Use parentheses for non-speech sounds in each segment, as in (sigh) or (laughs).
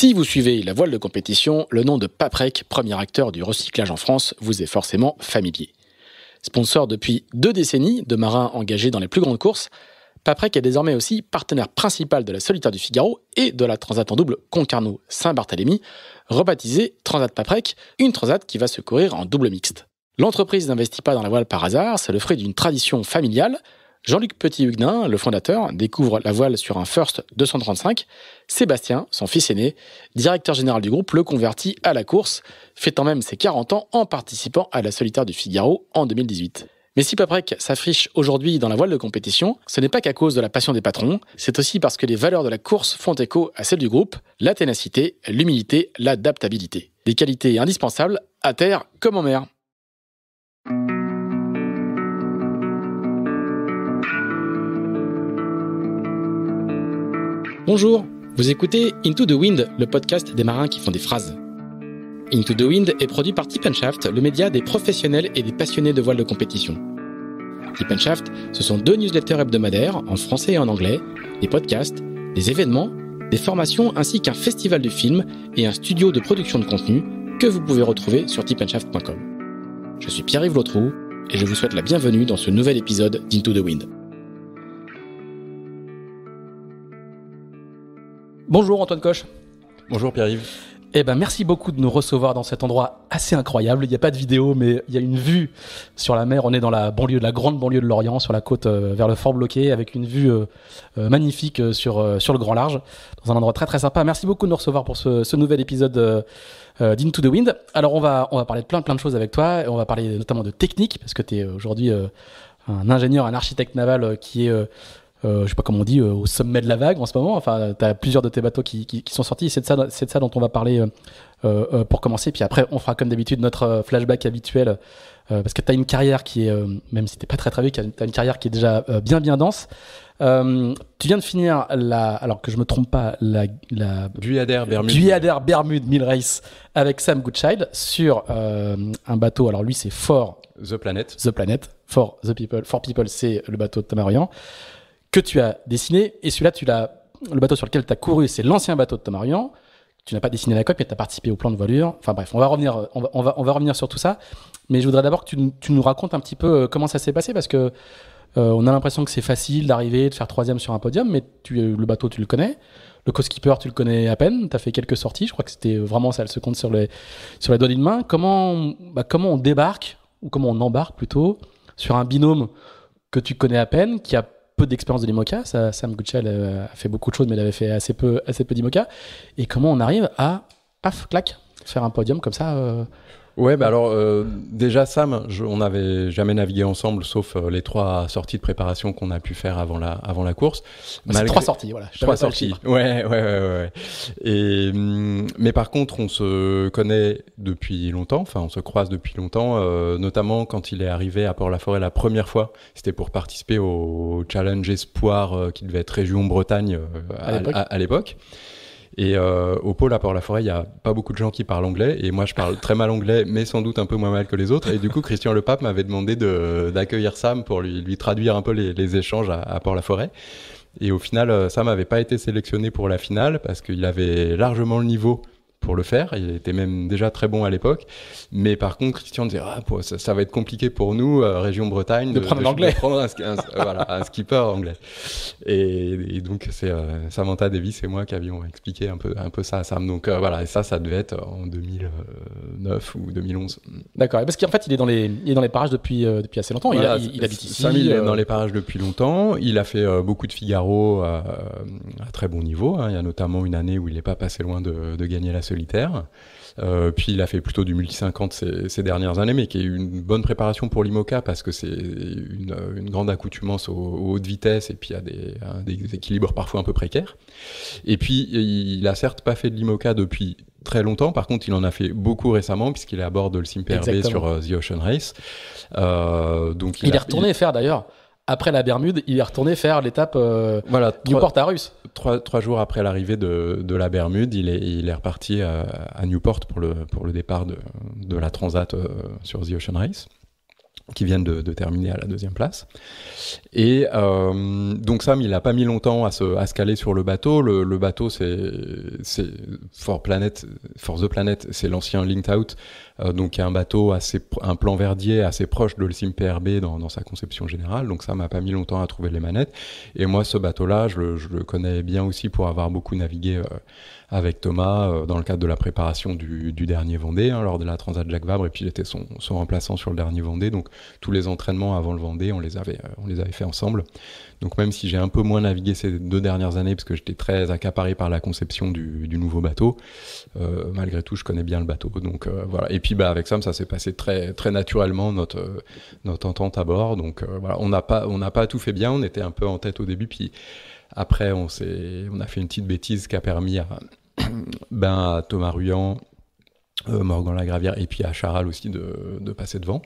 Si vous suivez la voile de compétition, le nom de Paprec, premier acteur du recyclage en France, vous est forcément familier. Sponsor depuis deux décennies de marins engagés dans les plus grandes courses, Paprec est désormais aussi partenaire principal de la Solitaire du Figaro et de la Transat en double Concarneau-Saint-Barthélemy, rebaptisée Transat Paprec, une transat qui va se courir en double mixte. L'entreprise n'investit pas dans la voile par hasard, c'est le fruit d'une tradition familiale, Jean-Luc Petit-Huguenin, le fondateur, découvre la voile sur un First 235. Sébastien, son fils aîné, directeur général du groupe, le convertit à la course, fêtant même ses 40 ans en participant à la solitaire du Figaro en 2018. Mais si Paprec s'affiche aujourd'hui dans la voile de compétition, ce n'est pas qu'à cause de la passion des patrons, c'est aussi parce que les valeurs de la course font écho à celles du groupe, la ténacité, l'humilité, l'adaptabilité. Des qualités indispensables à terre comme en mer. Bonjour, vous écoutez Into the Wind, le podcast des marins qui font des phrases. Into the Wind est produit par Tip Shaft, le média des professionnels et des passionnés de voile de compétition. Tip Shaft, ce sont deux newsletters hebdomadaires en français et en anglais, des podcasts, des événements, des formations ainsi qu'un festival de films et un studio de production de contenu que vous pouvez retrouver sur tipandshaft.com. Je suis Pierre-Yves Lotrou et je vous souhaite la bienvenue dans ce nouvel épisode d'Into the Wind. Bonjour Antoine Coche. Bonjour Pierre-Yves. Eh ben, merci beaucoup de nous recevoir dans cet endroit assez incroyable. Il n'y a pas de vidéo, mais il y a une vue sur la mer. On est dans la banlieue, la grande banlieue de Lorient, sur la côte euh, vers le Fort Bloqué, avec une vue euh, euh, magnifique sur, sur le Grand Large, dans un endroit très très sympa. Merci beaucoup de nous recevoir pour ce, nouvel épisode d'Into the Wind. Alors, on va, on va parler de plein plein de choses avec toi. Et on va parler notamment de technique, parce que tu es aujourd'hui un ingénieur, un architecte naval qui est euh, je sais pas comment on dit, euh, au sommet de la vague en ce moment. Enfin, tu as plusieurs de tes bateaux qui, sont sortis. C'est de, ça, c'est de ça dont on va parler euh, euh, pour commencer. Puis après, on fera comme d'habitude notre flashback habituel. parce que tu as une carrière qui est, même si t'es pas très très vieux, tu as une carrière qui est déjà bien bien dense. tu viens de finir la, alors que je me trompe pas, la, la Guyader Bermude, Bermude Mill Race avec Sam Goodchild sur un bateau. Alors lui, c'est For The Planet. The Planet. For the People. For People, c'est le bateau de Tamarian que tu as dessiné, et celui-là, tu l'as, le bateau sur lequel tu as couru, c'est l'ancien bateau de Tomarian. Tu n'as pas dessiné la coque, mais tu as participé au plan de voilure. Enfin bref, on va revenir, on va, on va, revenir sur tout ça. Mais je voudrais d'abord que tu, nous racontes un petit peu euh, comment ça s'est passé, parce que euh, on a l'impression que c'est facile d'arriver, de faire troisième sur un podium, mais tu, euh, le bateau, tu le connais. Le co-skipper, tu le connais à peine. Tu as fait quelques sorties. Je crois que c'était vraiment ça, elle se compte sur les, sur les doigts d'une main. Comment, bah, comment on débarque, ou comment on embarque plutôt, sur un binôme que tu connais à peine, qui a peu d'expérience de l'IMOCA. Sam Gutschel euh, a fait beaucoup de choses, mais il avait fait assez peu, assez peu Et comment on arrive à, paf, clac, faire un podium comme ça euh, Ouais, bah alors euh, déjà Sam, on n'avait jamais navigué ensemble, sauf euh, les trois sorties de préparation qu'on a pu faire avant la avant la course. Malgré... Trois sorties, voilà. Trois sorties. Ouais, ouais, ouais, ouais. Et hum, mais par contre, on se connaît depuis longtemps. Enfin, on se croise depuis longtemps, euh, notamment quand il est arrivé à Port-la-Forêt la première fois. C'était pour participer au challenge espoir qui devait être région Bretagne à l'époque. Et euh, au pôle à Port-la-Forêt, il n'y a pas beaucoup de gens qui parlent anglais. Et moi, je parle très mal anglais, mais sans doute un peu moins mal que les autres. Et du coup, Christian Le Pape m'avait demandé d'accueillir Sam pour lui, traduire un peu les, échanges à, à Port-la-Forêt. Et au final, euh, Sam n'avait pas été sélectionné pour la finale parce qu'il avait largement le niveau pour le faire. Il était même déjà très bon à l'époque. Mais par contre, Christian disait ah, ça, va être compliqué pour nous, euh, région Bretagne, de, prendre, (laughs) prendre un, skipper anglais. Et, donc, c'est euh, Samantha Davis et moi qui avions expliqué un peu, un peu ça à Sam. Donc euh, voilà, et ça, ça devait être en 2009 ou 2011. D'accord. Parce qu'en fait, il est dans les, il est dans les parages depuis, depuis assez longtemps. il, habite ici. il est dans les parages depuis longtemps. Il a fait beaucoup de Figaro à, très bon niveau. Hein. Il y a notamment une année où il n'est pas passé loin de, gagner la solitaire. Euh, puis il a fait plutôt du multi-50 ces, dernières années, mais qui est une bonne préparation pour l'IMOCA parce que c'est une, grande accoutumance aux, hautes vitesses et puis à des, équilibres parfois un peu précaires. Et puis il a certes pas fait de l'IMOCA depuis très longtemps, par contre il en a fait beaucoup récemment puisqu'il est à bord de le sur euh, The Ocean Race. Euh, donc il, est retourné faire d'ailleurs après la Bermude, il est retourné faire l'étape euh, voilà, Newport à Russe. Trois, trois jours après l'arrivée de, de, la Bermude, il est, il est reparti à, euh, à, Newport pour le, pour le départ de, de la Transat euh, sur The Ocean Race qui viennent de, de, terminer à la deuxième place. Et euh, donc Sam, il a pas mis longtemps à se, à se caler sur le bateau. Le, le bateau, c'est For Planet, For the Planet, c'est l'ancien Linked Out euh, donc un bateau assez, un plan verdier assez proche de sim PRB dans, sa conception générale. Donc ça m'a pas mis longtemps à trouver les manettes. Et moi, ce bateau-là, je, le connais bien aussi pour avoir beaucoup navigué euh, avec Thomas euh, dans le cadre de la préparation du, dernier Vendée, hein, lors de la Transat Jacques Vabre, et puis j'étais son, son remplaçant sur le dernier Vendée. Donc tous les entraînements avant le Vendée, on les avait, on les avait fait ensemble. Donc même si j'ai un peu moins navigué ces deux dernières années, parce que j'étais très accaparé par la conception du, du nouveau bateau, euh, malgré tout, je connais bien le bateau. Donc euh, voilà. Et puis bah avec Sam, ça s'est passé très très naturellement notre euh, notre entente à bord. Donc euh, voilà, on n'a pas on n'a pas tout fait bien. On était un peu en tête au début, puis après on s'est on a fait une petite bêtise qui a permis à (clears throat) ben Thomas Ruyant Morgan Lagravière et puis à Charal aussi de, de passer devant.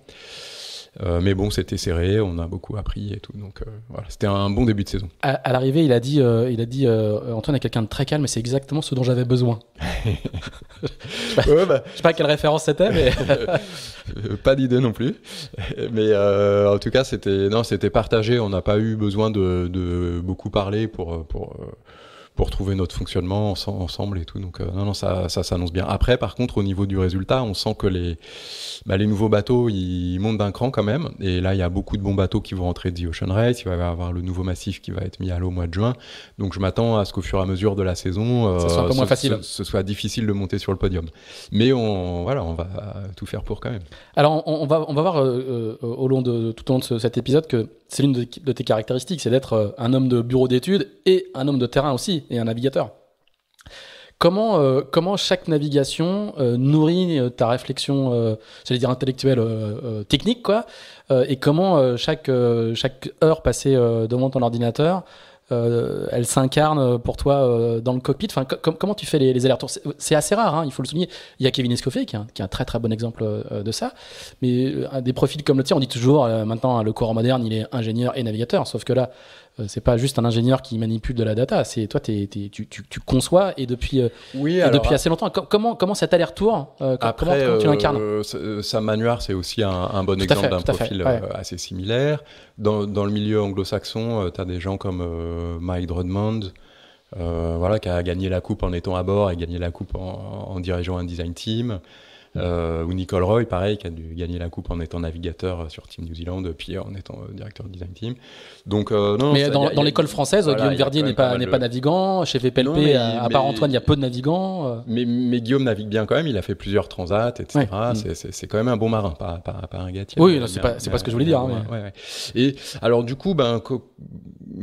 Euh, mais bon, c'était serré, on a beaucoup appris et tout. Donc euh, voilà, c'était un bon début de saison. À, l'arrivée, il a dit, euh, il a dit Antoine est quelqu'un de très calme mais c'est exactement ce dont j'avais besoin. (laughs) Bah, je sais pas, quelle référence c'était, mais. (laughs) pas d'idée non plus. Mais en tout cas, c'était non, c'était partagé. On n'a pas eu besoin de, de, beaucoup parler pour. pour pour trouver notre fonctionnement ensemble et tout. Donc euh, non, non, ça, ça s'annonce bien. Après, par contre, au niveau du résultat, on sent que les, bah, les nouveaux bateaux, ils montent d'un cran quand même. Et là, il y a beaucoup de bons bateaux qui vont rentrer de The Ocean Race. Il va y avoir le nouveau massif qui va être mis à l'eau au mois de juin. Donc je m'attends à ce qu'au fur et à mesure de la saison, euh, soit moins ce, facile. Ce, soit difficile de monter sur le podium. Mais on, voilà, on va tout faire pour quand même. Alors on, va, on va voir euh, au long de, tout au long de cet épisode que c'est l'une de, tes caractéristiques, c'est d'être euh, un homme de bureau d'études et un homme de terrain aussi, et un navigateur. Comment, euh, comment chaque navigation euh, nourrit ta réflexion, dire intellectuelle, technique, quoi, et comment chaque, chaque heure passée devant ton ordinateur euh, elle s'incarne pour toi euh, dans le cockpit. Enfin, comment tu fais les, alertes allers-retours C'est assez rare, hein, il faut le souligner. Il y a Kevin Escoffier qui est un, très très bon exemple euh, de ça. Mais des profils comme le tien, on dit toujours maintenant hein, le courant moderne, il est ingénieur et navigateur. Sauf que là, euh, c'est pas juste un ingénieur qui manipule de la data, c'est toi, tu, conçois et depuis, euh, oui, depuis ah. assez longtemps. Comment, ça t'a l'air tour euh, tu euh, l'incarnes Sam c'est aussi un, bon exemple d'un profil assez similaire. Dans, le milieu anglo-saxon, tu as des gens comme Mike Drummond, voilà, qui a gagné la coupe en étant à bord et gagné la coupe en dirigeant un design team. Euh, ou Nicole Roy, pareil, qui a dû gagner la coupe en étant navigateur euh, sur Team New Zealand, puis euh, en étant directeur design team. Donc, non, mais dans, l'école française, Guillaume Verdier n'est pas, n'est pas, navigant. Chez VPLP, à, part Antoine, il y a peu de navigants. Mais, Guillaume navigue bien quand même. Il a fait plusieurs transats, etc. Mm. C'est quand même un bon marin, pas, un gâtier. Oui, c'est pas, ce que je voulais dire. Hein, et alors, du coup, ben,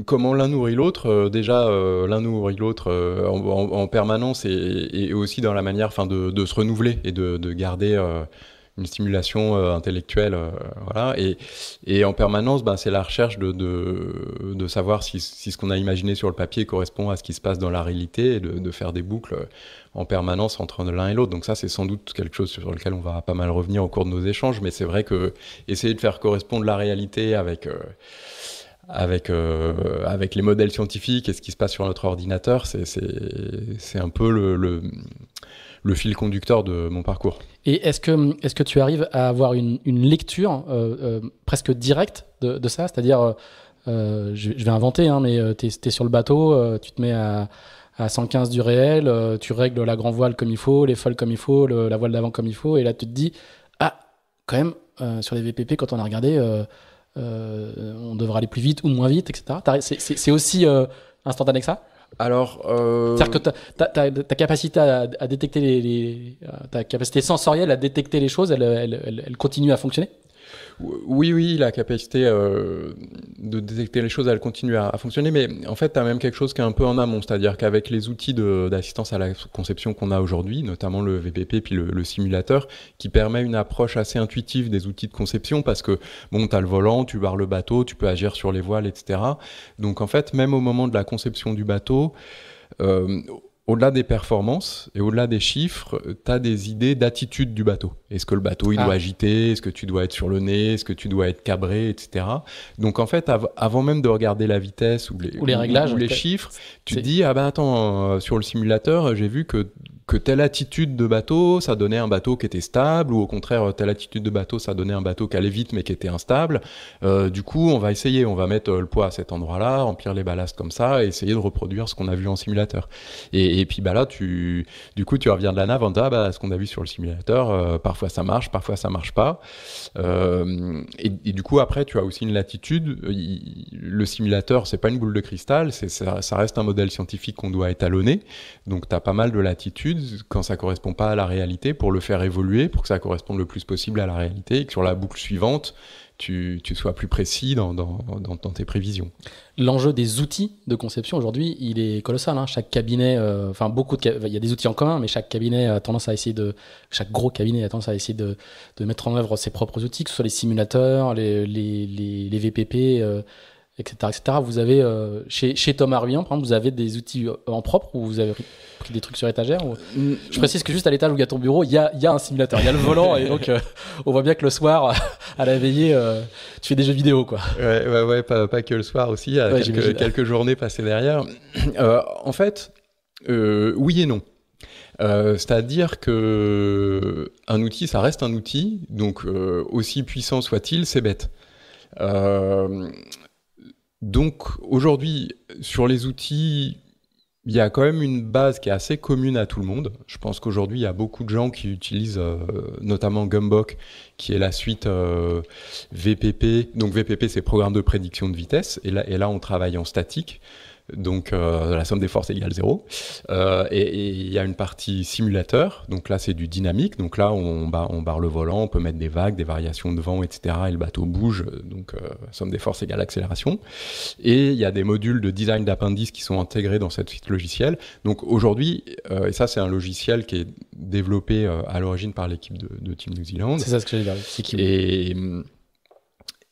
comment l'un nourrit l'autre. Euh, déjà, euh, l'un nourrit l'autre euh, en, permanence et, aussi dans la manière enfin, de, se renouveler et de, garder une stimulation intellectuelle, voilà. Et, en permanence, ben, c'est la recherche de, de, savoir si, ce qu'on a imaginé sur le papier correspond à ce qui se passe dans la réalité et de, faire des boucles en permanence entre l'un et l'autre. Donc ça, c'est sans doute quelque chose sur lequel on va pas mal revenir au cours de nos échanges, mais c'est vrai que essayer de faire correspondre la réalité avec avec, euh, avec les modèles scientifiques et ce qui se passe sur notre ordinateur, c'est un peu le, le, fil conducteur de mon parcours. Et est-ce que, est -ce que tu arrives à avoir une, une lecture euh, euh, presque directe de, ça C'est-à-dire, je, vais inventer, hein, mais tu es, sur le bateau, tu te mets à, à 115 du réel, tu règles la grand voile comme il faut, les folles comme il faut, la voile d'avant comme il faut, et là tu te dis, ah, quand même, sur les VPP, quand on a regardé euh, on devra aller plus vite ou moins vite, etc. C'est aussi euh, instantané que ça alors, euh, c'est-à-dire que ta, capacité à, détecter les, ta capacité sensorielle à détecter les choses, elle continue à fonctionner oui, oui, la capacité euh, de détecter les choses, elle continue à, à fonctionner, mais en fait, tu as même quelque chose qui est un peu en amont, c'est-à-dire qu'avec les outils d'assistance à la conception qu'on a aujourd'hui, notamment le VPP puis le, simulateur, qui permet une approche assez intuitive des outils de conception, parce que, bon, tu as le volant, tu barres le bateau, tu peux agir sur les voiles, etc. Donc, en fait, même au moment de la conception du bateau, euh, au-delà des performances et au-delà des chiffres, euh, tu as des idées d'attitude du bateau. Est-ce que le bateau, il ah. doit agiter Est-ce que tu dois être sur le nez Est-ce que tu dois être cabré Etc. Donc, en fait, avant même de regarder la vitesse ou les, réglages, ou les chiffres, tu te dis, ah ben attends, euh, sur le simulateur, j'ai vu que que telle attitude de bateau, ça donnait un bateau qui était stable, ou au contraire, telle attitude de bateau, ça donnait un bateau qui allait vite mais qui était instable. Euh, du coup, on va essayer, on va mettre euh, le poids à cet endroit-là, remplir les ballasts comme ça, et essayer de reproduire ce qu'on a vu en simulateur. Et, puis bah là, tu, du coup, tu reviens de la nave en disant, ah, bah, ce qu'on a vu sur le simulateur, euh, parfois ça marche, parfois ça marche pas. et, du coup, après, tu as aussi une latitude. le simulateur, c'est pas une boule de cristal, ça, ça reste un modèle scientifique qu'on doit étalonner. Donc, tu as pas mal de latitude quand ça correspond pas à la réalité, pour le faire évoluer, pour que ça corresponde le plus possible à la réalité, et que sur la boucle suivante, tu, tu sois plus précis dans, dans, dans, tes prévisions. L'enjeu des outils de conception aujourd'hui, il est colossal. Hein. Chaque cabinet, euh, enfin beaucoup de, il y a des outils en commun, mais chaque cabinet a tendance à essayer de, chaque gros cabinet a tendance à essayer de, de mettre en œuvre ses propres outils, que ce soit les simulateurs, les, les, les, VPP etc., Vous avez euh, chez, chez Tom Arvian, par exemple, vous avez des outils euh, en propre ou vous avez pris des trucs sur étagère Je précise que juste à l'étage où il y a ton bureau, il y a, un simulateur, il y a le volant et donc euh, on voit bien que le soir (laughs) à la veillée, tu fais des jeux vidéo quoi. Ouais, ouais, pas, que le soir aussi, il quelques, journées passées derrière. en fait, oui et non. c'est-à-dire que un outil, ça reste un outil, donc aussi puissant soit-il, c'est bête. Euh, donc aujourd'hui, sur les outils, il y a quand même une base qui est assez commune à tout le monde. Je pense qu'aujourd'hui, il y a beaucoup de gens qui utilisent euh, notamment Gumbock, qui est la suite euh, VPP. Donc VPP, c'est Programme de prédiction de vitesse. et là, on travaille en statique donc euh, la somme des forces égale 0. Euh, et il y a une partie simulateur, donc là c'est du dynamique, donc là on, on, barre le volant, on peut mettre des vagues, des variations de vent, etc. Et le bateau bouge, donc euh, somme des forces égale accélération. Et il y a des modules de design d'appendices qui sont intégrés dans cette suite logicielle. Donc aujourd'hui, euh, et ça c'est un logiciel qui est développé à l'origine par l'équipe de, Team New Zealand. C'est ça ce que j'allais dire, Et... Hum,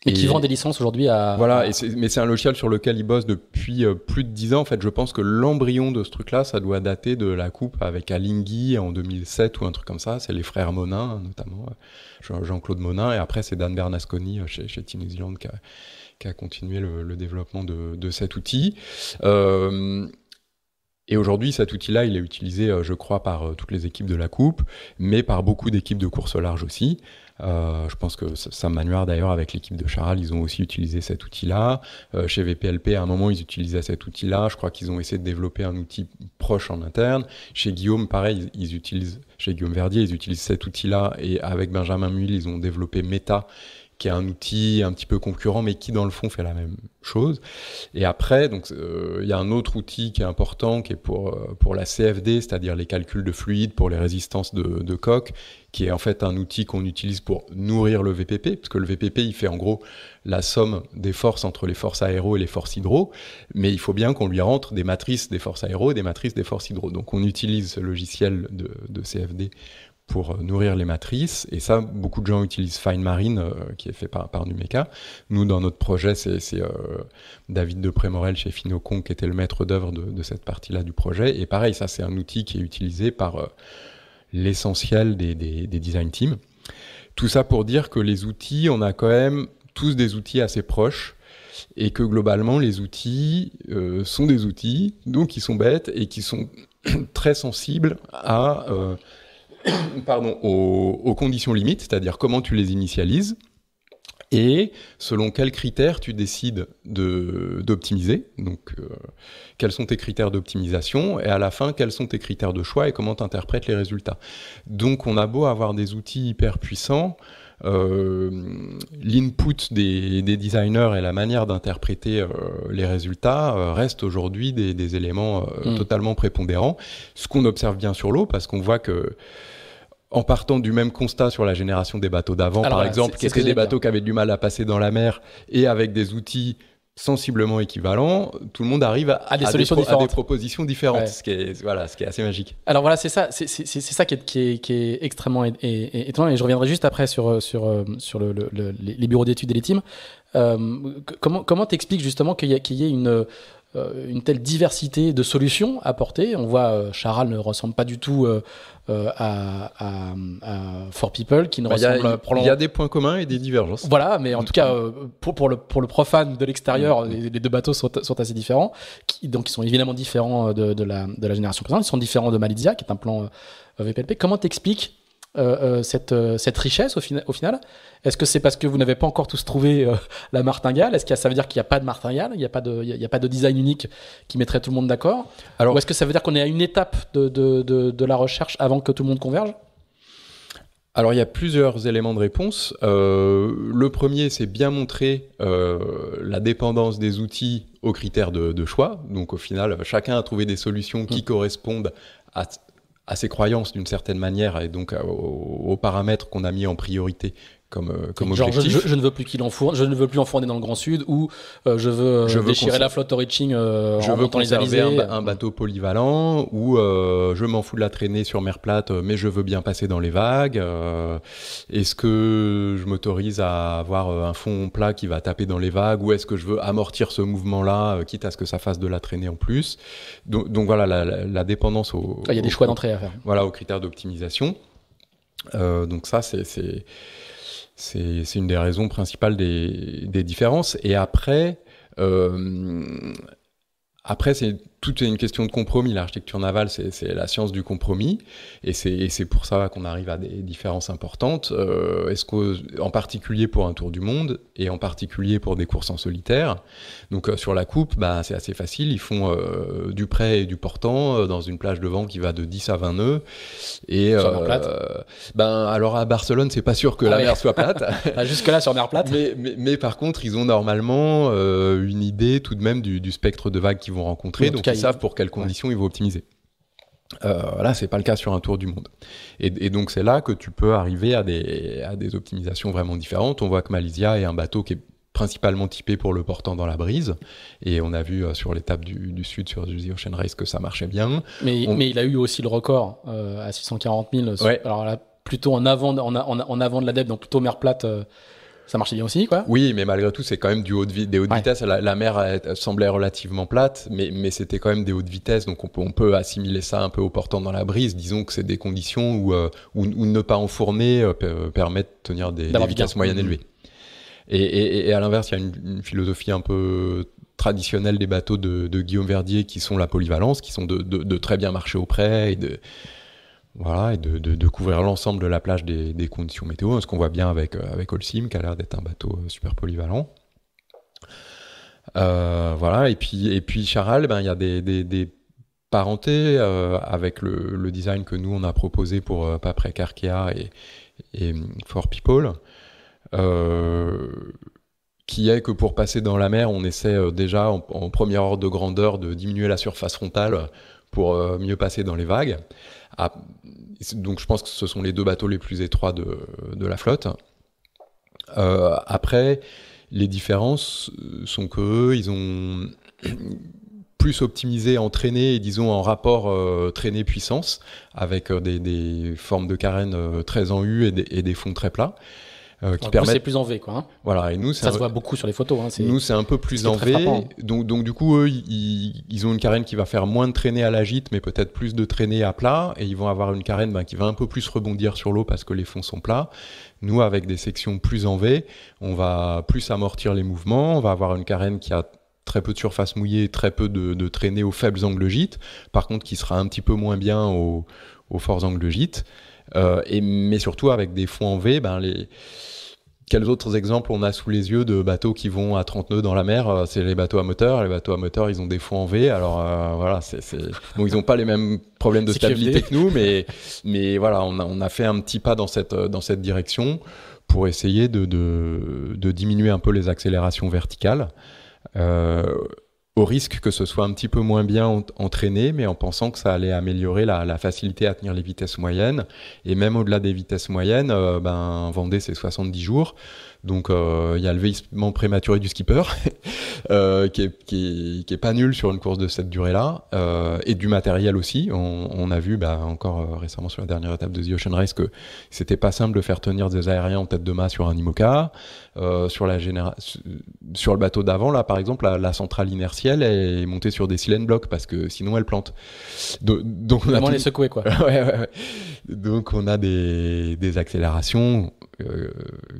mais qui vend des licences aujourd'hui à. Voilà, mais c'est un logiciel sur lequel il bosse depuis euh, plus de 10 ans. En fait, je pense que l'embryon de ce truc-là, ça doit dater de la coupe avec Alinghi en 2007 ou un truc comme ça. C'est les frères Monin, notamment euh, Jean-Claude Monin. Et après, c'est Dan Bernasconi euh, chez, chez Team New Zealand qui a, continué le, développement de, cet outil. et aujourd'hui, cet outil-là, il est utilisé, je crois, par toutes les équipes de la coupe, mais par beaucoup d'équipes de course large aussi. Euh, je pense que Sam manoir d'ailleurs, avec l'équipe de Charal, ils ont aussi utilisé cet outil-là. Euh, chez VPLP, à un moment, ils utilisaient cet outil-là. Je crois qu'ils ont essayé de développer un outil proche en interne. Chez Guillaume, pareil, ils, utilisent, chez Guillaume Verdier, ils utilisent cet outil-là. Et avec Benjamin Muil, ils ont développé Meta, qui est un outil un petit peu concurrent, mais qui dans le fond fait la même chose. Et après, donc euh, il y a un autre outil qui est important, qui est pour euh, pour la CFD, c'est-à-dire les calculs de fluides pour les résistances de, coque, qui est en fait un outil qu'on utilise pour nourrir le VPP, parce que le VPP il fait en gros la somme des forces entre les forces aéros et les forces hydro, mais il faut bien qu'on lui rentre des matrices des forces aéros et des matrices des forces hydro. Donc on utilise ce logiciel de, de CFD pour euh, nourrir les matrices. Et ça, beaucoup de gens utilisent Fine Marine, euh, qui est fait par, par Numeca. Nous, dans notre projet, c'est euh, David de Prémorel chez Finocon qui était le maître d'œuvre de, cette partie-là du projet. Et pareil, ça, c'est un outil qui est utilisé par l'essentiel des, des, design teams. Tout ça pour dire que les outils, on a quand même tous des outils assez proches et que globalement les outils sont des outils, donc ils sont bêtes et qui sont (clears throat) très sensibles à (coughs) pardon, aux, conditions limites, c'est-à-dire comment tu les initialises et selon quels critères tu décides d'optimiser. Donc, euh, quels sont tes critères d'optimisation et à la fin, quels sont tes critères de choix et comment tu interprètes les résultats. Donc, on a beau avoir des outils hyper puissants. Euh, l'input des, designers et la manière d'interpréter euh, les résultats restent aujourd'hui des, éléments mm. totalement prépondérants. Ce qu'on observe bien sur l'eau, parce qu'on voit que en partant du même constat sur la génération des bateaux d'avant, par exemple, qui étaient des bateaux qui avaient du mal à passer dans la mer et avec des outils sensiblement équivalents, tout le monde arrive à, des solutions différentes, propositions différentes, ce qui est voilà, ce qui est assez magique. Alors voilà, c'est ça, c'est ça qui est, qui est, extrêmement étonnant, et je reviendrai juste après sur euh, sur euh, sur le, les bureaux d'études et les teams. Euh, comment t'expliques justement qu'il y, ait une euh, une telle diversité de solutions apportées. On voit euh, Charal ne ressemble pas du tout euh, à, à, People, qui ne ressemble bah, Il y a des points communs et des divergences. Voilà, mais en tout cas, pour, le, pour le profane de l'extérieur, mm, mm. les, deux bateaux sont, assez différents. donc, ils sont évidemment différents de, la, de la génération présente. Ils sont différents de Malizia, qui est un plan VPLP. Comment t'expliques euh, euh, euh, cette, richesse au, final Est-ce que c'est parce que vous n'avez pas encore tous trouvé (laughs) la martingale Est-ce que ça veut dire qu'il n'y a pas de martingale Il n'y a, pas de, a pas de design unique qui mettrait tout le monde d'accord Ou est-ce que ça veut dire qu'on est à une étape de, la recherche avant que tout le monde converge alors il y a plusieurs éléments de réponse. le premier, c'est bien montrer la dépendance des outils aux critères de, choix. Donc au final, chacun a trouvé des solutions qui mmh. correspondent à, à ses croyances d'une certaine manière et donc aux, aux paramètres qu'on a mis en priorité comme, euh, comme Genre Je, ne veux plus qu'il enfourne, je ne veux plus enfourner dans le Grand Sud ou euh, euh, je veux déchirer la flotte au reaching je en veux les un, un, bateau polyvalent ou je m'en fous de la traîner sur mer plate, mais je veux bien passer dans les vagues. est-ce que je m'autorise à avoir un fond plat qui va taper dans les vagues ou est-ce que je veux amortir ce mouvement-là, quitte à ce que ça fasse de la traînée en plus donc, voilà la, dépendance au. Ah, il y a des choix d'entrée à faire. Voilà aux critères d'optimisation. Euh, donc ça, c'est c'est une des raisons principales des, des différences. Et après, euh, après c'est tout est une question de compromis. L'architecture navale, c'est la science du compromis, et c'est pour ça qu'on arrive à des différences importantes. Euh, Est-ce en particulier pour un tour du monde et en particulier pour des courses en solitaire, donc euh, sur la coupe, bah, c'est assez facile. Ils font euh, du prêt et du portant euh, dans une plage de vent qui va de 10 à 20 nœuds. Et ben alors à Barcelone, c'est pas sûr que ah la mer soit plate. (laughs) Ah, Jusque là sur mer plate. Mais, mais, par contre, ils ont normalement une idée tout de même du, du spectre de vagues qu'ils vont rencontrer. Ils savent pour quelles conditions il ils vont optimiser. Euh, là, c'est pas le cas sur un tour du monde. Et, donc, c'est là que tu peux arriver à des, à des optimisations vraiment différentes. On voit que Malaysia est un bateau qui est principalement typé pour le portant dans la brise. Et on a vu euh, sur l'étape du, sud, sur The Ocean Race, que ça marchait bien. Mais, mais il a eu aussi le record euh, à 640 000. Ouais. Alors là, plutôt en avant, en, en, en avant de donc plutôt mer plate euh, ça marchait bien aussi, quoi. Oui, mais malgré tout, c'est quand même de des hautes vitesses. La, mer semblait relativement plate, mais, c'était quand même des hautes vitesses, donc on peut, assimiler ça un peu au portant dans la brise. Disons que c'est des conditions où, euh, ne pas enfourner euh, euh, permet de tenir des, vitesses moyennes mmh. élevées. Et, à l'inverse, il y a une, philosophie un peu traditionnelle des bateaux de, Guillaume Verdier qui sont la polyvalence, qui sont de, très bien marcher auprès et de voilà, et de, de, couvrir l'ensemble de la plage des, des conditions météo, ce qu'on voit bien avec, euh, avec Olsim, qui a l'air d'être un bateau euh, super polyvalent. Euh, voilà, et puis, et puis Charal, ben, il y a des, des, des parentés avec le, le, design que nous on a proposé pour pas Paprec Arkea et, et For People, qui est que pour passer dans la mer, on essaie déjà en, premier ordre de grandeur de diminuer la surface frontale pour mieux passer dans les vagues. À, ah, donc je pense que ce sont les deux bateaux les plus étroits de, la flotte. Euh, après, les différences euh, sont que ils ont (clears throat) plus optimisé en traînée et disons en rapport euh, traînée-puissance avec des, formes de carène très en U et des fonds très plats. Euh, qui C'est plus en V, quoi. Hein. Voilà, et nous, ça se voit beaucoup sur les photos. Hein, nous, c'est un peu plus en V. Donc, donc, du coup, eux, ils, ont une carène qui va faire moins de traînée à la gîte, mais peut-être plus de traîner à plat. Et ils vont avoir une carène ben, qui va un peu plus rebondir sur l'eau parce que les fonds sont plats. Nous, avec des sections plus en V, on va plus amortir les mouvements. On va avoir une carène qui a très peu de surface mouillée, très peu de, de aux faibles angles gîtes. Par contre, qui sera un petit peu moins bien aux, aux forts angles gîtes. Euh, mais surtout avec des fonds en V, ben les, quels autres exemples on a sous les yeux de bateaux qui vont à 30 nœuds dans la mer euh, C'est les bateaux à moteur. Les bateaux à moteur, ils ont des fonds en V. Alors euh, voilà, c'est, ils n'ont pas les mêmes problèmes de (laughs) stabilité que nous, mais, mais voilà, on a, fait un petit pas dans cette, dans cette direction pour essayer de, diminuer un peu les accélérations verticales au risque que ce soit un petit peu moins bien entraîné, mais en pensant que ça allait améliorer la, facilité à tenir les vitesses moyennes. Et même au-delà des vitesses moyennes, euh, ben, Vendée, c'est 70 jours. Donc euh, il y a le vieillissement prématuré du skipper, (laughs) euh, qui, est, qui, pas nul sur une course de cette durée-là, euh, et du matériel aussi. On, a vu bah, encore récemment sur la dernière étape de The Ocean Race que c'était pas simple de faire tenir des aériens en tête de mât sur un IMOCA. sur, la sur le bateau d'avant, là par exemple, la, centrale inertielle est montée sur des silen blocs parce que sinon elle plante. donc on a les secouer quoi. (laughs) Donc on a des, des accélérations euh,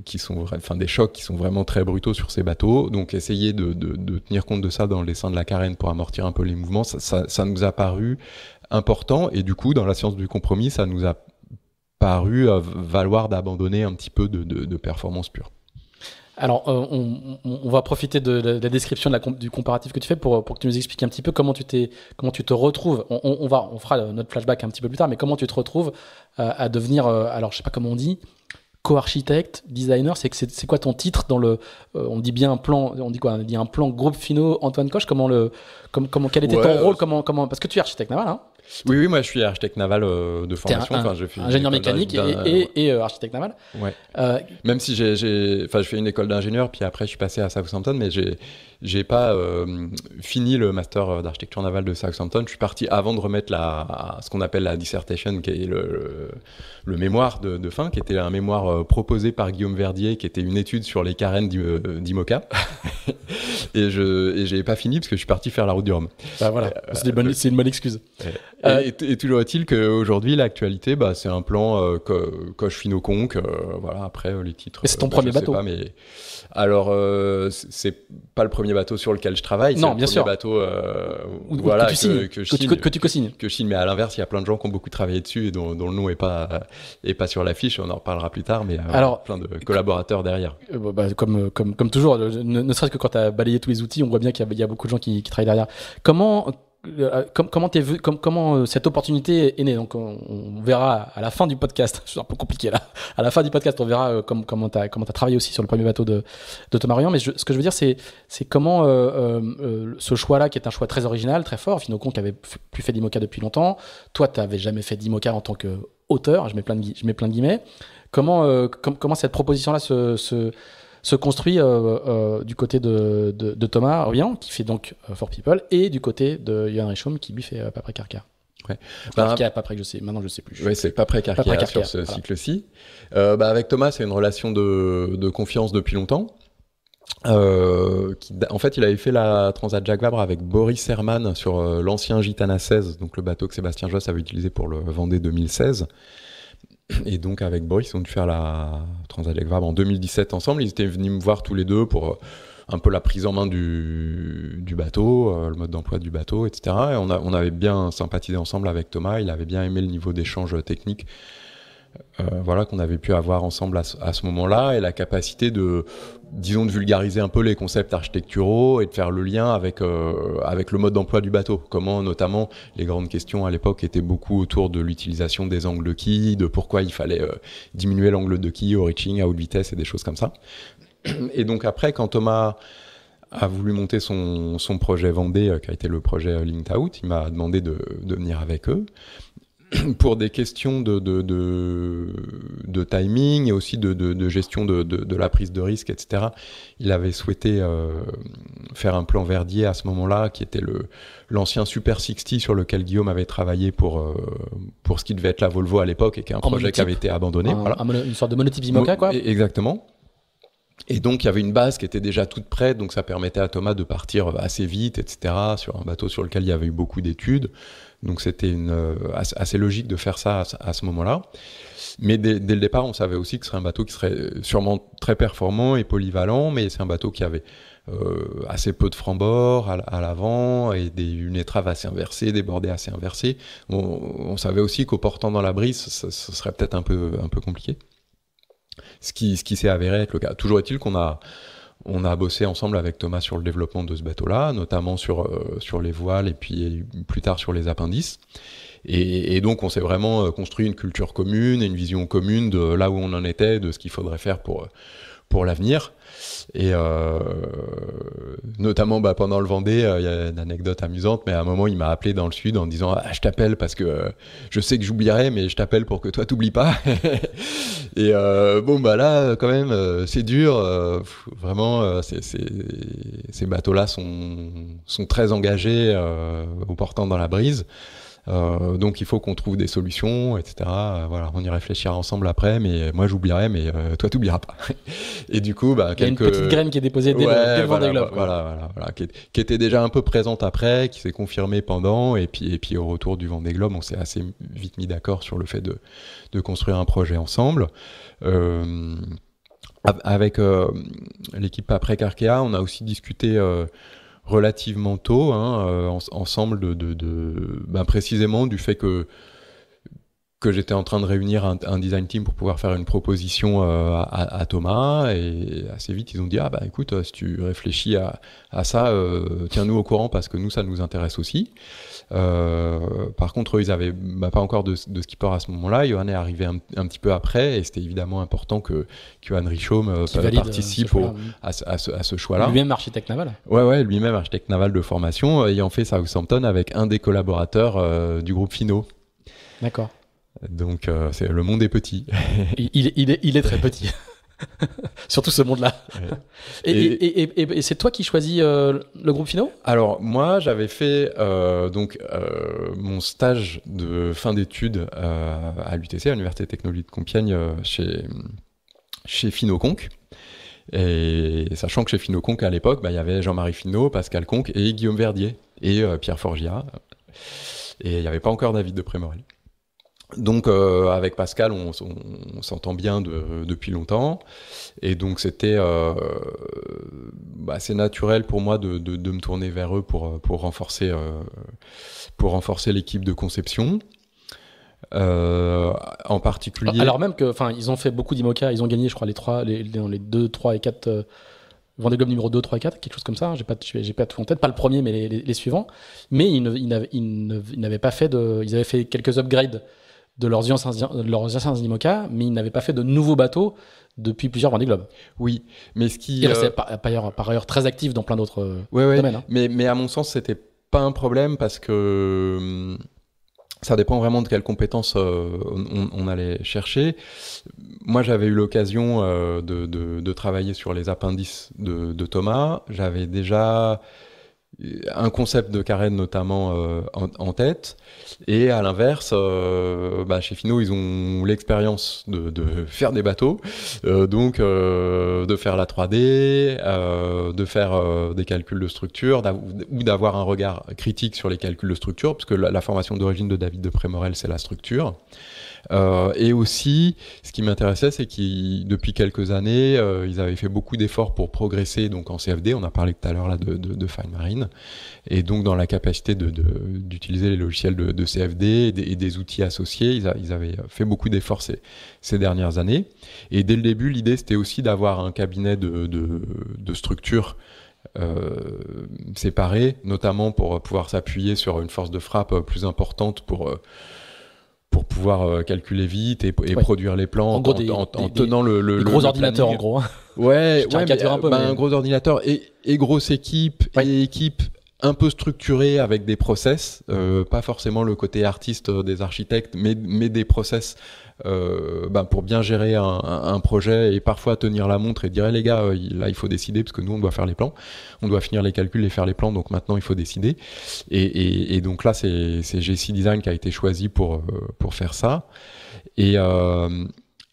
qui sont enfin des chocs qui sont vraiment très brutaux sur ces bateaux. Donc essayer de, tenir compte de ça dans le dessin de la carène pour amortir un peu les mouvements, ça, nous a paru important et du coup dans la science du compromis, ça nous a paru euh, valoir d'abandonner un petit peu de, performance pure. Alors, euh, on, va profiter de la, description de la du comparatif que tu fais pour, pour, que tu nous expliques un petit peu comment tu, comment tu te retrouves. On, va, on fera notre flashback un petit peu plus tard, mais comment tu te retrouves à devenir, alors je sais pas comment on dit, co-architecte, designer, c'est, c'est, quoi ton titre dans le euh, on dit bien un plan on dit quoi on dit un plan groupe finaux Antoine Coche comment le comme, comment quel était ton rôle euh, comment comment parce que tu es architecte naval hein. oui oui moi je suis architecte naval euh, de formation je ingénieur mécanique et, architecte naval même si j'ai, enfin je fais une école d'ingénieur puis après je suis passé à Southampton mais j'ai j'ai pas euh, fini le master euh, d'architecture navale de Southampton. Je suis parti avant de remettre la, ce qu'on appelle la dissertation, qui est le, le, mémoire de, fin, qui était un mémoire euh, proposé par Guillaume Verdier, qui était une étude sur les carènes d'IMOCA. (laughs) et je n'ai pas fini parce que je suis parti faire la route du Rhum. Bah, voilà, c'est une, bonne excuse. Et, et, toujours est-il qu'aujourd'hui, l'actualité, bah, c'est un plan coche fino voilà, après les titres. c'est ton bah, premier bateau. mais... Alors, c'est pas le premier bateau sur lequel je travaille. Non, bien le sûr. bateau euh, que, tu signes, que, tu co-signes. Que je signe, mais à l'inverse, il y a plein de gens qui ont beaucoup travaillé dessus et dont, le nom est pas, est pas sur l'affiche. On en reparlera plus tard, mais euh, Alors, plein de collaborateurs derrière. Euh, bah, bah, comme, comme, comme toujours, ne, serait-ce que quand tu as balayé tous les outils, on voit bien qu'il y, a beaucoup de gens qui, qui travaillent derrière. Comment euh, euh, comment, comment euh, cette opportunité est née Donc, on, verra à la fin du podcast. C'est (laughs) un peu compliqué là. À la fin du podcast, on verra comment comment tu as, travaillé aussi sur le premier bateau de, de Thomas Mais ce que je veux dire, c'est comment ce choix-là, qui est un choix très original, très fort, Finocon qui avait plus fait d'Imoca depuis longtemps, toi, tu n'avais jamais fait d'Imoca en tant qu'auteur, je, mets plein de je mets plein de guillemets. Comment, comment cette proposition-là se se construit euh, euh, du côté de, Thomas Orient, qui fait donc euh, For People, et du côté de Johan Richaume, qui lui fait Carcar. Ouais. Carca, pas près que je sais, maintenant je sais plus. Oui, c'est pas près sur ce cycle-ci. Bah, avec Thomas, c'est une relation de, confiance depuis longtemps. en fait, il avait fait la Transat jack Vabre avec Boris Herman sur l'ancien Gitana 16, donc le bateau que Sébastien Joss avait utilisé pour le Vendée 2016. Et donc avec Boris, on a dû faire la Transalec en 2017 ensemble. Ils étaient venus me voir tous les deux pour euh, un peu la prise en main du, bateau, euh, le mode d'emploi du bateau, etc. Et on, on, avait bien sympathisé ensemble avec Thomas. Il avait bien aimé le niveau d'échange technique euh, voilà qu'on avait pu avoir ensemble à ce, moment-là et la capacité de disons de vulgariser un peu les concepts architecturaux et de faire le lien avec euh, avec le mode d'emploi du bateau comment notamment les grandes questions à l'époque étaient beaucoup autour de l'utilisation des angles de quilles, de pourquoi il fallait euh, diminuer l'angle de quille au reaching à haute vitesse et des choses comme ça et donc après quand Thomas a voulu monter son, projet Vendée, qui a été le projet Linked Out. Il m'a demandé de venir avec eux. (clears throat) pour des questions de, de, de, de, timing et aussi de, de gestion de, la prise de risque, etc. Il avait souhaité euh, faire un plan Verdier à ce moment-là, qui était le, l'ancien Super 60 sur lequel Guillaume avait travaillé pour, euh, pour ce qui devait être la Volvo à l'époque et qui est un projet qui avait été abandonné. voilà. une sorte de monotype Imoca, quoi. E, exactement. Et donc, il y avait une base qui était déjà toute prête, donc ça permettait à Thomas de partir euh, assez vite, etc., sur un bateau sur lequel il y avait eu beaucoup d'études. Donc, c'était euh, assez logique de faire ça à, ce moment-là. Mais dès, le départ, on savait aussi que ce serait un bateau qui serait euh, sûrement très performant et polyvalent, mais c'est un bateau qui avait assez peu de francs à, l'avant et une étrave assez inversée, des bordées assez inversées. On, on savait aussi qu'au portant dans la brise, ce serait peut-être un peu, un peu compliqué ce qui, s'est avéré être le cas. Toujours est-il qu'on a, bossé ensemble avec Thomas sur le développement de ce bateau-là, notamment sur, euh, les voiles et puis plus tard sur les appendices. Et, et donc on s'est vraiment euh, construit une culture commune et une vision commune de là où on en était, de ce qu'il faudrait faire pour, pour l'avenir. Et euh, notamment bah, pendant le Vendée, euh, il y a une anecdote amusante, mais à un moment, il m'a appelé dans le sud en disant ah, Je t'appelle parce que euh, je sais que j'oublierai, mais je t'appelle pour que toi, t'oublies pas. (laughs) et euh, bon, bah là, quand même, c'est dur. vraiment, ces bateaux-là sont, sont, très engagés au portant dans la brise. Euh, donc il faut qu'on trouve des solutions, etc. Euh, voilà, on y réfléchira ensemble après, mais moi j'oublierai, mais euh, toi toi oublieras pas. (laughs) et du coup, bah, quelques... a une petite graine qui est déposée dès, le, vent Globe. Voilà, voilà, voilà qui, était déjà un peu présente après, qui s'est confirmée pendant, et puis, et puis au retour du Vendée Globe, on s'est assez vite mis d'accord sur le fait de, de construire un projet ensemble. avec l'équipe après Carkea, on a aussi discuté relativement tôt, hein, euh, ensemble de, de ben précisément du fait que que j'étais en train de réunir un, design team pour pouvoir faire une proposition euh, à, Thomas. Et assez vite, ils ont dit, ah bah écoute, euh, si tu réfléchis à, ça, euh, tiens-nous au courant parce que nous, ça nous intéresse aussi. par contre, ils n'avaient bah, pas encore de, de, skipper à ce moment-là. Johan est arrivé un, un, petit peu après et c'était évidemment important que, que Johan Richaume participe au, à, à, ce, choix-là. Lui-même architecte naval. Ouais, ouais, lui-même architecte naval de formation, ayant fait Southampton avec un des collaborateurs du groupe Fino. D'accord. Donc euh, c'est le monde est petit. (laughs) il, est, très petit. (laughs) Surtout ce monde-là. Et, c'est toi qui choisis euh, le groupe Fino Alors moi, j'avais fait euh, donc mon stage de fin d'études à l'UTC, à l'Université de Technologie de Compiègne, chez chez conque Et sachant que chez Conk à l'époque, bah, il y avait Jean-Marie Finot, Pascal Conc et Guillaume Verdier et Pierre Forgia. Et il n'y avait pas encore David de Prémorel. Donc euh, avec Pascal, on, s'entend bien depuis longtemps, et donc c'était euh, assez bah, naturel pour moi de, me tourner vers eux pour, pour renforcer, euh, pour renforcer l'équipe de conception. en particulier. Alors même que, enfin, ils ont fait beaucoup d'IMOCA, ils ont gagné, je crois, les trois, les, deux, trois et quatre. Vendée Globe numéro 2, 3 et 4, quelque chose comme ça. J'ai pas, j'ai pas tout en tête, pas le premier, mais les, suivants. Mais ils, n'avaient, pas fait ils avaient fait quelques upgrades de leurs anciens, mais ils n'avaient pas fait de nouveaux bateaux depuis plusieurs Vendée Globe. Oui, mais ce qui... Euh, par, ailleurs, très actif dans plein d'autres domaines. Hein. Mais, mais à mon sens, c'était pas un problème parce que hum, ça dépend vraiment de quelles compétences euh, on, allait chercher. Moi, j'avais eu l'occasion euh, de, travailler sur les appendices de, de Thomas. J'avais déjà un concept de Karen notamment euh, en, tête. Et à l'inverse, euh, bah, chez Fino, ils ont l'expérience de, de, faire des bateaux, euh, donc de faire la 3D, de faire des calculs de structure, ou d'avoir un regard critique sur les calculs de structure, parce que la formation d'origine de David de Prémorel, c'est la structure. Euh, et aussi, ce qui m'intéressait, c'est qu'ils, depuis quelques années, euh, ils avaient fait beaucoup d'efforts pour progresser donc en CFD. On a parlé tout à l'heure là de, de, de Fine Marine, et donc dans la capacité d'utiliser de, les logiciels de, CFD et des, outils associés, ils, avaient fait beaucoup d'efforts ces, ces, dernières années. Et dès le début, l'idée c'était aussi d'avoir un cabinet de structure euh, séparés, notamment pour pouvoir s'appuyer sur une force de frappe plus importante pour euh, pour pouvoir euh, calculer vite et, produire les plans en, tenant le, gros ordinateur en gros. Hein. (laughs) Ouais, bah, un, gros ordinateur et, grosse équipe et équipe un peu structurée avec des process, euh, pas forcément le côté artiste des architectes, mais mais des process euh, ben pour bien gérer un, un, projet et parfois tenir la montre et dire eh, les gars, euh, là il faut décider parce que nous on doit faire les plans, on doit finir les calculs et faire les plans, donc maintenant il faut décider. Et, et, et donc là c'est GC Design qui a été choisi pour, euh, pour faire ça. Et, euh,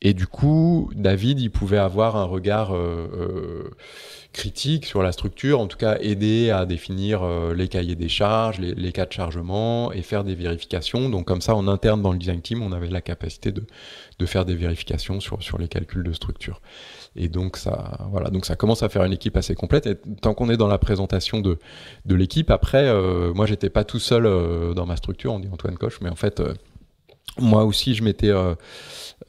et du coup, David, il pouvait avoir un regard... Euh, euh critique sur la structure, en tout cas aider à définir euh, les cahiers des charges, les, cas de chargement et faire des vérifications. Donc comme ça, en interne dans le design team, on avait la capacité de, de faire des vérifications sur, sur les calculs de structure. Et donc ça, voilà, donc ça commence à faire une équipe assez complète. Et tant qu'on est dans la présentation de, de l'équipe, après, euh, moi j'étais pas tout seul euh, dans ma structure, on dit Antoine Coche, mais en fait moi aussi, je m'étais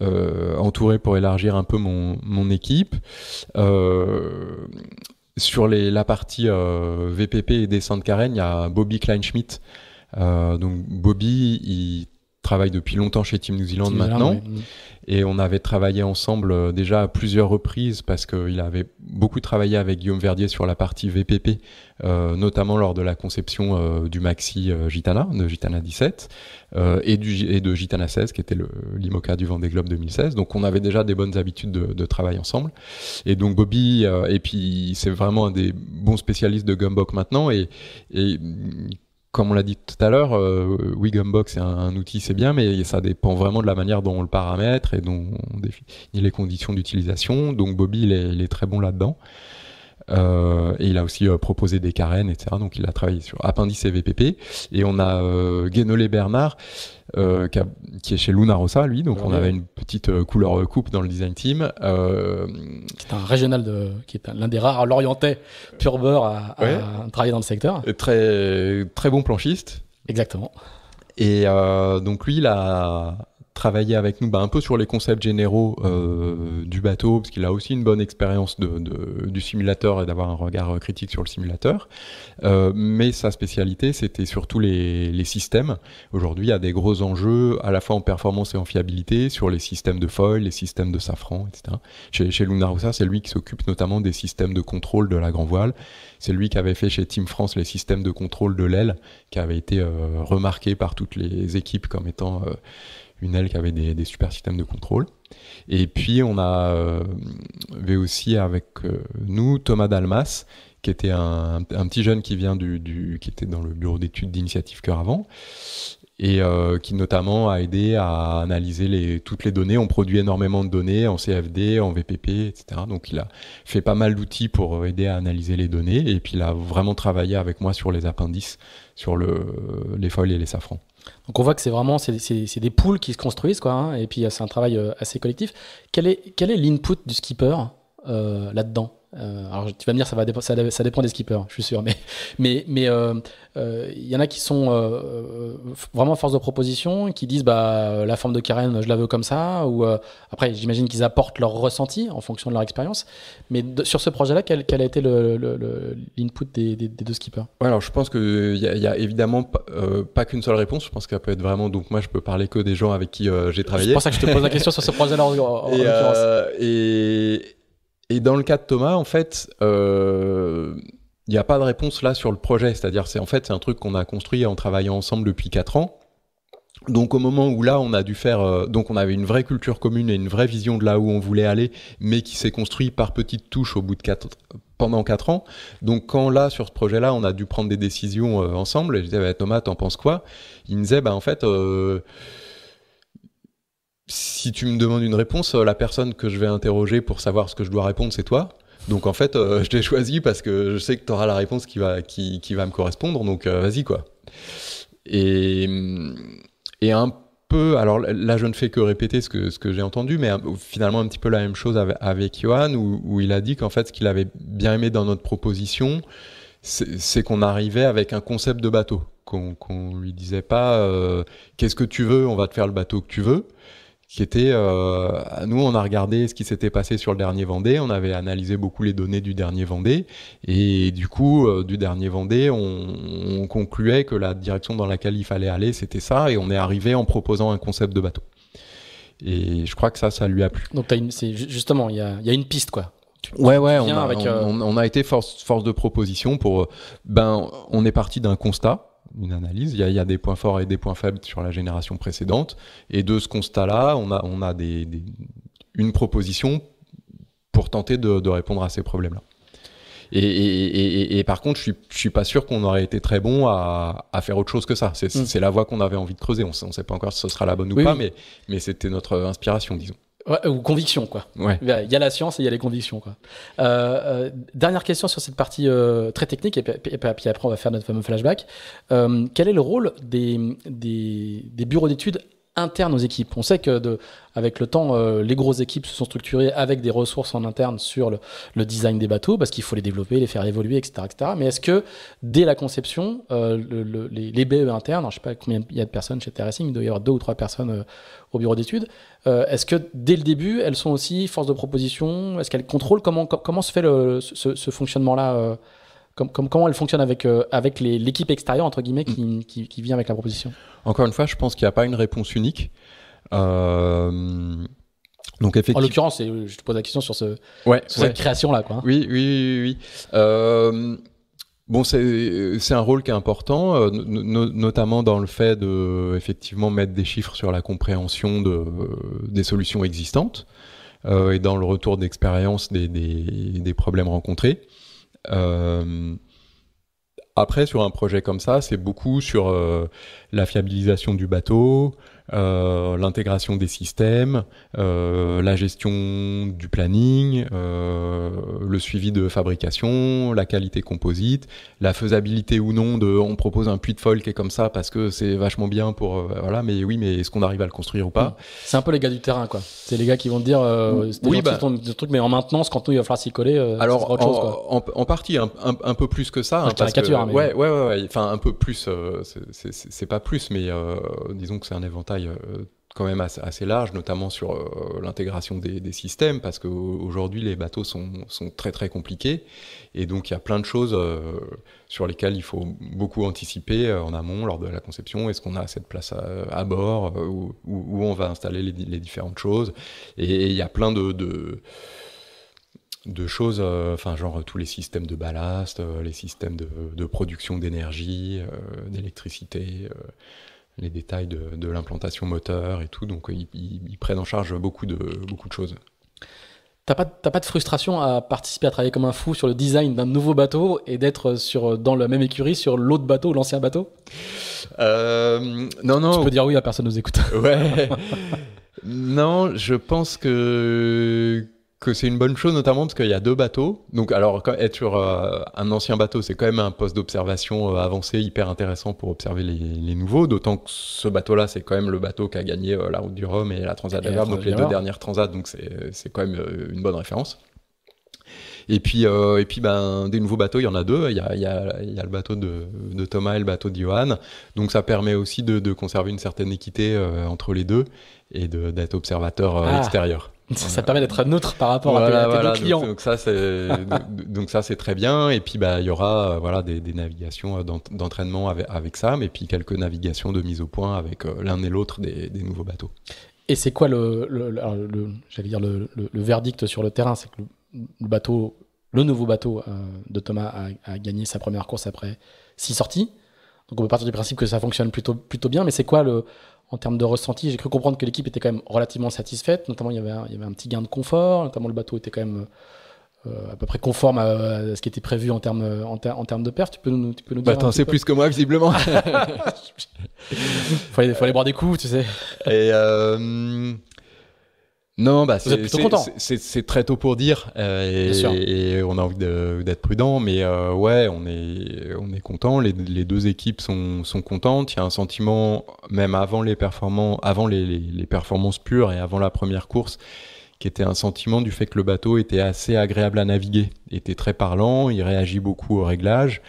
euh, entouré pour élargir un peu mon, mon équipe. Euh, sur les, la partie euh, VPP et dessin de il y a Bobby Kleinschmidt. donc Bobby, il travaille depuis longtemps chez Team New Zealand maintenant. Et on avait travaillé ensemble euh, déjà à plusieurs reprises parce qu'il avait beaucoup travaillé avec Guillaume Verdier sur la partie VPP, euh, notamment lors de la conception euh, du maxi Gitana, de Gitana 17, et, du, et de Gitana 16, qui était l'IMOCA du Vendée Globe 2016. Donc on avait déjà des bonnes habitudes de, travail ensemble. Et donc Bobby, et puis c'est vraiment un des bons spécialistes de Gumbok maintenant, et, et comme on l'a dit tout à l'heure, euh, est un, outil, c'est bien, mais ça dépend vraiment de la manière dont on le paramètre et dont définit les conditions d'utilisation. Donc Bobby, il est, très bon là-dedans. Euh, et il a aussi euh, proposé des carènes, etc. Donc il a travaillé sur Appendice et VPP. Et on a euh, Guénolé Bernard, euh, qui, est chez Luna Rossa, lui. Donc on avait une petite euh, couleur euh, coupe dans le design team. qui est un régional de, qui est l'un des rares l'orientais pur beurre à, à, travailler dans le secteur. très, très bon planchiste. Exactement. Et donc lui, il a travailler avec nous bah, un peu sur les concepts généraux euh, du bateau, parce qu'il a aussi une bonne expérience de, du simulateur et d'avoir un regard euh, critique sur le simulateur. Euh, mais sa spécialité, c'était surtout les, les systèmes. Aujourd'hui, il y a des gros enjeux à la fois en performance et en fiabilité sur les systèmes de foil, les systèmes de safran, etc. Chez, chez c'est lui qui s'occupe notamment des systèmes de contrôle de la grand voile. C'est lui qui avait fait chez Team France les systèmes de contrôle de l'aile, qui avait été remarqué par toutes les équipes comme étant une aile qui avait des, des, super systèmes de contrôle. Et puis on a euh, avait aussi avec euh, nous Thomas Dalmas, qui était un, petit jeune qui vient du, du, qui était dans le bureau d'études d'initiative Cœur avant et euh, qui notamment a aidé à analyser les, toutes les données. On produit énormément de données en CFD, en VPP, etc. Donc il a fait pas mal d'outils pour aider à analyser les données et puis il a vraiment travaillé avec moi sur les appendices, sur le, les folles et les safrans. Donc on voit que c'est vraiment c'est, des poules qui se construisent, quoi, hein. et puis c'est un travail euh, assez collectif. Quel est, l'input du skipper euh, là-dedans euh, alors tu vas me dire ça va ça, dépend des skippers, je suis sûr, mais (laughs) mais mais euh, euh, il y en a qui sont vraiment force de proposition, qui disent bah la forme de Karen je la veux comme ça, ou après j'imagine qu'ils apportent leur ressenti en fonction de leur expérience. Mais sur ce projet-là, quel, quel, a été l'input le, des, deux skippers Alors je pense qu'il y, a évidemment pas qu'une seule réponse. Je pense qu'elle peut être vraiment donc moi je peux parler que des gens avec qui j'ai travaillé. C'est pour ça que je te pose la question sur ce projet-là en, en, et, et dans le cas de Thomas, en fait, euh, il n'y a pas de réponse là sur le projet. C'est-à-dire, c'est en fait, c'est un truc qu'on a construit en travaillant ensemble depuis 4 ans. Donc au moment où là on a dû faire, euh, donc on avait une vraie culture commune et une vraie vision de là où on voulait aller, mais qui s'est construit par petites touches au bout de quatre, pendant quatre ans. Donc quand là sur ce projet-là on a dû prendre des décisions euh, ensemble, et je disais bah, Thomas t'en penses quoi Il me disait bah, en fait si tu me demandes une réponse, euh, la personne que je vais interroger pour savoir ce que je dois répondre, c'est toi. Donc en fait, euh, (laughs) je t'ai choisi parce que je sais que tu auras la réponse qui va, qui, va me correspondre. Donc euh, vas-y quoi. Et, un peu, alors là je ne fais que répéter ce que, j'ai entendu, mais finalement un petit peu la même chose avec, avec Johan, où, il a dit qu'en fait ce qu'il avait bien aimé dans notre proposition, c'est qu'on arrivait avec un concept de bateau, qu'on ne lui disait pas qu'est-ce que tu veux, on va te faire le bateau que tu veux qui était, euh, nous on a regardé ce qui s'était passé sur le dernier Vendée, on avait analysé beaucoup les données du dernier Vendée, et du coup euh, du dernier Vendée, on, concluait que la direction dans laquelle il fallait aller c'était ça, et on est arrivé en proposant un concept de bateau. Et je crois que ça, ça lui a plu. Donc as une, justement, il y a, une piste quoi. Ouais, ouais, on a, euh, a, été force, force de proposition pour. Ben, on est parti d'un constat une analyse. Il y, a, des points forts et des points faibles sur la génération précédente. Et de ce constat-là, on a, on a des, une proposition pour tenter de, répondre à ces problèmes-là. Et, par contre, je suis, suis pas sûr qu'on aurait été très bon à, faire autre chose que ça. Mm. C'est la voie qu'on avait envie de creuser. On ne sait pas encore si ce sera la bonne ou pas, mais, mais c'était notre inspiration, disons ou conviction, quoi. Ouais. Il y a la science et il y a les convictions, quoi. Euh, euh, dernière question sur cette partie euh, très technique, et puis, après, on va faire notre fameux flashback. quel est le rôle des, des bureaux d'études interne aux équipes. On sait que de, avec le temps, euh, les grosses équipes se sont structurées avec des ressources en interne sur le, design des bateaux, parce qu'il faut les développer, les faire évoluer, etc. etc. Mais est-ce que dès la conception, euh, les, les, BE internes, je ne sais pas combien il y a de personnes chez Terracing, il doit y avoir deux ou trois personnes euh, au bureau d'études, est-ce que dès le début, elles sont aussi force de proposition Est-ce qu'elles contrôlent comment, comment se fait ce, fonctionnement-là comme, comme, comment elles fonctionnent avec, euh, avec l'équipe extérieure, entre guillemets, mm. qui, vient avec la proposition encore une fois, je pense qu'il n'y a pas une réponse unique. Euh, donc En l'occurrence, je te pose la question sur, cette création-là. Hein. Oui, oui, oui. Euh, bon, c'est, un rôle qui est important, euh, notamment dans le fait de effectivement mettre des chiffres sur la compréhension des solutions existantes et dans le retour d'expérience des, problèmes rencontrés. Après, sur un projet comme ça, c'est beaucoup sur euh, la fiabilisation du bateau, euh, l'intégration des systèmes, euh, la gestion du planning, euh, le suivi de fabrication, la qualité composite, la faisabilité ou non de on propose un puits de folk qui est comme ça parce que c'est vachement bien pour voilà mais oui mais est-ce qu'on arrive à le construire ou pas mm. C'est un peu les gars du terrain quoi. C'est les gars qui vont te dire mm. oui, bah. truc mais en maintenance quand nous il va falloir s'y coller alors autre en, chose, quoi. En, partie un, un, peu plus que ça hein, hein ouais, ouais, ouais ouais enfin un peu plus c'est pas plus mais disons que c'est un éventail euh, quand même assez, large, notamment sur euh, l'intégration des, systèmes, parce qu'aujourd'hui les bateaux sont, très très compliqués, et donc il y a plein de choses euh, sur lesquelles il faut beaucoup anticiper en amont lors de la conception, est-ce qu'on a cette place à, bord, où, on va installer les, différentes choses, et, il y a plein de, choses, enfin genre tous les systèmes de ballast, les systèmes de, production d'énergie, d'électricité, les détails de, l'implantation moteur et tout. Donc, ils, prennent en charge beaucoup de, beaucoup de choses. T'as pas, pas de frustration à participer à travailler comme un fou sur le design d'un nouveau bateau et d'être sur dans la même écurie sur l'autre bateau, l'ancien bateau euh, Non, non. Tu peux dire oui à personne nous écoute. Ouais. (laughs) non, je pense que que c'est une bonne chose, notamment parce qu'il y a deux bateaux. Donc, alors, être sur euh, un ancien bateau, c'est quand même un poste d'observation euh, avancé, hyper intéressant pour observer les, nouveaux. D'autant que ce bateau-là, c'est quand même le bateau qui a gagné euh, la route du Rhum et la Transat d'Agave, donc les deux dernières Transat Donc, c'est quand même une bonne référence. Et puis, et puis ben, des nouveaux bateaux, il y en a deux. Il y a, il y a, le bateau de, Thomas et le bateau de Johan. Donc ça permet aussi de, conserver une certaine équité entre les deux et d'être observateur ah. extérieur. Ça, permet d'être neutre par rapport à, tes, clients. Donc, ça, c'est très bien. Et puis bah il y aura euh, voilà des, navigations euh, d'entraînement avec, ça, mais puis quelques navigations de mise au point avec euh, l'un et l'autre des, nouveaux bateaux. Et c'est quoi le, le, verdict sur le terrain, c'est que le, bateau, le nouveau bateau de Thomas a, gagné sa première course après six sorties. Donc on peut partir du principe que ça fonctionne plutôt plutôt bien. Mais c'est quoi le en termes de ressenti, j'ai cru comprendre que l'équipe était quand même relativement satisfaite. Notamment, il y, avait un, il y, avait un, petit gain de confort. Notamment, le bateau était quand même euh, à peu près conforme à, ce qui était prévu en termes, en, de perte Tu peux nous, tu peux nous dire. Attends, bah, c'est plus que moi, visiblement. Il (laughs) faut, aller, faut aller boire des coups, tu sais. Et euh, non, bah, c'est très tôt pour dire. Euh, et, on a envie d'être prudent, mais euh, ouais, on est, on est content. Les, deux équipes sont, sont contentes. Il y a un sentiment, même avant les performances, avant les, les, performances pures et avant la première course, qui était un sentiment du fait que le bateau était assez agréable à naviguer, était très parlant, il réagit beaucoup aux réglages.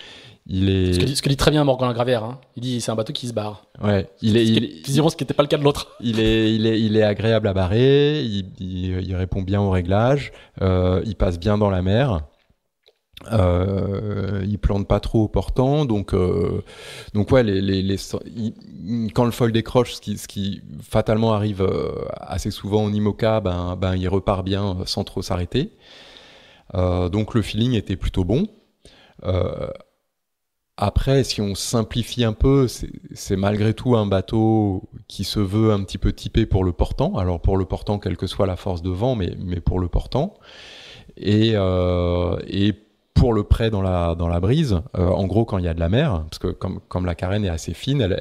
Il est... ce, que dit, très bien Morgan Lagravière hein. il dit c'est un bateau qui se barre. Ouais, il est, ce, diront ce qui n'était pas le cas de l'autre. Il est, il est, il est agréable à barrer, il, il, répond bien aux réglages, euh, il passe bien dans la mer. Euh, il plante pas trop au portant, donc euh, donc ouais, les, les, les quand le foil décroche, ce qui, ce qui fatalement arrive euh, assez souvent en IMOCA, ben, ben il repart bien euh, sans trop s'arrêter. Euh, donc le feeling était plutôt bon. Après, si on simplifie un peu, c'est malgré tout un bateau qui se veut un petit peu typé pour le portant. Alors pour le portant, quelle que soit la force de vent, mais, pour le portant. Et, euh, et pour le prêt dans la, dans la brise, euh, en gros, quand il y a de la mer, parce que comme, la carène est assez fine,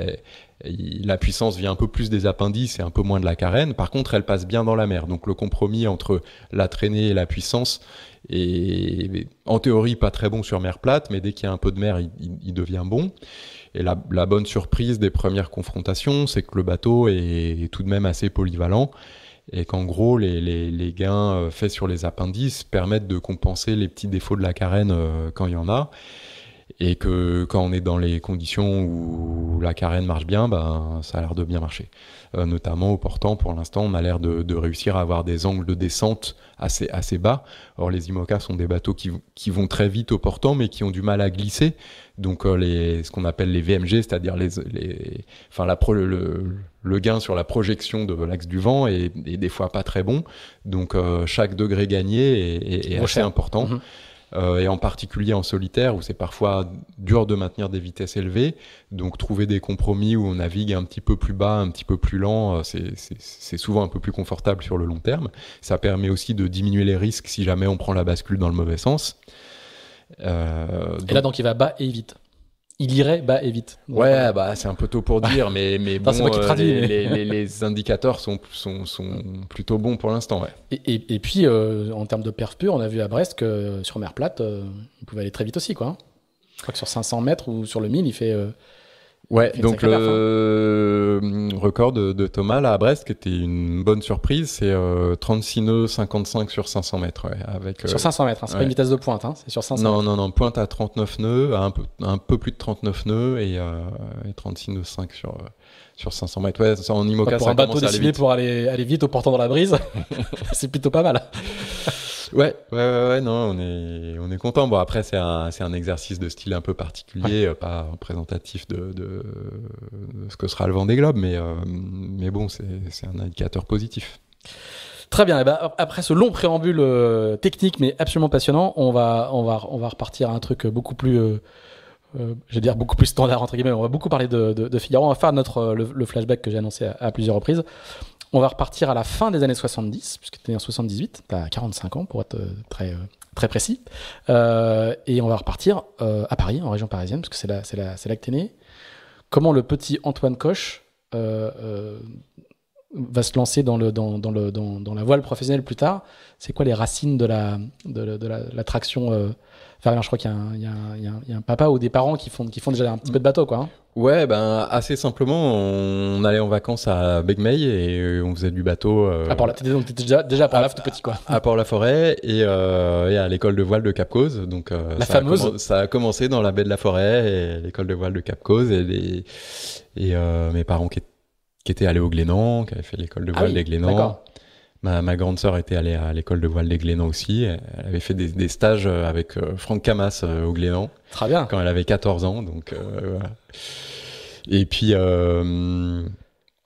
la puissance vient un peu plus des appendices et un peu moins de la carène. Par contre, elle passe bien dans la mer. Donc le compromis entre la traînée et la puissance et en théorie, pas très bon sur mer plate, mais dès qu'il y a un peu de mer, il, devient bon. Et la, bonne surprise des premières confrontations, c'est que le bateau est tout de même assez polyvalent et qu'en gros, les, les, gains euh, faits sur les appendices permettent de compenser les petits défauts de la carène euh, quand il y en a et que quand on est dans les conditions où la carène marche bien, ben, ça a l'air de bien marcher. Euh, notamment au portant, pour l'instant, on a l'air de, réussir à avoir des angles de descente assez, assez bas. Or, les IMOCA sont des bateaux qui, qui vont très vite au portant, mais qui ont du mal à glisser. Donc, euh, les, ce qu'on appelle les VMG, c'est-à-dire les, enfin, la le, gain sur la projection de l'axe du vent est, des fois pas très bon. Donc, euh, chaque degré gagné est, assez important. Mhm. Euh, et en particulier en solitaire où c'est parfois dur de maintenir des vitesses élevées. Donc trouver des compromis où on navigue un petit peu plus bas, un petit peu plus lent, euh, c'est souvent un peu plus confortable sur le long terme. Ça permet aussi de diminuer les risques si jamais on prend la bascule dans le mauvais sens. Euh, et là donc il va bas et vite il irait, bah et vite. ouais, bah c'est un peu tôt pour dire, mais, mais bon, les, indicateurs sont, sont, plutôt bons pour l'instant. Et, puis, euh, en termes de perf pure, on a vu à Brest que euh, sur mer plate, euh, il pouvait aller très vite aussi. Quoi. Hein. Je crois que sur 500 mètres ou sur le 1000, il fait donc le euh, record de, Thomas à Brest, qui était une bonne surprise, c'est 36 euh, nœuds 55 sur 500 mètres. avec, sur 500 euh, mètres, hein, c'est pas une vitesse de pointe, hein, c'est sur 500 Non, non, non, pointe à 39 nœuds, un peu, plus de 39 nœuds et, 36 nœuds 5 sur, sur 500 mètres. Ouais, en IMOCA, pour un bateau dessiné pour aller, aller vite au portant dans la brise, (laughs) (laughs) c'est plutôt pas mal. (laughs) Ouais, ouais, ouais, non, on est, on est content. Bon, après, c'est un, c'est un exercice de style un peu particulier, euh, pas représentatif de, de, ce que sera le vent des globes, mais, euh, mais bon, c'est, c'est un indicateur positif. Très bien. Et eh ben après ce long préambule euh, technique, mais absolument passionnant, on va, on va, on va repartir à un truc beaucoup plus. Euh, je dire beaucoup plus standard entre guillemets. On va beaucoup parler de, de, de Figaro. On va faire notre le, flashback que j'ai annoncé à, à, plusieurs reprises. On va repartir à la fin des années 70, puisque tu es en 78, tu as 45 ans pour être euh, très, euh, très précis. Euh, et on va repartir à Paris, en région parisienne, parce que c'est là, c'est c'est que né. Comment le petit Antoine Coche va se lancer dans, le, dans, le, dans, la voile professionnelle plus tard C'est quoi les racines de la, de, l'attraction Enfin, je crois qu'il y, a un papa ou des parents qui font, font déjà un petit mm. peu de bateau, quoi. Hein. Ouais, ben assez simplement, on allait en vacances à Begmey et euh, on faisait du bateau. Euh, à port la, donc t'étais déjà, déjà à Port-la tout petit, quoi. À Port-la-Forêt et, euh, à l'école de voile de Cap Cause. Donc la ça fameuse. ça a commencé dans la baie de la Forêt et l'école de voile de Cap Cause et, et mes parents qui, étaient allés au Glénan, qui avaient fait l'école de ah voile des Glénans. Ma, grande sœur était allée à l'école de voile des Glénans aussi. Elle avait fait des, stages euh, avec euh, Franck Camas euh, au Glénan. Très bien. Quand elle avait 14 ans, donc. Et puis.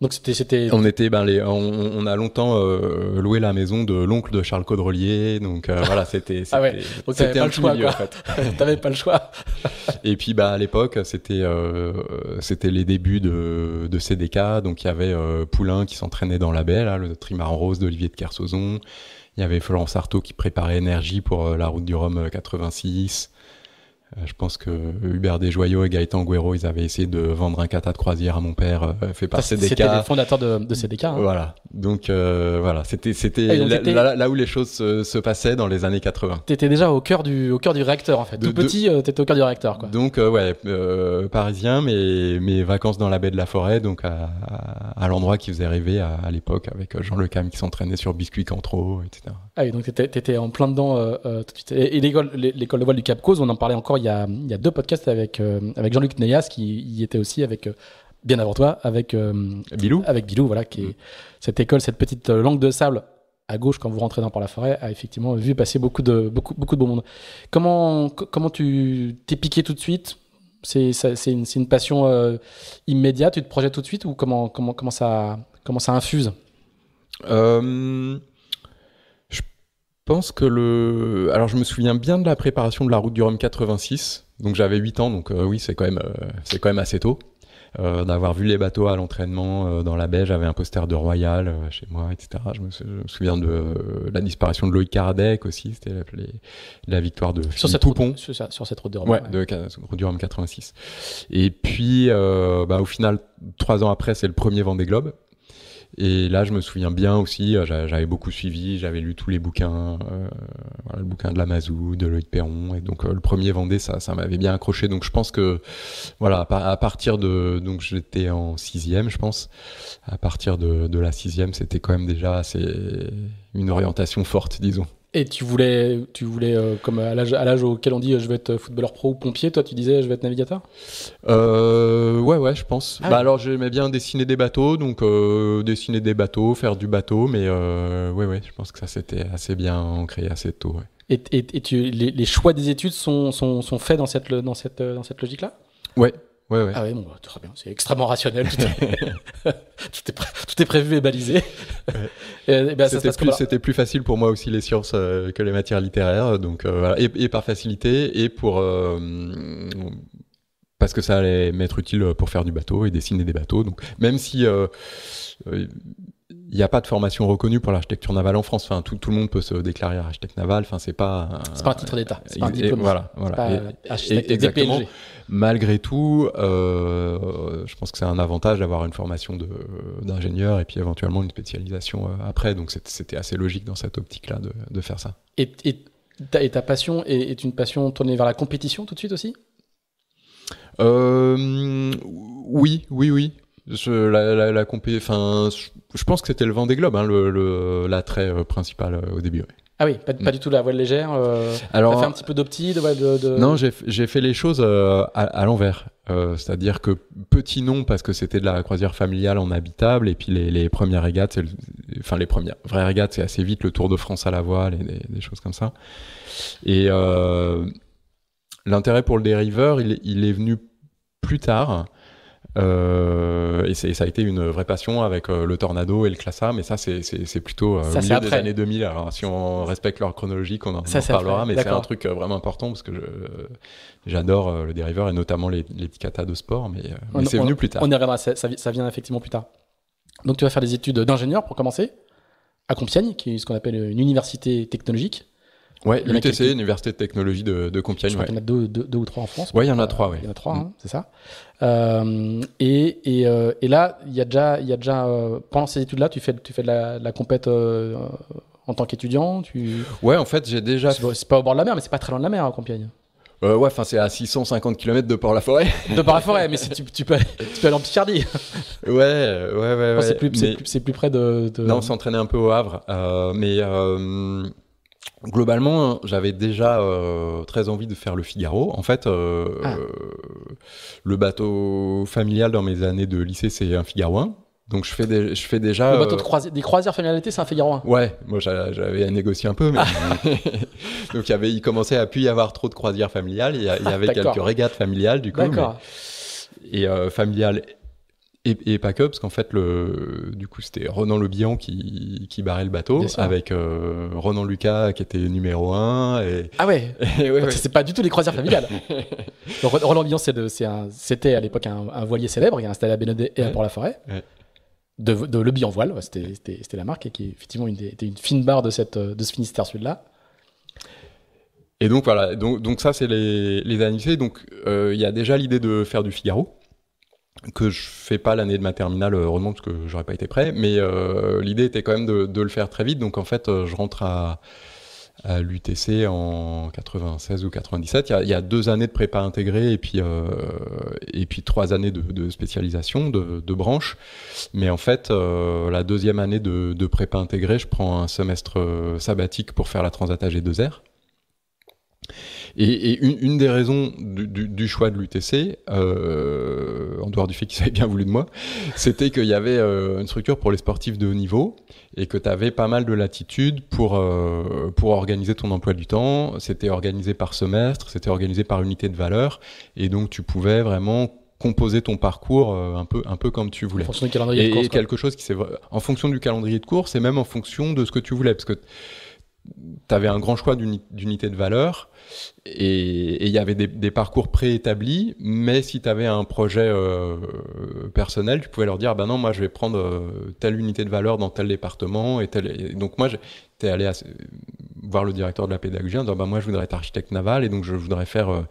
Donc c'était, On était, ben, on, a longtemps euh, loué la maison de l'oncle de Charles Caudrelier, donc euh, voilà, c'était. (laughs) ah ouais. Donc pas, en fait. choix. (laughs) t'avais pas le choix. (laughs) Et puis bah à l'époque, c'était, euh, c'était les débuts de, CDK, donc il y avait Poulain qui s'entraînait dans la baie, là, le trimaran rose d'Olivier de Kersauzon. Il y avait Florence Artaud qui préparait énergie pour la route du Rhum 86. Euh, je pense que Hubert Desjoyaux et Gaëtan Guéraud, ils avaient essayé de vendre un cata de croisière à mon père, euh, fait par CDK. C'était le fondateurs de, de CDK. Hein. Voilà. Donc euh, voilà, c'était c'était ah, là, où les choses se, passaient dans les années 80. T'étais déjà au cœur du au cœur du réacteur en fait. Tout petit, t'étais au cœur du réacteur quoi. Donc ouais, parisien, mais mes vacances dans la baie de la Forêt, donc à, l'endroit qui faisait rêver à, à l'époque avec Jean Le Cam qui s'entraînait sur Biscuit Cantreau, etc. Ah oui, donc t'étais en plein dedans tout de suite. Et, l'école l'école de voile du Cap Cause, on en parlait encore il y a, deux podcasts avec, euh, avec Jean-Luc Neyas qui y était aussi avec euh, bien avant toi, avec euh, Bilou. Avec Bilou, voilà, qui mm. cette école, cette petite langue de sable à gauche quand vous rentrez dans par la forêt, a effectivement vu passer beaucoup de beaucoup beaucoup de bon monde. Comment comment tu t'es piqué tout de suite C'est une, une, passion immédiate. Tu te projettes tout de suite ou comment comment comment ça comment ça infuse pense que le. Alors, je me souviens bien de la préparation de la route du Rhum 86. Donc, j'avais 8 ans, donc euh, oui, c'est quand, même, euh, c'est quand même assez tôt. Euh, d'avoir vu les bateaux à l'entraînement dans la baie, j'avais un poster de Royal chez moi, etc. Je me, souviens de la disparition de Loïc Kardec aussi, c'était la, victoire de sur cette sur, cette route du Rhum. de 86. Et puis, bah, au final, trois ans après, c'est le premier Vendée Globe. Et là, je me souviens bien aussi, euh, j'avais beaucoup suivi, j'avais lu tous les bouquins, euh, le bouquin de Lamazou, de Loïc Perron, et donc euh, le premier Vendée, ça, ça m'avait bien accroché. Donc je pense que, voilà, à partir de, donc j'étais en sixième, je pense, à partir de, de la sixième, c'était quand même déjà assez une orientation forte, disons. Et tu voulais, tu voulais euh, comme à l'âge auquel on dit euh, je vais être euh, footballeur pro ou pompier, toi tu disais je vais être navigateur Ouais, ouais, je pense. Ah. Bah, alors j'aimais bien dessiner des bateaux, donc dessiner des bateaux, faire du bateau, mais ouais, ouais, je pense que ça c'était assez bien ancré assez tôt. Et, et, tu, les, choix des études sont, sont, faits dans cette, dans cette, dans cette logique-là Ouais, ah oui, bon, bah, bien, c'est extrêmement rationnel. Tout est, (laughs) prévu et balisé. (laughs) Eh ben, c'était plus, facile pour moi aussi les sciences euh, que les matières littéraires, donc euh, et, par facilité et pour euh, parce que ça allait m'être utile pour faire du bateau et dessiner des bateaux. Donc même si il n'y a pas de formation reconnue pour l'architecture navale en France. Enfin, tout, le monde peut se déclarer architecte naval. Enfin, c'est pas. un titre d'État. C'est pas un diplôme. Voilà, voilà. Malgré tout, euh, je pense que c'est un avantage d'avoir une formation d'ingénieur et puis éventuellement une spécialisation euh, après. Donc c'était assez logique dans cette optique-là de, faire ça. Et, ta, passion est, une passion tournée vers la compétition tout de suite aussi euh, oui, oui, oui. Je, la, je, pense que c'était le vent des globes, hein, l'attrait principal au début. oui. Ah oui, pas, mm. du tout la voile légère. Euh, Alors, fait un petit peu d'opti, de, Non, j'ai fait les choses euh, à, l'envers. Euh, c'est-à-dire que petit nom parce que c'était de la croisière familiale en habitable et puis les, premières régates, enfin les premières vraies régates, c'est assez vite le Tour de France à la voile et des, choses comme ça. Et l'intérêt pour le dériveur, il, est venu plus tard. Euh, et, ça a été une vraie passion avec euh, le Tornado et le Classa, mais ça, c'est plutôt euh, milieu des années 2000. Alors, si on respecte leur chronologie, on en, parlera, mais c'est un truc euh, vraiment important parce que j'adore le dériveur et notamment les, les de sport, mais, mais c'est venu plus tard. On y ça, ça, vient effectivement plus tard. Donc, tu vas faire des études d'ingénieur pour commencer à Compiègne, qui est ce qu'on appelle une université technologique. Ouais, l'UTC, l'Université Université de technologie de, de Compiègne. Je y en a deux, ou trois en France. Oui, il y en a trois, oui. Il y en a trois, mm. hein, c'est ça. Euh, et, et, euh, et, là, il y a déjà, il y a déjà euh, pendant ces études-là, tu fais, tu fais de la, compète en tant qu'étudiant tu... Ouais, en fait, j'ai déjà. C'est pas au bord de la mer, mais c'est pas très loin de la mer, à hein, Compiègne. Euh, ouais, enfin, c'est à 650 km de Port-la-Forêt. De Port-la-Forêt, mais si tu, tu, peux, tu peux aller en Picardie. Ouais, ouais, ouais. ouais c'est plus, c'est plus, près de, Non, on s'entraînait un peu au Havre. mais. Globalement, j'avais déjà euh, très envie de faire le Figaro. En fait, euh, ah. le bateau familial dans mes années de lycée, c'est un Figaro 1. Donc je fais, je fais déjà... Le euh, des croisières familialité, c'est un Figaro 1 Ouais, moi j'avais à négocier un peu, mais... Ah. (laughs) Donc il, commençait à plus y avoir trop de croisières familiales, il y, ah, avait quelques régates familiales du coup. D'accord. Et familiales et, et, pas que, parce qu'en fait, le, du coup, c'était Ronan Le Bihan qui, qui barrait le bateau, avec Renan euh, Ronan Lucas qui était numéro 1. Et... Ah ouais, (laughs) ouais, ah, ouais. C'est pas du tout les croisières familiales. (laughs) Ronan Le Bihan, c'était à l'époque un, voilier célèbre qui a installé à Bénodet et à Port-la-Forêt. De, de, Le Bihan Voile, c'était la marque, et qui effectivement était une fine barre de, cette, de ce Finistère Sud-là. Et donc voilà, donc, donc ça c'est les, les années. Donc euh, il y a déjà l'idée de faire du Figaro que je fais pas l'année de ma terminale, heureusement, parce que j'aurais pas été prêt. Mais euh, l'idée était quand même de, le faire très vite. Donc en fait, euh, je rentre à, l'UTC en 96 ou 97. Il y, a, deux années de prépa intégrée et puis, euh, et puis trois années de, spécialisation, de, de, branche. Mais en fait, la deuxième année de, prépa intégrée, je prends un semestre sabbatique pour faire la transatage g 2 r et, une, des raisons du, choix de l'UTC, en euh, dehors du fait qu'ils avaient bien voulu de moi, c'était qu'il y avait euh, une structure pour les sportifs de haut niveau et que tu avais pas mal de latitude pour, euh, pour organiser ton emploi du temps. C'était organisé par semestre, c'était organisé par unité de valeur et donc tu pouvais vraiment composer ton parcours un peu un peu comme tu voulais. En fonction du calendrier de course. Et quelque chose qui c'est en fonction du calendrier de course et même en fonction de ce que tu voulais parce que tu avais un grand choix d'unité de valeur et il y avait des, parcours préétablis, mais si tu avais un projet euh, personnel, tu pouvais leur dire, bah non, moi je vais prendre euh, telle unité de valeur dans tel département. Et, donc moi, tu allé voir le directeur de la pédagogie en disant bah, Moi, je voudrais être architecte naval et donc je voudrais faire euh,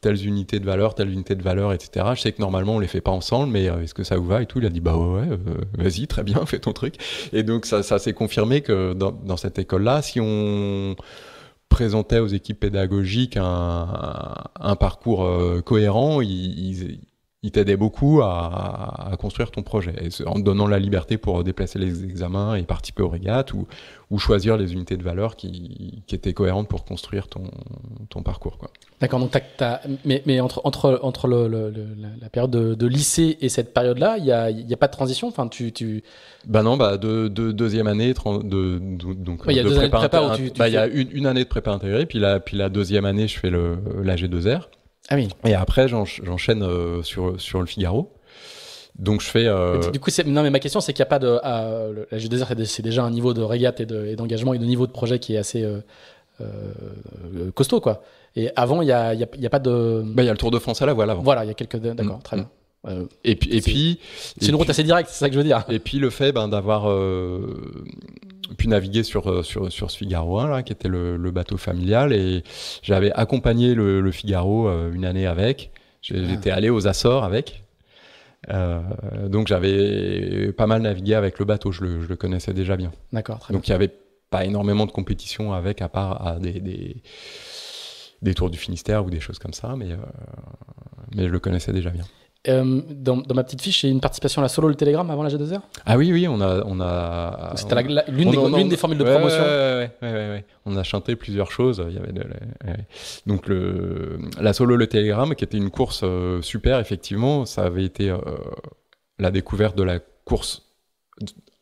telles unités de valeur, telles unités de valeur, etc. Je sais que normalement, on les fait pas ensemble, mais euh, est-ce que ça vous va Et tout. Il a dit Bah ouais, euh, vas-y, très bien, (laughs) fais ton truc. Et donc, ça, s'est confirmé que dans, cette école-là, si on présentait aux équipes pédagogiques un, parcours cohérent, ils il t'aidait beaucoup à, construire ton projet, et en te donnant la liberté pour déplacer les examens et participer aux régates, ou, ou choisir les unités de valeur qui, étaient cohérentes pour construire ton, ton parcours. D'accord, donc as, mais, mais, entre, entre, entre la période de, lycée et cette période-là, il n'y a, a, pas de transition enfin, tu, tu... Ben non, bah, de, deuxième année, de, donc il y a de bah, y a une, année de prépa intégrée, puis la, puis la deuxième année, je fais le, la G2R. Ah oui. Et après, j'enchaîne euh, sur, sur le Figaro. Donc je fais. Euh, du coup, non, mais ma question, c'est qu'il n'y a pas de. Ah, la c'est déjà un niveau de régate et d'engagement et, de niveau de projet qui est assez euh, costaud, quoi. Et avant, il n'y a, a, pas de. Bah, il y a le Tour de France à la voile avant. Voilà, il y a quelques. D'accord, mm, très bien. Mm. Et puis, et puis, c'est une route assez directe, c'est ça que je veux dire. Et puis le fait ben, d'avoir pu naviguer sur, euh, sur, sur ce Figaro 1, là, qui était le, bateau familial. Et j'avais accompagné le, Figaro euh, une année avec. J'étais allé aux Açores avec. Euh, donc j'avais pas mal navigué avec le bateau, je le, connaissais déjà bien. D'accord. Donc il n'y avait pas énormément de compétition avec, à part des, des, tours du Finistère ou des choses comme ça, mais, mais je le connaissais déjà bien. Euh, dans, ma petite fiche, j'ai une participation à la solo le Télégramme avant la G2R Ah oui, oui, on a. On a C'était l'une des, formules de promotion. Ouais, ouais, on a chanté plusieurs choses. y avait Donc, la solo le Télégramme, qui était une course euh, super, effectivement, ça avait été euh, la découverte de la course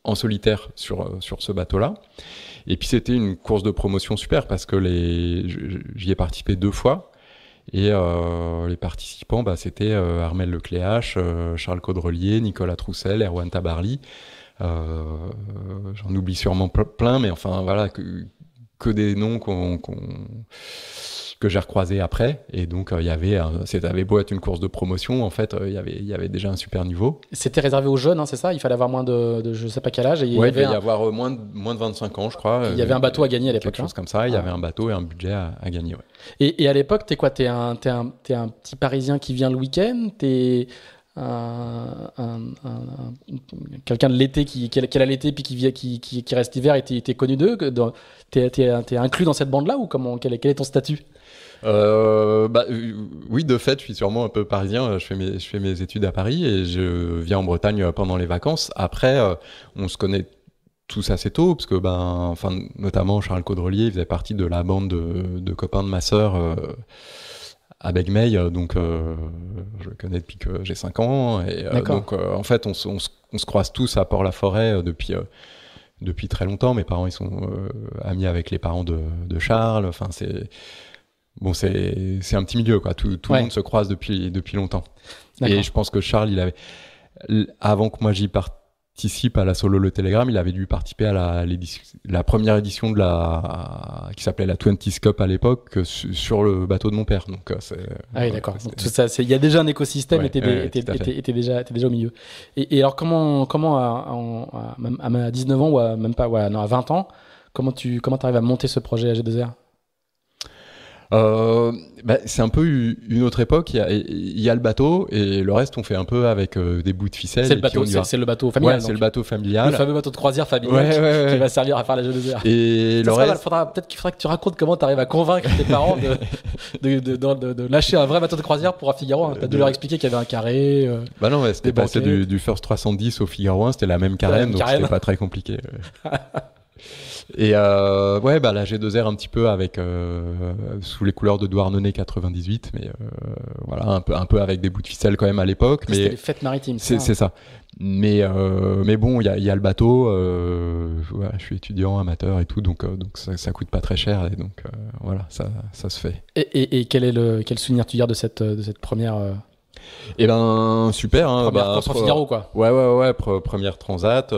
en solitaire sur, sur ce bateau-là. Et puis, c'était une course de promotion super parce que les... j'y ai participé deux fois et euh, les participants, bah, c'était euh, Armel Lecléache, euh, Charles Caudrelier, Nicolas Troussel, Erwan Tabarly. J'en oublie sûrement plein, mais enfin voilà, que, des noms qu'on que j'ai recroisé après. Et donc, euh, il y avait, c'était avait beau être une course de promotion, en fait, euh, il y il y avait déjà un super niveau. C'était réservé aux jeunes, hein, c'est ça Il fallait avoir moins de, je sais pas quel âge. il y avait avoir euh, moins de, moins de 25 ans, je crois. Il y avait un bateau à gagner à l'époque. chose hein. comme ça, il y ah. avait un bateau et un budget à, gagner. Et, à l'époque, t'es quoi T'es un, es un, es un petit Parisien qui vient le week-end T'es un, quelqu'un de l'été qui, qui, a l'été puis qui, qui, qui, qui reste hiver et t'es connu d'eux T'es inclus dans cette bande-là ou comment, quel est ton statut euh, bah, oui, de fait, je suis sûrement un peu parisien. Je fais mes, je fais mes études à Paris et je viens en Bretagne pendant les vacances. Après, euh, on se connaît tous assez tôt, parce que ben, enfin, notamment Charles Caudrelier, faisait partie de la bande de, copains de ma sœur euh, à Begmeil, donc je le connais depuis que j'ai 5 ans, et donc en fait, on, se croise tous à Port-la-Forêt depuis depuis très longtemps. Mes parents, ils sont amis avec les parents de, de Charles, enfin c'est bon, c'est un petit milieu quoi. Tout, tout le monde se croise depuis depuis longtemps. Et je pense que Charles, il avait avant que moi j'y participe à la solo le Telegram, il avait dû participer à la, la première édition de la qui s'appelait la 20 Cup à l'époque euh, sur le bateau de mon père. Donc euh, c'est Ah d'accord. il y a déjà un écosystème et était, déjà déjà au milieu. Et, alors comment comment à, 19 ans ou même pas ouais non, à 20 ans, comment tu comment arrives à monter ce projet à G2R euh, bah, c'est un peu une autre époque. Il y a, le bateau et le reste, on fait un peu avec euh, des bouts de ficelle. C'est le bateau, c'est le bateau familial. c'est le bateau familial. Le fameux bateau de croisière familial qui, va servir à faire la jeunesse. Et peut-être qu'il faudra que tu racontes comment tu arrives à convaincre tes parents de, lâcher un vrai bateau de croisière pour un Figaro. Hein. T'as dû leur expliquer qu'il y avait un carré. Euh, bah non, c'était passé du, du, First 310 au Figaro 1, c'était la même carène, donc c'était pas très compliqué. (laughs) Et euh, ouais, bah, la G2R un petit peu avec euh, sous les couleurs de Douarnenez 98, mais euh, voilà, un peu, un peu avec des bouts de ficelle quand même à l'époque. C'était les fêtes maritimes. C'est ça. Mais, mais bon, il y a, y a, le bateau. je suis étudiant, amateur et tout, donc, donc ça, coûte pas très cher et donc voilà, ça, ça se fait. Et, et, quel est le quel souvenir tu as de cette de cette première et eh ben super, hein, première bah, quoi. Ouais ouais ouais, première transat,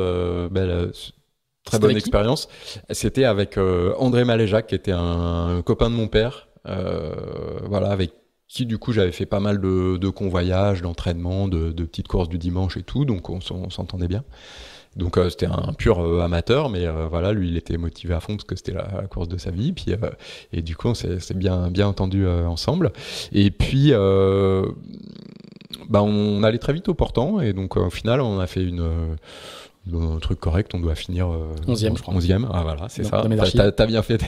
Très bonne expérience. C'était avec euh, André Maléjac, qui était un, copain de mon père, euh, voilà, avec qui du coup j'avais fait pas mal de, de convoyages, d'entraînements, de, petites courses du dimanche et tout, donc on, s'entendait bien. Donc euh, c'était un pur amateur, mais voilà, lui il était motivé à fond parce que c'était la, course de sa vie. Puis et du coup on s'est bien bien entendu ensemble. Et puis bah, on allait très vite au portant et donc au final on a fait une un truc correct, on doit finir 11e, euh, je crois. ah voilà, c'est ça. T'as bien fait.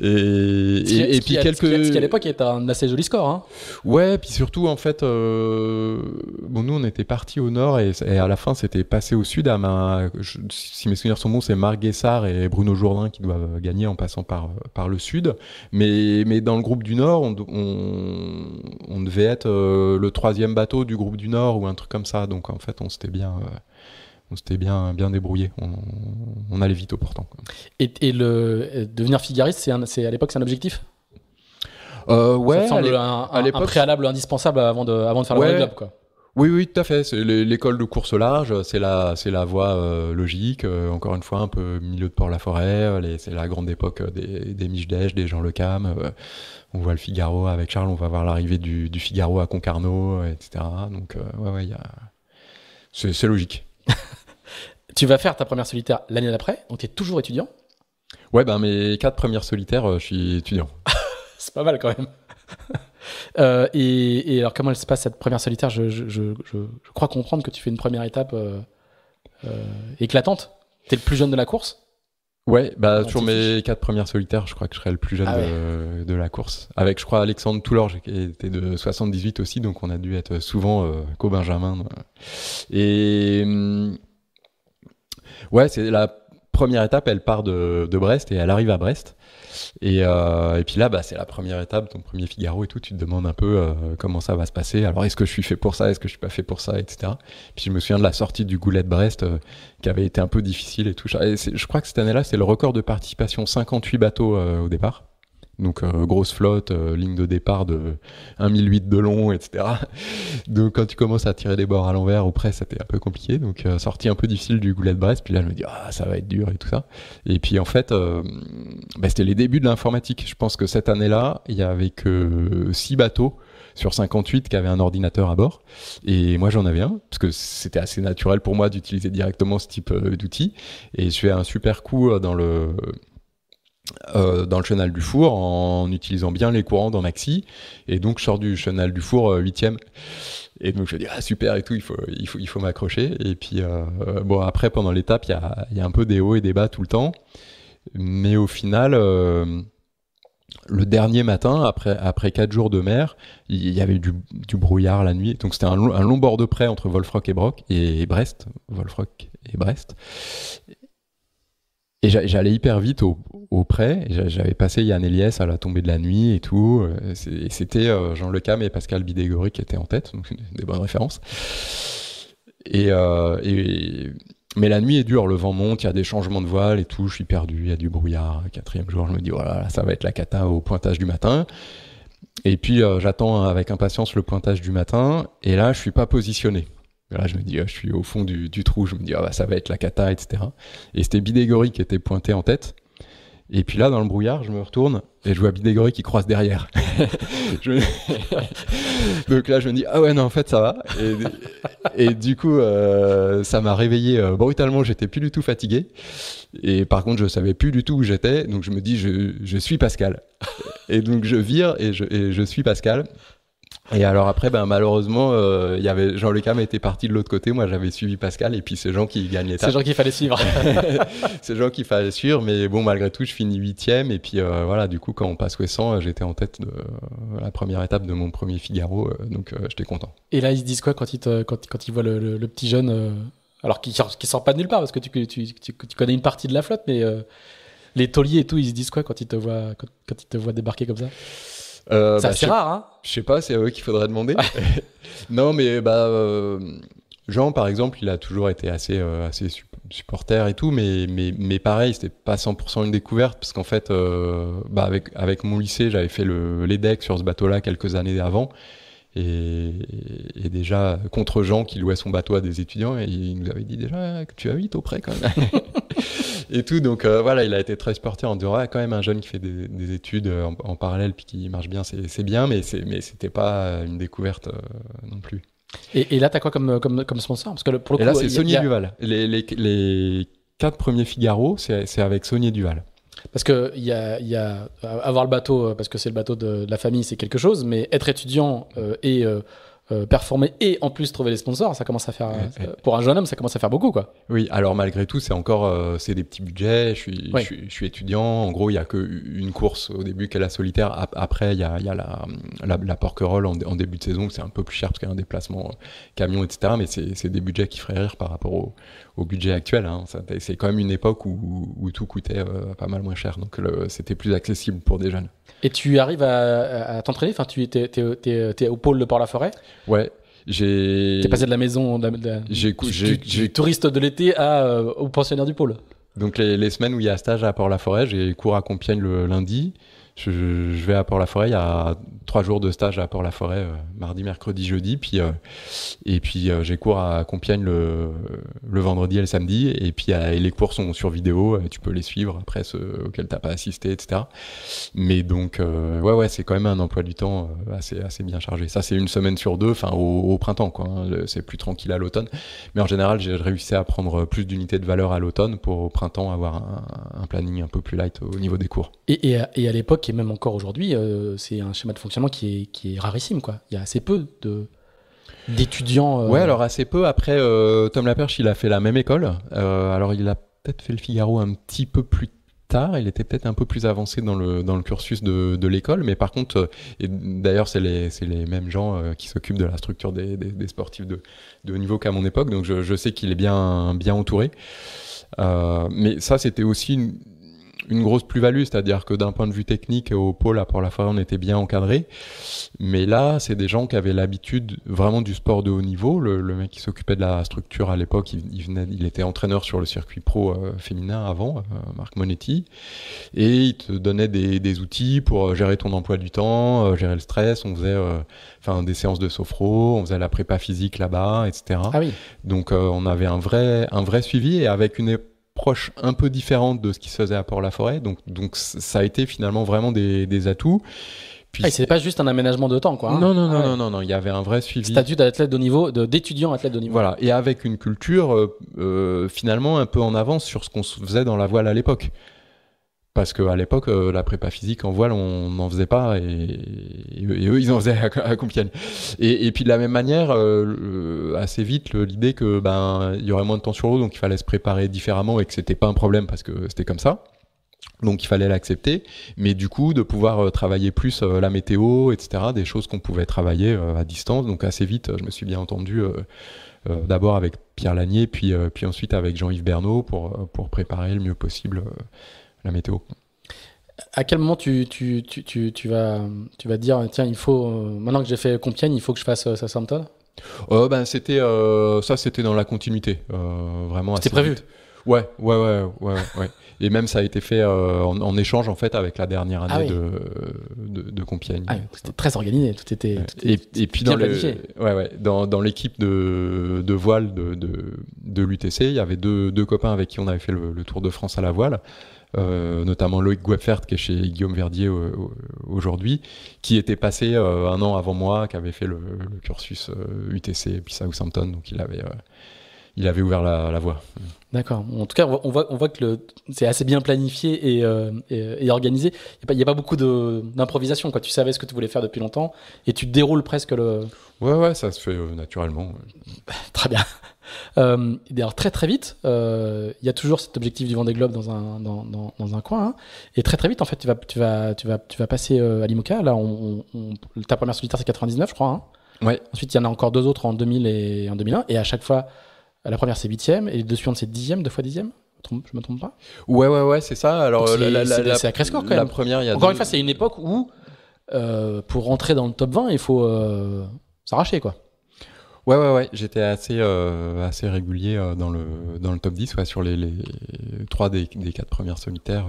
et, puis quelques. Ce qui à l'époque est un assez joli score. Hein. Ouais, puis surtout en fait, euh, bon nous on était partis au nord et, à la fin c'était passé au sud à si mes souvenirs sont bons, c'est Marc Guessard et Bruno Jourdain qui doivent gagner en passant par par le sud. Mais mais dans le groupe du nord, on, devait être euh, le troisième bateau du groupe du nord ou un truc comme ça. Donc en fait, on s'était bien on s'était bien, bien débrouillé. On, allait vite pourtant. portant. Et, le, devenir figariste, c'est, c'est à l'époque, c'est un objectif euh, ouais, Ça semble un, préalable indispensable avant de, faire le job quoi. Oui, oui, tout à fait. C'est l'école de course large, c'est la, c'est la voie euh, logique. Euh, encore une fois, un peu milieu de Port-la-Forêt. c'est la grande époque des, des des Jean Le Cam. on voit le Figaro avec Charles. On va voir l'arrivée du, Figaro à Concarneau, etc. Donc, ouais, ouais, c'est logique. (laughs) tu vas faire ta première solitaire l'année d'après, donc tu es toujours étudiant Ouais, ben mes quatre premières solitaires, euh, je suis étudiant. (laughs) c'est pas mal quand même. (laughs) Euh, et, alors, comment elle se passe cette première solitaire je, crois comprendre que tu fais une première étape euh, éclatante. Tu es le plus jeune de la course Ouais, bah, sur mes quatre premières solitaires, je crois que je serais le plus jeune ah de, de, la course. Avec, je crois, Alexandre Toulorge, qui était de 78 aussi, donc on a dû être souvent euh, co-Benjamin. Et. Hum, ouais, c'est la première étape, elle part de, de, Brest et elle arrive à Brest. Et, euh, et puis là, bah, c'est la première étape, ton premier Figaro et tout. Tu te demandes un peu euh, comment ça va se passer. Alors, est-ce que je suis fait pour ça Est-ce que je suis pas fait pour ça Etc. Puis je me souviens de la sortie du goulet de Brest euh, qui avait été un peu difficile et tout. je crois que cette année-là, c'est le record de participation 58 bateaux euh, au départ. Donc euh, grosse flotte, euh, ligne de départ de 1008 de long, etc. donc quand tu commences à tirer des bords à l'envers au presse, c'était un peu compliqué. Donc euh, sortie un peu difficile du goulet de Brest. Puis là je me dis ah ça va être dur et tout ça. Et puis en fait bah, c'était les débuts de l'informatique. Je pense que cette année-là il y avait que 6 bateaux sur 58 qui avaient un ordinateur à bord. Et moi j'en avais un parce que c'était assez naturel pour moi d'utiliser directement ce type d'outil. Et je fais un super coup dans le euh, dans le chenal du four en utilisant bien les courants dans Maxi. Et donc, je sors du chenal du four 8e. Euh, et donc, je dis, ah, super et tout, il faut, il faut, il faut m'accrocher. Et puis, euh, bon, après, pendant l'étape, il y a, y a, un peu des hauts et des bas tout le temps. Mais au final, le dernier matin, après, après 4 jours de mer, il y avait du, brouillard la nuit. Donc, c'était un, long bord de près entre Wolfrock et, Brock, et, Brest. Wolfrock et Brest j'allais hyper vite au, près J'avais passé Yann Eliès à la tombée de la nuit et tout. Euh, c'était euh, Jean Lecam et Pascal Bidégory qui étaient en tête, donc des bonnes références. Euh, mais la nuit est dure, le vent monte, il y a des changements de voile et tout. Je suis perdu, il y a du brouillard. Quatrième jour, je me dis voilà, oh ça va être la cata au pointage du matin. Et puis j'attends avec impatience le pointage du matin. Et là, je suis pas positionné. Là, je me dis, ah, je suis au fond du, trou, je me dis, ah, bah, ça va être la cata, etc. Et c'était Bidégory qui était pointé en tête. Et puis là, dans le brouillard, je me retourne et je vois Bidégory qui croise derrière. (laughs) (laughs) Donc là, je me dis, ah ouais, non, en fait, ça va. Et, du coup, euh, ça m'a réveillé euh, brutalement, j'étais plus du tout fatigué. Et par contre, je savais plus du tout où j'étais. Donc je me dis, je, je suis Pascal. Et donc je vire et je, et je suis Pascal. Et alors après, ben, malheureusement, euh, y avait Jean luc était parti de l'autre côté. Moi, j'avais suivi Pascal et puis ces gens qui gagnaient. Ces C'est gens qu'il fallait suivre. (laughs) ces gens qu'il fallait suivre. Mais bon, malgré tout, je finis huitième. Et puis euh, voilà, du coup, quand on passe 100 euh, j'étais en tête de euh, la première étape de mon premier Figaro. donc j'étais content. Et là, ils se disent quoi quand ils, te, quand ils voient le, petit jeune Alors qu'il qui sort pas de nulle part parce que tu, connais une partie de la flotte, mais les tauliers et tout, ils se disent quoi quand ils te voient, quand, quand ils te voient débarquer comme ça euh, c'est bah, rare, hein Je sais pas, c'est à eux qu'il faudrait demander. (laughs) non, mais bah, euh, Jean, par exemple, il a toujours été assez, euh, assez supporter et tout, mais, mais, mais pareil, c'était pas 100% une découverte, parce qu'en fait, euh, bah, avec, avec mon lycée, j'avais fait le, l'EDEC sur ce bateau-là quelques années avant et, déjà contre Jean qui louait son bateau à des étudiants et il nous avait dit déjà que tu as 8 auprès quand même. (laughs) et tout, donc euh, voilà, il a été très sporté en disant quand même un jeune qui fait des, études euh, en, parallèle puis qui marche bien, c'est bien, mais c'était pas une découverte euh, non plus. Et, là, tu as quoi comme, comme, sponsor Parce que pour le et là, c'est Sonia Duval. Les, quatre premiers Figaro, c'est avec Sonia Duval. Parce que y a, y a, euh, avoir le bateau, euh, parce que c'est le bateau de, la famille, c'est quelque chose, mais être étudiant euh, et euh, performer et en plus trouver les sponsors, ça commence à faire euh, pour un jeune homme, ça commence à faire beaucoup quoi. Oui, alors malgré tout, c'est encore euh, c'est des petits budgets. Je suis, je, étudiant. En gros, il y a que une course au début qui est la solitaire. Après, il y a, il y a la, la, en, début de saison, c'est un peu plus cher parce qu'il y a un déplacement camion, etc. Mais c'est des budgets qui feraient rire par rapport au, budget actuel. Hein. C'est quand même une époque où tout coûtait pas mal moins cher, donc c'était plus accessible pour des jeunes. Et tu arrives à, t'entraîner enfin, Tu es, au pôle de Port-la-Forêt Ouais. J'ai. T'es passé de la maison de, touriste de l'été euh, au pensionnaire du pôle. Donc les, les, semaines où il y a stage à Port-la-Forêt, j'ai cours à Compiègne le lundi je, je, vais à Port-la-Forêt. Il y a trois jours de stage à Port-la-Forêt, euh, mardi, mercredi, jeudi. Puis, euh, et puis euh, j'ai cours à Compiègne le, le, vendredi et le samedi. Et puis et les cours sont sur vidéo. tu peux les suivre après ceux auxquels t'as pas assisté, etc. Mais donc, ouais, ouais, c'est quand même un emploi du temps assez, assez bien chargé. Ça, c'est une semaine sur deux, enfin au, printemps, quoi. Hein. c'est plus tranquille à l'automne. Mais en général, j'ai réussi à prendre plus d'unités de valeur à l'automne pour au printemps avoir un, planning un peu plus light au niveau des cours. et, et et à l'époque, et même encore aujourd'hui, euh, c'est un schéma de fonctionnement qui est, qui est rarissime. Quoi. Il y a assez peu de, d'étudiants. Oui, euh, Ouais, alors assez peu. Après, euh, Tom Laperche, il a fait la même école. alors, il a peut-être fait le Figaro un petit peu plus tard. Il était peut-être un peu plus avancé dans le, dans le cursus de, de l'école. Mais par contre, d'ailleurs, c'est les, les mêmes gens qui s'occupent de la structure des, des, sportifs de, de, haut niveau qu'à mon époque. Donc, je, je sais qu'il est bien, bien entouré. mais ça, c'était aussi une une grosse plus-value, c'est-à-dire que d'un point de vue technique, au pôle à port la fois, on était bien encadré. Mais là, c'est des gens qui avaient l'habitude vraiment du sport de haut niveau. Le, mec qui s'occupait de la structure à l'époque, il, il était entraîneur sur le circuit pro euh, féminin avant, euh, Marc Monetti. Et il te donnait des, outils pour euh, gérer ton emploi du temps, gérer le stress. On faisait enfin des séances de sophro, on faisait la prépa physique là-bas, etc. Ah Donc on avait un vrai, un vrai suivi et avec une approche un peu différente de ce qui se faisait à Port-la-Forêt. Donc, donc ça a été finalement vraiment des, atouts. Ah, et c'est pas juste un aménagement de temps, quoi. Hein. Non, non, ah non, non, non, Il y avait un vrai suivi. Statut d'athlète de niveau, d'étudiant athlète de niveau. Voilà. Et avec une culture euh, euh, finalement un peu en avance sur ce qu'on faisait dans la voile à l'époque. Parce qu'à l'époque, euh, la prépa physique en voile, on n'en faisait pas et, eux, ils en faisaient à, Compiègne. Et, puis de la même manière, euh, assez vite, l'idée que ben il y aurait moins de temps sur l'eau, donc il fallait se préparer différemment et que c'était pas un problème parce que c'était comme ça. Donc il fallait l'accepter, mais du coup de pouvoir euh, travailler plus la météo, etc., des choses qu'on pouvait travailler à distance. Donc assez vite, je me suis bien entendu d'abord avec Pierre Lanier, puis, ensuite avec Jean-Yves Bernot pour préparer le mieux possible la météo. À quel moment tu, tu, tu, tu, tu vas, tu vas dire, tiens, il faut, euh, maintenant que j'ai fait Compiègne, il faut que je fasse euh, Southampton euh, ben, c'était, euh, Ça, c'était dans la continuité, euh, vraiment. C'était prévu Ouais, ouais, ouais, ouais. ouais. Et même ça a été fait euh, en, échange en fait avec la dernière année ah de, de, Compiègne. Ah c'était très organisé, tout était. et, puis dans, dans, l'équipe de, voile de, l'UTC, il y avait deux, copains avec qui on avait fait le, Tour de France à la voile. Euh, notamment Loïc Gueffert qui est chez Guillaume Verdier aujourd'hui, qui était passé euh, un an avant moi, qui avait fait le, cursus UTC et puis Southampton, donc il avait, il avait ouvert la voie. D'accord. En tout cas, on voit, on voit que c'est assez bien planifié et, euh, et, organisé. Il n'y a, pas beaucoup d'improvisation. Tu savais ce que tu voulais faire depuis longtemps et tu déroules presque le. Ouais, ouais, ça se fait euh, naturellement. (laughs) très bien. Euh, d'ailleurs, très très vite, il y a toujours cet objectif du Vendée Globe dans un, dans, un coin. Hein. Et très très vite, en fait, tu vas, tu vas, tu vas, tu vas passer à l'IMOCA. Là, on, ta première solitaire, c'est 99, je crois. Hein. Ouais. Ensuite, il y en a encore deux autres en 2000 et en 2001. Et à chaque fois, la première, c'est huitième, et les deux suivantes, c'est dixième, deux fois dixième je me trompe pas Ouais, ouais, ouais, c'est ça. Alors, euh, c'est sacré score quand même. La première, Encore une fois, c'est une époque où, euh, pour rentrer dans le top 20, il faut euh, s'arracher, quoi. Ouais, ouais, ouais. J'étais assez, assez régulier dans, le, le top 10, sur les, trois 3 des, des 4 premières solitaires.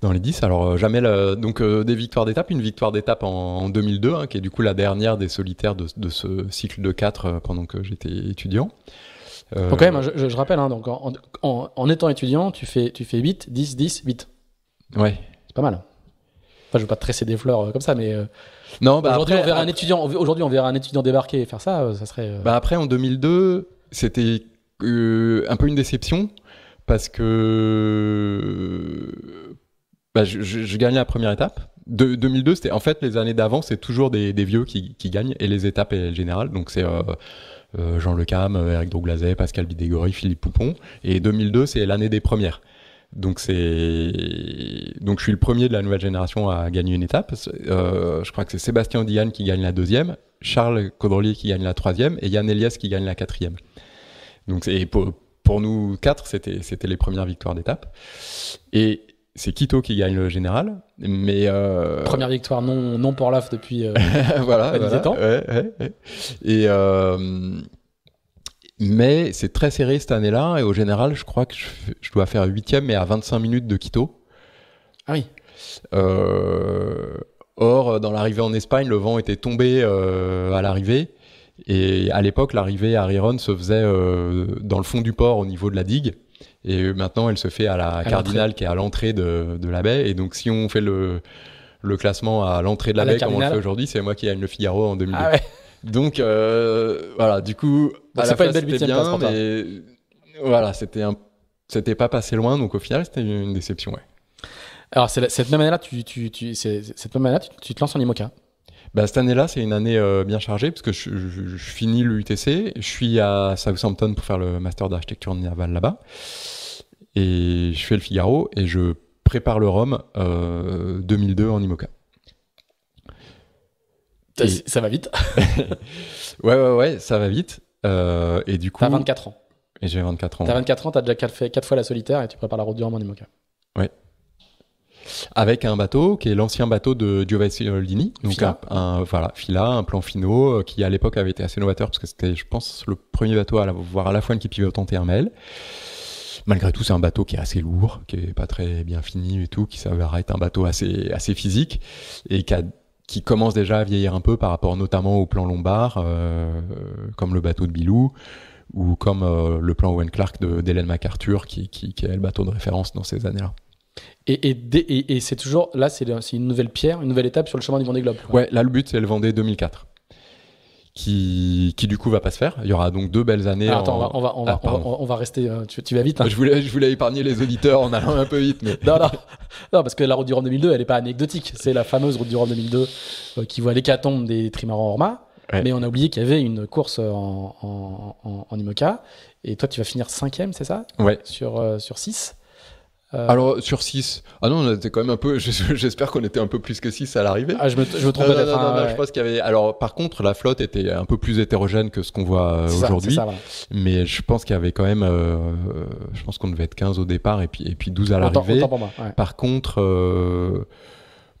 Dans les 10, alors euh, jamais donc euh, des victoires d'étape, une victoire d'étape en, 2002, hein, qui est du coup la dernière des solitaires de, ce cycle de 4 euh, pendant que j'étais étudiant. Quand même, hein, je, rappelle, hein, donc en, étant étudiant, tu fais, tu fais 8, 10, 10, 8. Ouais. C'est pas mal. Enfin, je veux pas te tresser des fleurs comme ça, mais. non, bah aujourd'hui, on verra un étudiant. Aujourd'hui, on verra un étudiant débarquer et faire ça. Ça serait. Bah après, en 2002, c'était un peu une déception parce que bah, je, je, gagnais la première étape. De, 2002, c'était en fait les années d'avant, c'est toujours des, des vieux qui, gagnent et les étapes et générales. Donc c'est euh, euh, Jean Lecam, Eric euh, Droglazet, Pascal Bidégory, Philippe Poupon. Et 2002, c'est l'année des premières. Donc c'est donc je suis le premier de la nouvelle génération à gagner une étape. Euh, je crois que c'est Sébastien Diane qui gagne la deuxième, Charles Caudrelier qui gagne la troisième et Yann Elias qui gagne la quatrième. Donc c'est pour, pour nous quatre, c'était c'était les premières victoires d'étape. Et c'est Quito qui gagne le général, mais euh, première victoire non non pour l'AF depuis euh, (laughs) voilà, euh, mais c'est très serré cette année-là et au général, je crois que je, dois faire huitième mais à 25 minutes de Quito. Ah oui. Or, dans l'arrivée en Espagne, le vent était tombé à l'arrivée. Et à l'époque, l'arrivée à Riron se faisait dans le fond du port au niveau de la digue. Et maintenant, elle se fait à la Cardinale qui est à l'entrée de, de, la baie. Et donc, si on fait le, le classement à l'entrée de la baie comme on le fait aujourd'hui, c'est moi qui une le Figaro en 2002. Ah donc, euh, voilà, du coup, c'est pas une belle huitième place Mais voilà, c'était un, c'était pas passé loin. Donc, au final, c'était une déception, ouais. Alors, cette même année-là, tu, tu, cette tu, te lances en IMOCA. Bah, cette année-là, c'est une année euh, bien chargée parce que je, je, je finis l'UTC, je suis à Southampton pour faire le master d'architecture navale là-bas. Et je fais le Figaro et je prépare le Rome 2002 euh, en IMOCA. Ça, va vite. (laughs) ouais, ouais, ouais, ça va vite. Euh, et du coup. T'as 24 ans. Et j'ai 24 ans. T'as 24 ans, t'as déjà fait 4 fois la solitaire et tu prépares la route du Rome en IMOCA. Ouais. Avec un bateau qui est l'ancien bateau de Giovanni Oldini. Donc Un, voilà, Fila, un plan fino euh, qui à l'époque avait été assez novateur parce que c'était, je pense, le premier bateau à voir à la fois une qui pivote en TRML. Malgré tout, c'est un bateau qui est assez lourd, qui est pas très bien fini et tout, qui s'avère être un bateau assez, physique et qui commence déjà à vieillir un peu par rapport notamment au plan lombard, euh, comme le bateau de Bilou, ou comme euh, le plan Owen Clark d'Hélène MacArthur, qui, est le bateau de référence dans ces années-là. Et, et, c'est toujours, là, c'est une nouvelle pierre, une nouvelle étape sur le chemin du Vendée Globe. Ouais, là, le but, c'est le Vendée 2004 qui, du coup va pas se faire. Il y aura donc deux belles années. Ah, attends, on, va, on, va, ah, rester. Euh, tu, vas vite. Hein. Je, voulais, je voulais épargner les auditeurs en allant un peu vite. Mais... non, non, non, parce que la route du Rhum 2002, elle n'est pas anecdotique. C'est la fameuse route du Rhum 2002 euh, qui voit l'hécatombe des trimarans Orma. Mais on a oublié qu'il y avait une course euh, en, Imoca. Et toi, tu vas finir cinquième, c'est ça Oui. Sur, sur six. Euh, alors sur 6, ah non, on était quand même un peu, (laughs) j'espère qu'on était un peu plus que 6 à l'arrivée. Ah, je me, je me trompe peut-être. Hein, je pense qu'il y avait, alors par contre, la flotte était un peu plus hétérogène que ce qu'on voit euh, aujourd'hui. Mais je pense qu'il y avait quand même, euh, je pense qu'on devait être 15 au départ et puis, et puis 12 à l'arrivée. Par contre,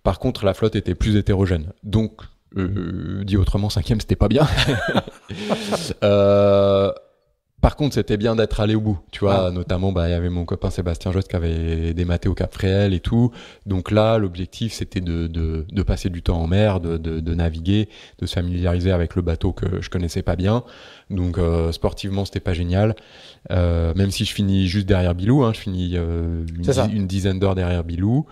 par contre, la flotte était plus hétérogène. Donc, dit autrement, cinquième, c'était pas bien. (laughs) euh, par contre, c'était bien d'être allé au bout, tu vois. Notamment, bah, il y avait mon copain Sébastien Jost qui avait dématé au Cap Fréhel et tout. Donc là, l'objectif, c'était de, passer du temps en mer, de, naviguer, de se familiariser avec le bateau que je connaissais pas bien. Donc euh, sportivement, c'était pas génial. Euh, même si je finis juste derrière Bilou, hein, je finis euh, une, une, dizaine d'heures derrière Bilou.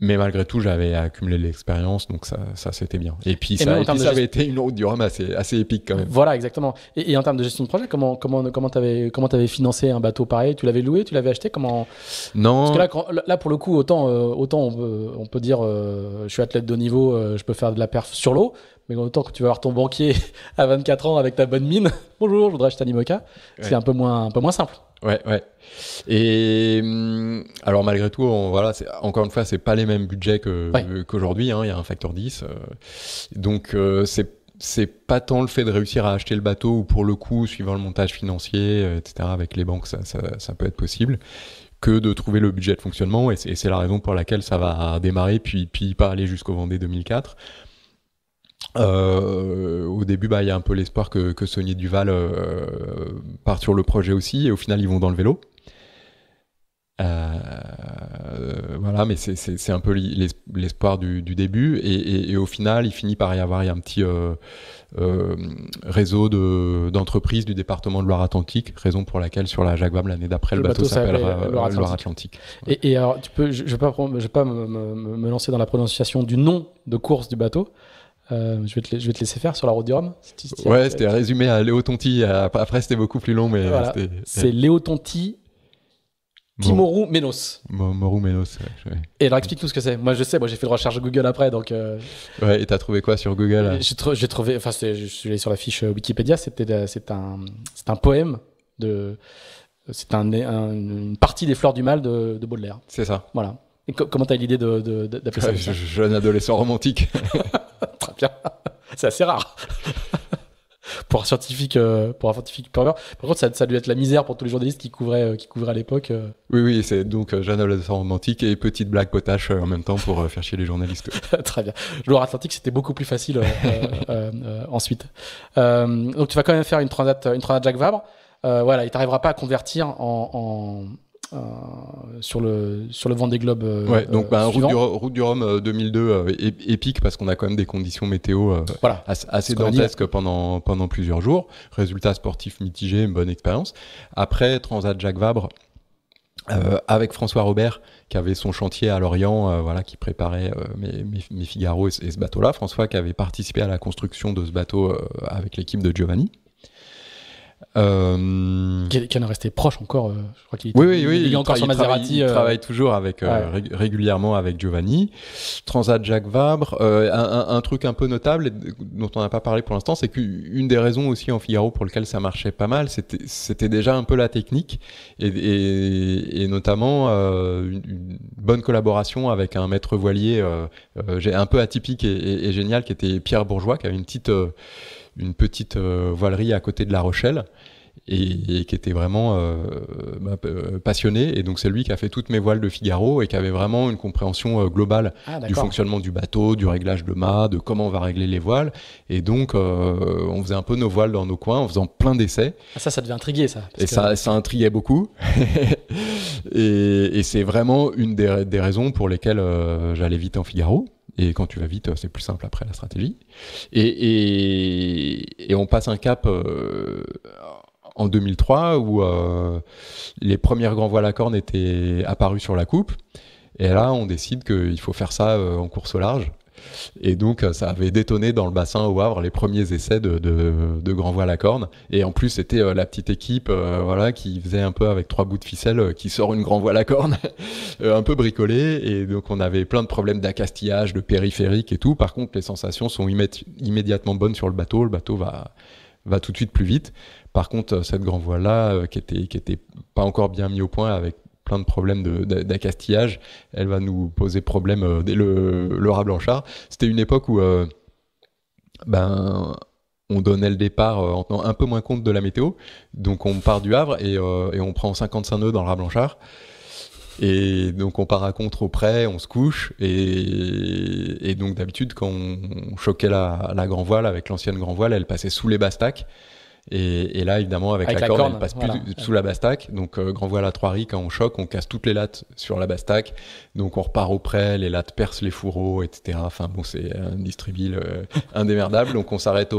Mais malgré tout, j'avais accumulé de l'expérience, donc ça, ça c'était bien. Et puis, ça, avait été une autre durée assez, assez épique quand même. Voilà, exactement. Et, en termes de gestion de projet, comment comment comment t'avais comment avais financé un bateau pareil Tu l'avais loué Tu l'avais acheté Comment Non. Parce que là, pour le coup, autant euh, autant on peut, dire, euh, je suis athlète de haut niveau, euh, je peux faire de la perf sur l'eau, mais autant que tu vas voir ton banquier (laughs) à 24 ans avec ta bonne mine, (laughs) bonjour, je voudrais acheter un IMOCA, c'est un peu moins un peu moins simple. Ouais, ouais. Et hum, alors malgré tout, on, voilà, encore une fois, c'est pas les mêmes budgets qu'aujourd'hui. Hein. il y a un facteur 10, euh. donc euh, c'est c'est pas tant le fait de réussir à acheter le bateau ou pour le coup, suivant le montage financier, euh, etc. Avec les banques, ça, peut être possible, que de trouver le budget de fonctionnement. Et c'est la raison pour laquelle ça va démarrer puis puis pas aller jusqu'au Vendée 2004 euh, au début, bah, il y a un peu l'espoir que, que Duval part euh, parte sur le projet aussi, et au final, ils vont dans le vélo. Euh, voilà, mais c'est un peu l'espoir du, du, début, et, et, au final, il finit par y avoir y un petit réseau d'entreprises du département de Loire-Atlantique, raison pour laquelle sur la Jacques l'année d'après, le, bateau, s'appellera Loire-Atlantique. et, et, alors, tu peux, je ne vais pas, je pas me, me lancer dans la prononciation du nom de course du bateau. Euh, je, vais te, laisser faire sur la route du Rhum. ouais, c'était résumé à Léo Tonti. Après, c'était beaucoup plus long, mais c'est Léo Tonti, Timorou Menos. Moru Menos, Et alors explique tout ce que c'est. Moi je sais, moi j'ai fait le recherche Google après, donc. Euh, ouais, et t'as trouvé quoi sur Google J'ai trouvé, enfin je suis allé sur la fiche euh, Wikipédia, c'était c'est un, un poème de, c'est un, une partie des Fleurs du Mal de, Baudelaire. C'est ça. Voilà. Et comment t'as eu l'idée d'appeler de, ça (laughs) Jeune adolescent romantique. (laughs) (laughs) c'est assez rare. (laughs) pour un scientifique euh, pour un scientifique Par contre, ça, ça devait être la misère pour tous les journalistes qui couvraient euh, qui couvraient à l'époque. Euh. Oui, oui, c'est donc jeune adolescent romantique et petite blague potache en même temps pour faire chier les journalistes. (laughs) Très bien. Joueur Atlantique, c'était beaucoup plus facile ensuite. donc, tu vas quand même faire une transat une transat Jacques Vabre. voilà, il t'arrivera pas à convertir en euh, sur le sur le Vendée Globe. Euh, donc bah, euh, route, du, Rhum 2002 épique parce qu'on a quand même des conditions météo assez, dantesques pendant pendant plusieurs jours. Résultat sportif mitigé, bonne expérience. Après Transat Jacques Vabre. avec François Robert qui avait son chantier à Lorient, voilà, qui préparait mes, Figaro et ce bateau-là. François qui avait participé à la construction de ce bateau avec l'équipe de Giovanni. Euh... Qui, en est resté proche encore, euh, je crois qu'il oui, oui, il, est encore sur Maserati. Travaille, Il euh, travaille toujours avec, euh, régulièrement avec Giovanni. Transat Jacques Vabre, un, truc un peu notable dont on n'a pas parlé pour l'instant, c'est qu'une des raisons aussi en Figaro pour lequel ça marchait pas mal, c'était déjà un peu la technique et, notamment une, bonne collaboration avec un maître voilier un peu atypique et, et, génial qui était Pierre Bourgeois, qui avait une petite une petite euh, voilerie à côté de La Rochelle. Et, qui était vraiment euh, bah, euh, passionné. Et donc c'est lui qui a fait toutes mes voiles de Figaro et qui avait vraiment une compréhension globale ah, du fonctionnement du bateau, du réglage de mât, de comment on va régler les voiles. Et donc on faisait un peu nos voiles dans nos coins en faisant plein d'essais. Ah, ça, ça devait intriguer ça. et ça, ça intriguait beaucoup. (laughs) et, c'est vraiment une des raisons pour lesquelles j'allais vite en Figaro et quand tu vas vite, c'est plus simple après la stratégie. Et, on passe un cap euh, en 2003 où euh, les premières grands voiles à corne étaient apparues sur la coupe. Et là, on décide qu'il faut faire ça euh, en course au large. Et donc, euh, ça avait détonné dans le bassin au Havre les premiers essais de, grand voile à corne. Et en plus, c'était euh, la petite équipe euh, voilà, qui faisait un peu avec trois bouts de ficelle qui sort une grand voile à corne, (laughs) un peu bricolée. Et donc, on avait plein de problèmes d'accastillage, de périphérique et tout. Par contre, les sensations sont immédiatement bonnes sur le bateau. Le bateau va, va tout de suite plus vite. Par contre, cette grand voile-là, qui, était, qui était pas encore bien mis au point avec de problèmes d'accastillage. Elle va nous poser problème euh, dès le, le rat blanchard. C'était une époque où euh, ben, on donnait le départ euh, en tenant un peu moins compte de la météo. Donc on part du Havre et, on prend 55 nœuds dans le rat blanchard. Et donc on part à contre au près, on se couche. Et, donc d'habitude, quand on, choquait la, la, grand voile avec l'ancienne grand voile, elle passait sous les bastacs. Et, et, là, évidemment, avec, la, corde passe plus sous la bastac. Donc, euh, grand voile à trois riz, quand on choque, on casse toutes les lattes sur la bastac. Donc, on repart au prêt, les lattes percent les fourreaux, etc. Enfin, bon, c'est un euh, (laughs) indémerdable. Donc, on s'arrête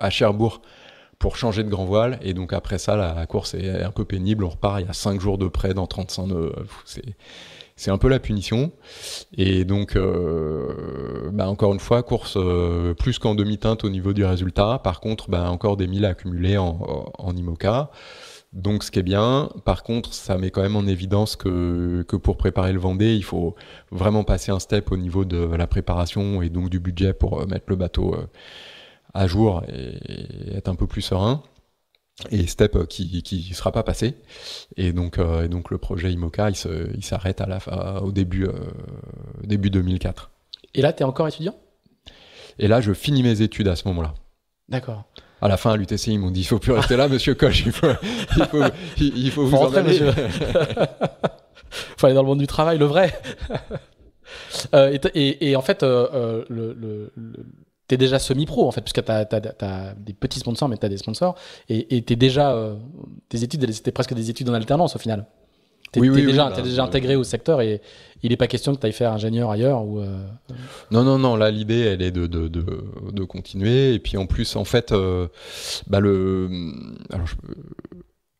à Cherbourg pour changer de grand voile. Et donc, après ça, la course est un peu pénible. On repart, il y a cinq jours de prêt dans 35 nœuds. Euh, c'est c'est un peu la punition. Et donc, euh, bah, encore une fois, course euh, plus qu'en demi-teinte au niveau du résultat. Par contre, bah encore des milles accumulés en, en IMOCA. Donc, ce qui est bien. Par contre, ça met quand même en évidence que, pour préparer le Vendée, il faut vraiment passer un step au niveau de la préparation et donc du budget pour euh, mettre le bateau à jour et être un peu plus serein et Step euh, qui qui sera pas passé et donc euh, donc le projet Imoca il s'arrête à la au début euh, début 2004. Et là tu es encore étudiant Et là je finis mes études à ce moment-là. D'accord. À la fin, à l'UTC, ils m'ont dit il faut plus (laughs) rester là, monsieur Koch, il faut, il faut, il faut, vous rentrer, (laughs) faut aller dans le monde du travail, le vrai. (laughs) et, et, en fait, le, t'es déjà semi-pro en fait, parce que t'as, des petits sponsors, mais t'as des sponsors, et, t'es déjà euh, tes études, c'était presque des études en alternance au final. T'es, déjà, bah, déjà euh, intégré au secteur et il n'est pas question que tu faire ingénieur ailleurs ou. Euh, non, non, non. Là, l'idée, elle est de, de, continuer. Et puis en plus, en fait, bah le, alors je,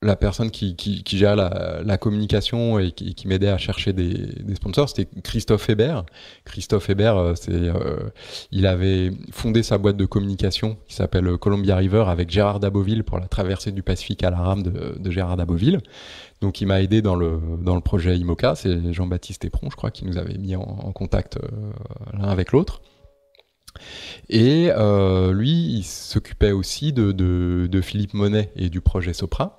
la personne qui, qui, gère la, communication et qui, m'aidait à chercher des, sponsors, c'était Christophe Hébert. Christophe Hébert, euh, c'est, euh, il avait fondé sa boîte de communication qui s'appelle Columbia River avec Gérard Daboville pour la traversée du Pacifique à la rame de, Gérard Daboville. Donc il m'a aidé dans le, projet IMOCA. C'est Jean-Baptiste Épron, je crois, qui nous avait mis en, contact euh, l'un avec l'autre. Et lui, il s'occupait aussi de, de, Philippe Monet et du projet Sopra.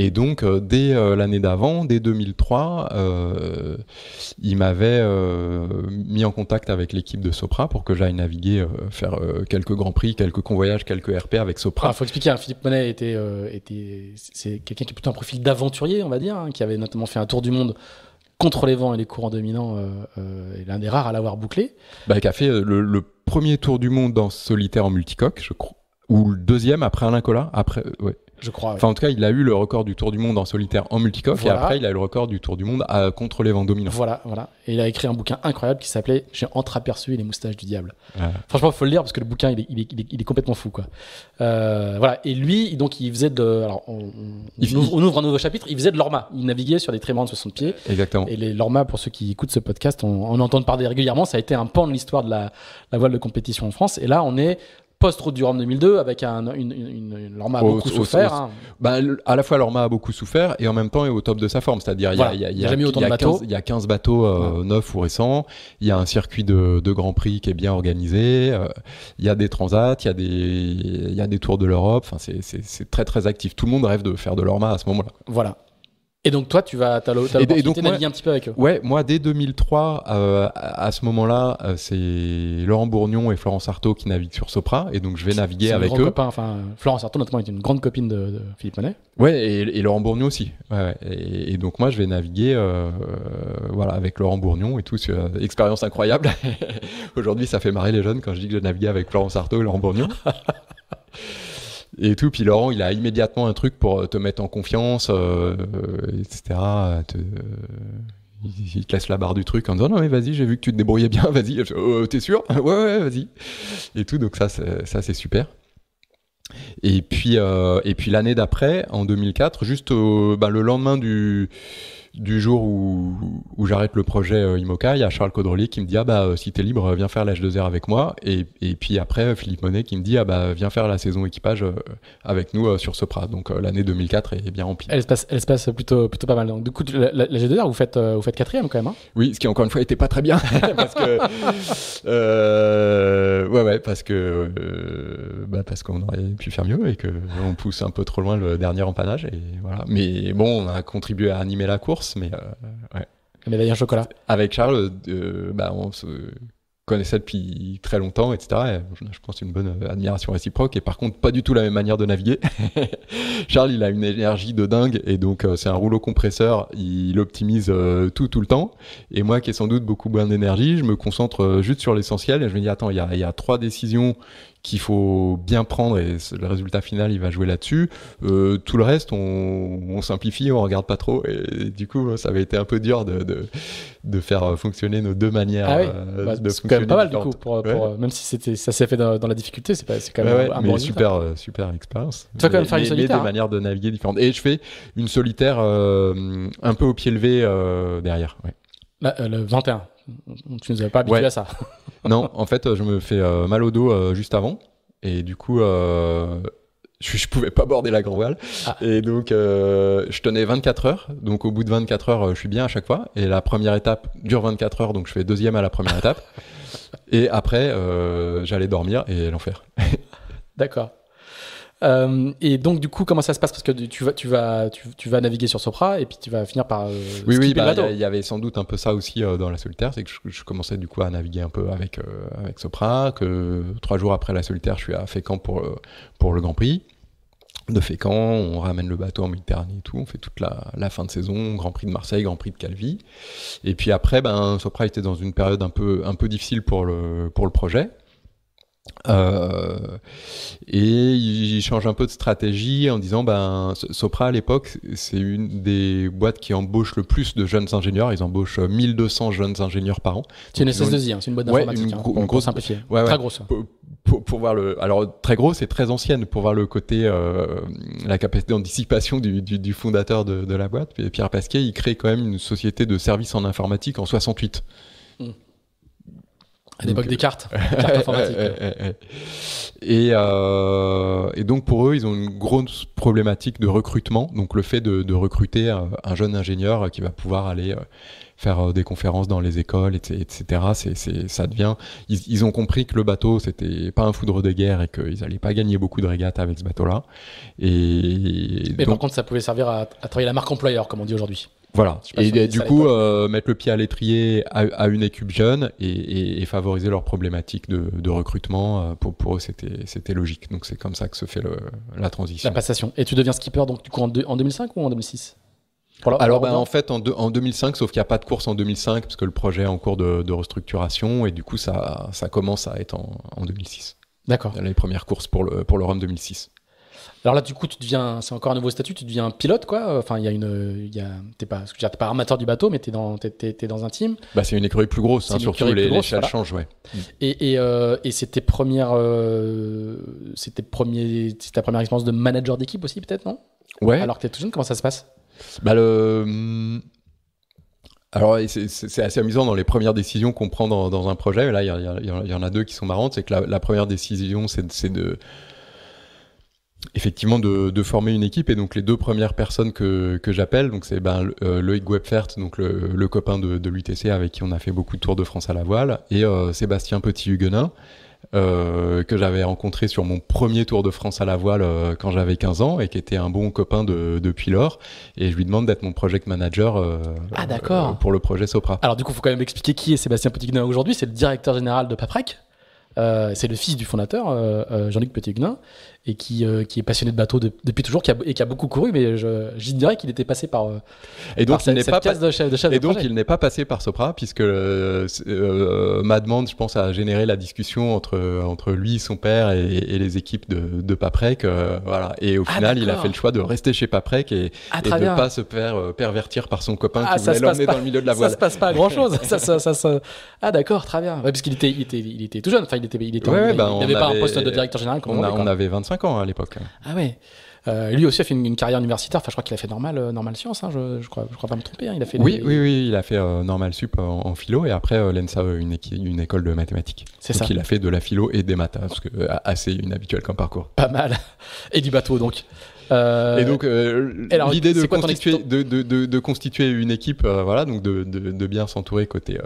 Et donc, euh, dès euh, l'année d'avant, dès 2003, euh, il m'avait mis en contact avec l'équipe de Sopra pour que j'aille naviguer, faire quelques grands prix, quelques convoyages, quelques RP avec Sopra. Il faut expliquer, hein, Philippe Monet était, était c'est quelqu'un qui est plutôt un profil d'aventurier, on va dire, hein, qui avait notamment fait un tour du monde contre les vents et les courants dominants, euh, est l'un des rares à l'avoir bouclé. Bah, qui a fait le, premier tour du monde en solitaire en multicoque, je crois, ou le deuxième après Alain Colas, après, je crois. Enfin, en tout cas, il a eu le record du Tour du Monde en solitaire en multicoque et après, il a eu le record du Tour du Monde à, euh, contre les vents dominants. Voilà, voilà. Et il a écrit un bouquin incroyable qui s'appelait J'ai entreaperçu les moustaches du diable. Franchement, faut le lire parce que le bouquin, il est, complètement fou, quoi. Euh, voilà. Et lui, donc, il faisait de. Alors, on, ouvre, un nouveau chapitre. Il faisait de l'orma. Il naviguait sur des très de 60 pieds. Exactement. Et les l'orma, pour ceux qui écoutent ce podcast, on, on entend parler régulièrement. Ça a été un pan de l'histoire de la voile de compétition en France. Et là, on est post-Route du Rhum 2002, avec un, une, une, Lorma a beaucoup souffert. Bah à la fois, Lorma a beaucoup souffert et en même temps est au top de sa forme. C'est-à-dire, voilà. il, il y a 15 bateaux euh, neufs ou récents, il y a un circuit de, de Grand Prix qui est bien organisé, euh, il y a des transats, il y a des, il y a des tours de l'Europe. Enfin, c'est très, très actif. Tout le monde rêve de faire de Lorma à ce moment-là. Voilà. Et donc toi, tu vas t'as l'opportunité naviguer un petit peu avec eux. Ouais, moi dès 2003, euh, à, ce moment-là, euh, c'est Laurent Bourgnon et Florence Artaud qui naviguent sur Sopra, et donc je vais naviguer avec eux. Copain, enfin, Florence Artaud notamment est une grande copine de, Philippe Monet. Ouais, et, Laurent Bourgnon aussi. Ouais, et, donc moi, je vais naviguer, euh, voilà, avec Laurent Bourgnon et tout, expérience incroyable. (laughs) Aujourd'hui, ça fait marrer les jeunes quand je dis que je naviguais avec Florence Artaud et Laurent Bourgnon. (laughs) et tout. Puis Laurent, il a immédiatement un truc pour euh, te mettre en confiance, euh, etc. Euh, il, te laisse la barre du truc en disant non mais vas-y, j'ai vu que tu te débrouillais bien, (laughs) vas-y. Oh, t'es sûr (laughs) Ouais ouais, vas-y. Et tout. Donc ça, ça c'est super. Et puis, puis l'année d'après, en 2004, juste ben, le lendemain du du jour où, j'arrête le projet euh, Imoca, il y a Charles Caudrelier qui me dit Ah bah, euh, si t'es libre, euh, viens faire l'H2R avec moi. Et, puis après, Philippe Monet qui me dit Ah bah, viens faire la saison équipage avec nous sur Sopra. Donc l'année 2004 est bien remplie. Elle se passe, plutôt, pas mal. Donc du coup, lh 2 r vous faites, vous faites quatrième quand même. Hein oui, ce qui encore une fois n'était pas très bien. (laughs) (laughs) parce que. ouais, ouais, parce que. Bah, parce qu'on aurait pu faire mieux et qu'on pousse un peu trop loin le dernier empannage. Et voilà. Mais bon, on a contribué à animer la course mais euh, ouais. Chocolat. Avec Charles, euh, bah, on se connaissait depuis très longtemps, etc. je pense une bonne euh, admiration réciproque. Et par contre, pas du tout la même manière de naviguer. (laughs) Charles, il a une énergie de dingue et donc c'est un rouleau compresseur. Il optimise tout tout le temps. Et moi, qui ai sans doute beaucoup moins d'énergie, je me concentre juste sur l'essentiel et je me dis attends, il y y a, trois décisions qu'il faut bien prendre et le résultat final il va jouer là-dessus. Euh, tout le reste on, simplifie, on regarde pas trop et, du coup ça avait été un peu dur de, de, faire fonctionner nos deux manières. Ah euh, bah, de fonctionner c'est quand même pas mal du coup, même si c'était, ça s'est fait dans, la difficulté, c'est, pas, c'est quand même un, bon super, euh, super expérience. Tu vas quand même faire une solitaire. des hein. manières de naviguer différentes. Et je fais une solitaire un peu au pied levé derrière. Bah, le 21 tu ne avais pas habitué à ça. (laughs) non, en fait, euh, je me fais euh, mal au dos euh, juste avant. Et du coup, je, pouvais pas border la grand voile. Ah. Et donc, je tenais 24 heures. Donc, au bout de 24 heures, je suis bien à chaque fois. Et la première étape dure 24 heures. Donc, je fais deuxième à la première (laughs) étape. Et après, j'allais dormir et l'enfer. D'accord. Euh, et donc, du coup, comment ça se passe Parce que tu vas, naviguer sur Sopra et puis tu vas finir par. Euh, oui, oui, bah, il y, avait sans doute un peu ça aussi euh, dans la solitaire. C'est que je, commençais du coup à naviguer un peu avec, avec Sopra. Que trois jours après la solitaire, je suis à Fécamp pour, le Grand Prix de Fécamp, on ramène le bateau en Méditerranée et tout, on fait toute la, fin de saison, Grand Prix de Marseille, Grand Prix de Calvi. Et puis après, ben, Sopra était dans une période un peu, difficile pour le projet. Euh, et il change un peu de stratégie en disant ben Sopra à l'époque c'est une des boîtes qui embauche le plus de jeunes ingénieurs ils embauchent 1200 euh, jeunes ingénieurs par an c'est une ss 2 hein, c'est une boîte d'informatique une, hein, grosse très grosse pour, voir le alors très grosse et très ancienne pour voir le côté euh, la capacité d'anticipation du, du, du, fondateur de, de la boîte Pierre Pasquier il crée quand même une société de services en informatique en 68 à l'époque euh, (laughs) des cartes, des cartes informatiques. et, euh, et, donc pour eux, ils ont une grosse problématique de recrutement. Donc le fait de, recruter euh, un jeune ingénieur qui va pouvoir aller faire des conférences dans les écoles, etc. ça devient. Ils, ont compris que le bateau c'était pas un foudre de guerre et qu'ils n'allaient pas gagner beaucoup de régates avec ce bateau-là. Et mais par contre, ça pouvait servir à travailler la marque employeur, comme on dit aujourd'hui. Voilà. Et du coup, euh, mettre le pied à l'étrier à, une équipe jeune et, favoriser leur problématique de, recrutement, euh, pour, eux, c'était logique. Donc, c'est comme ça que se fait la transition. La passation. Et tu deviens skipper donc, du en, 2005 ou en 2006 Alors, ben, en fait, en, 2005, sauf qu'il n'y a pas de course en 2005, parce que le projet est en cours de, restructuration, et du coup, ça, commence à être en, 2006. D'accord. Les premières courses pour le, pour le 2006. Alors là, du coup, tu deviens, c'est encore un nouveau statut, tu deviens un pilote, quoi. Enfin, il y a une, y a, t'es pas, je pas armateur du bateau, mais t'es dans, es, dans un team. Bah, c'est une écurie plus grosse, hein, surtout les, échelles changent ouais. Mm. Et, et, euh, et c'est tes premières, euh, c'est ta première expérience de manager d'équipe aussi, peut-être, non Ouais. Alors que t'es tout jeune, comment ça se passe Bah le. Mm, alors, c'est assez amusant dans les premières décisions qu'on prend dans, un projet. Là, il y, en a deux qui sont marrantes. C'est que la, la première décision, c'est de, effectivement de, former une équipe et donc les deux premières personnes que, j'appelle donc c'est ben euh, Loïc Webfert donc le, copain de, l'UTC avec qui on a fait beaucoup de tours de France à la voile et euh, Sébastien Petit Huguenin euh, que j'avais rencontré sur mon premier Tour de France à la voile quand j'avais 15 ans et qui était un bon copain depuis lors. Et je lui demande d'être mon project manager ah, d'accord. pour le projet Sopra. Alors du coup, il faut quand même expliquer qui est Sébastien petit huguenin aujourd'hui. C'est le directeur général de Paprec. c'est le fils du fondateur, Jean-Luc petit huguenin et qui, euh, qui est passionné de bateau depuis toujours qui a, et qui a beaucoup couru, mais je dirais qu'il était passé par. Euh, et donc, n'est pas de chef, de chef et donc il n'est pas passé par Sopra, puisque euh, ma demande, je pense, a généré la discussion entre, entre lui, son père et, les équipes de, de Paprec. voilà. Et au ah, final, il a fait le choix de rester chez Paprec et, ah, de ne pas se faire pervertir par son copain ah, qui voulait l'emmener dans le milieu de la (laughs) voile. Ça se passe pas (laughs) grand chose. ça, Ah, d'accord, très bien. parce qu'il était, il était, tout jeune. il était, bah, avait, pas un poste de directeur général. On, avait, on avait 35 ans hein, à l'époque. Ah ouais. Euh, lui aussi a fait une, carrière universitaire. Enfin, je crois qu'il a fait normal, euh, science normal hein, sciences. je, je, crois, je crois pas me tromper. Hein. Il a fait. Oui, oui, il a fait euh, normal sup en, philo et après l'ENSA, une, une, école de mathématiques. C'est ça. Il a fait de la philo et des maths, parce que assez inhabituel comme parcours. Pas mal. Et du bateau donc. Euh, et donc, euh, l'idée de, de, constituer une équipe, euh, voilà, donc de, bien s'entourer côté,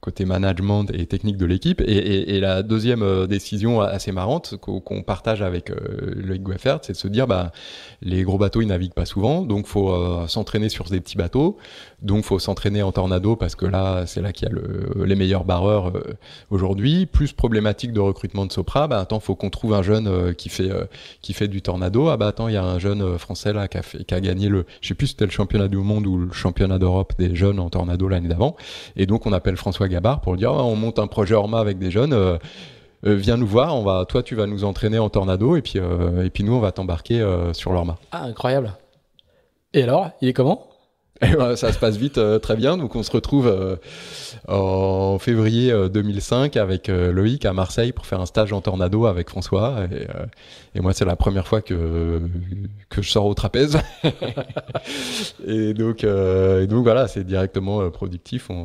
côté management et technique de l'équipe. Et, la deuxième décision assez marrante qu'on partage avec Loïc Gueffert, c'est de se dire, bah, les gros bateaux, ils naviguent pas souvent, donc faut s'entraîner sur des petits bateaux. Donc, faut s'entraîner en tornado parce que là, c'est là qu'il y a les meilleurs barreurs aujourd'hui. Plus problématique de recrutement de Sopra, bah attends, faut qu'on trouve un jeune qui fait qui fait du tornado. Ah bah attends, il y a un jeune euh, français là qui a, gagné le, je sais plus championnat du monde ou le championnat d'Europe des jeunes en tornado l'année d'avant. Et donc on appelle François Gabard pour lui dire, ah, on monte un projet Orma avec des jeunes. Euh, euh, viens nous voir, on va, toi tu vas nous entraîner en tornado et puis, et puis nous on va t'embarquer sur l'Orma. Ah incroyable. Et alors, il est comment et ben, ça se passe vite, euh, très bien. Donc on se retrouve euh, en février 2005 euh, avec Loïc à Marseille pour faire un stage en tornado avec François. Et, et moi, c'est la première fois que que je sors au trapèze. (laughs) et donc et donc voilà, c'est directement productif. On,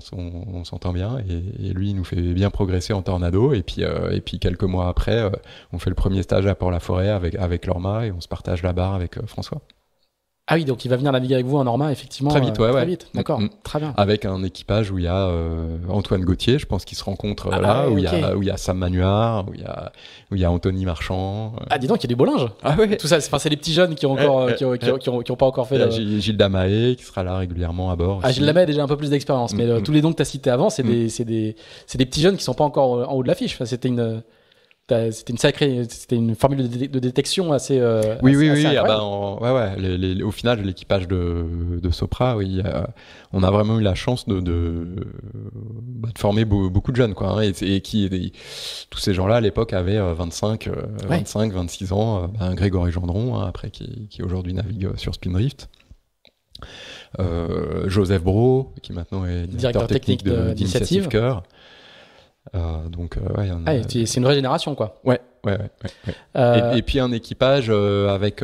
s'entend bien. Et, lui, il nous fait bien progresser en tornado. Et puis et puis quelques mois après, on fait le premier stage à Port-la-Forêt avec avec Lorma et on se partage la barre avec François. Ah oui, donc il va venir naviguer avec vous en Norma, effectivement. Très vite, euh, très vite, mm, d'accord, mm, mm. très bien. Avec un équipage où il y a euh, Antoine Gauthier, je pense qu'il se rencontre ah euh, bah là, où, il y a, Sam Manuard, où il y a, Anthony Marchand. Ah, dis donc, il y a des beaux Ah, oui Tout ça, c'est les petits jeunes qui ont pas encore fait. la y Gilles qui sera là régulièrement à bord. Ah, Gilles a déjà un peu plus d'expérience, mais tous les noms que tu as cités avant, c'est des, petits jeunes qui sont pas encore en haut de l'affiche. C'était une c'était une sacrée, c'était une formule de, détection euh, assez. oui, oui, ah bah, oui. au final, l'équipage de, Sopra, oui, on a vraiment eu la chance de, bah, former beaucoup de jeunes, quoi. Hein, et, qui, tous ces gens-là, à l'époque, avaient 25, 25, 26 ans. Euh, bah, Grégory Gendron, hein, après, qui, aujourd'hui navigue euh, sur Spindrift. Joseph Bro, qui maintenant est directeur, technique, d'initiative euh, donc, euh, ouais, ah, c'est une régénération quoi. Ouais, ouais, euh, Et, puis un équipage avec,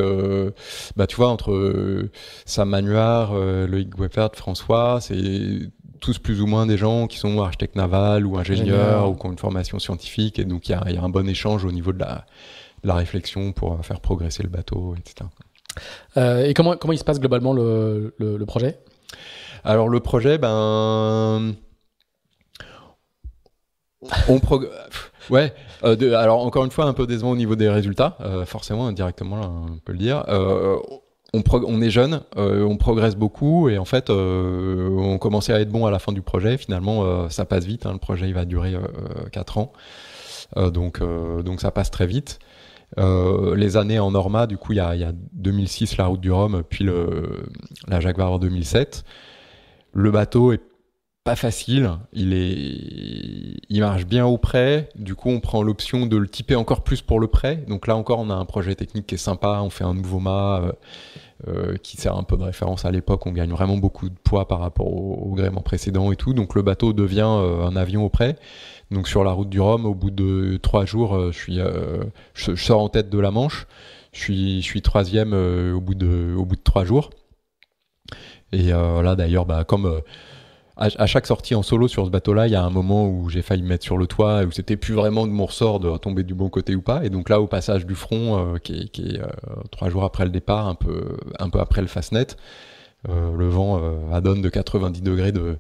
bah, tu vois, entre Sam Manuard, Loïc Weffert, François, c'est tous plus ou moins des gens qui sont architectes navals ou ingénieurs ou qui ont une formation scientifique. Et donc, il y, a un bon échange au niveau de la, réflexion pour faire progresser le bateau, etc. et comment, comment il se passe globalement le projet Alors, le projet, ben on (laughs) ouais euh, alors encore une fois un peu décevant au niveau des résultats euh, forcément directement on peut le dire euh, on, on, est jeune on progresse beaucoup et en fait on commençait à être bon à la fin du projet finalement ça passe vite hein, le projet il va durer 4 ans donc donc ça passe très vite les années en Norma du coup il y a, y a, 2006 la route du Rhum puis le la Jacques en 2007 le bateau est pas facile. Il, est, il marche bien au prêt. Du coup, on prend l'option de le typer encore plus pour le prêt. Donc là encore, on a un projet technique qui est sympa. On fait un nouveau mât euh, euh, qui sert un peu de référence à l'époque. On gagne vraiment beaucoup de poids par rapport au, gréement précédent et tout. Donc le bateau devient euh, un avion au prêt. Donc sur la route du Rhum, au bout de trois jours, je, suis, sors en tête de la Manche. Je suis, je suis troisième au, bout de, au bout de trois jours. Et là, d'ailleurs, bah, comme à, chaque sortie en solo sur ce bateau-là, il y a un moment où j'ai failli me mettre sur le toit, où c'était plus vraiment de mon ressort de tomber du bon côté ou pas. Et donc là, au passage du front, euh, qui est, euh, trois jours après le départ, un peu, un peu après le Fastnet, euh, le vent euh, adonne de 90 degrés de,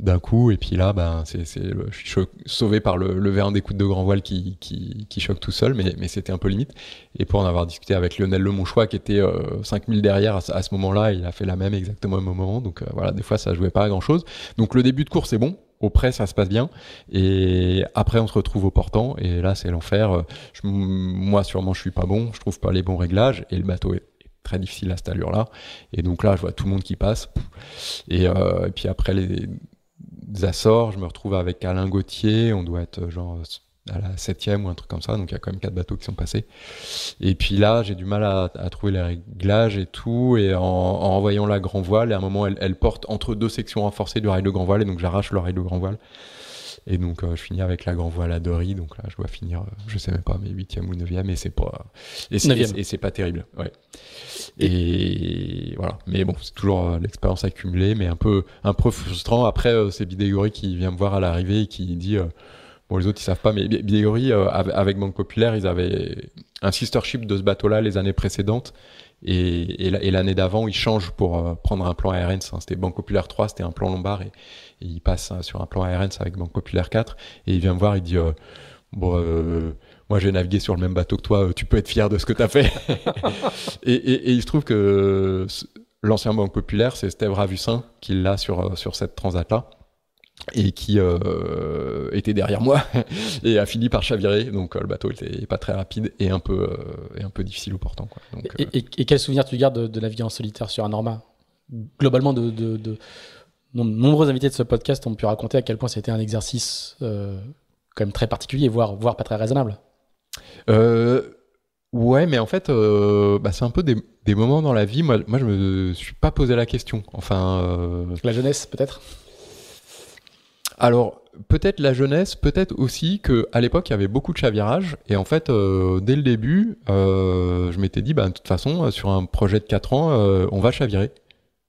d'un coup. Et puis là, ben, c'est, c'est, je suis sauvé par le, le verre d'écoute de grand voile qui, qui, qui, choque tout seul, mais, mais c'était un peu limite. Et pour en avoir discuté avec Lionel Lemonchois, qui était 5000 euh, derrière à, ce moment-là, il a fait la même exactement au même moment. Donc euh, voilà, des fois, ça jouait pas à grand-chose. Donc le début de course c'est bon. Au près, ça se passe bien. Et après, on se retrouve au portant. Et là, c'est l'enfer. Euh, moi, sûrement, je suis pas bon. Je trouve pas les bons réglages. Et le bateau est très difficile à cette allure-là. Et donc là, je vois tout le monde qui passe. Et, et puis après, les, je me retrouve avec Alain Gauthier, on doit être euh, genre à la septième ou un truc comme ça, donc il y a quand même quatre bateaux qui sont passés. Et puis là, j'ai du mal à, trouver les réglages et tout, et en, envoyant la grand voile, à un moment, elle, elle porte entre deux sections renforcées du rail de grand voile, et donc j'arrache le rail de grand voile. Et donc, euh, je finis avec la grand voile à Dory. Donc là, je dois finir, euh, je sais même pas, mes 8 ou 9e. Et c'est pas. Et c'est pas terrible. Ouais. Et, voilà. Mais bon, c'est toujours euh, l'expérience accumulée, mais un peu, un peu frustrant. Après, c'est Bidegori qui vient me voir à l'arrivée et qui dit. Bon, les autres, ils savent pas, mais Bidégory, avec Banque Populaire, ils avaient un sistership de ce bateau-là les années précédentes. Et, l'année d'avant, il change pour euh, prendre un plan ARNs. C'était Banque Populaire 3, c'était un plan Lombard, et, il passe hein, sur un plan ARNs avec Banque Populaire 4. Et il vient me voir, il dit euh, bon euh, moi j'ai navigué sur le même bateau que toi, tu peux être fier de ce que tu as fait. (laughs) et, il se trouve que l'ancien Banque Populaire, c'est Steve Ravussin qui l'a sur, sur cette transat-là et qui euh, était derrière moi (laughs) et a fini par chavirer. Donc euh, le bateau était pas très rapide et un peu, euh, et un peu difficile au portant. et, et, quel souvenir tu gardes de, la vie en solitaire sur un norma Globalement, de, nombreux invités de ce podcast ont pu raconter à quel point c'était un exercice quand même très particulier, voire, voire pas très raisonnable. ouais, mais en fait, bah, c'est un peu des, moments dans la vie. Moi, moi je me suis pas posé la question. Enfin, la jeunesse, peut-être alors, peut-être la jeunesse, peut-être aussi que à l'époque il y avait beaucoup de chavirage et en fait euh, dès le début euh, je m'étais dit bah, de toute façon euh, sur un projet de 4 ans on va chavirer.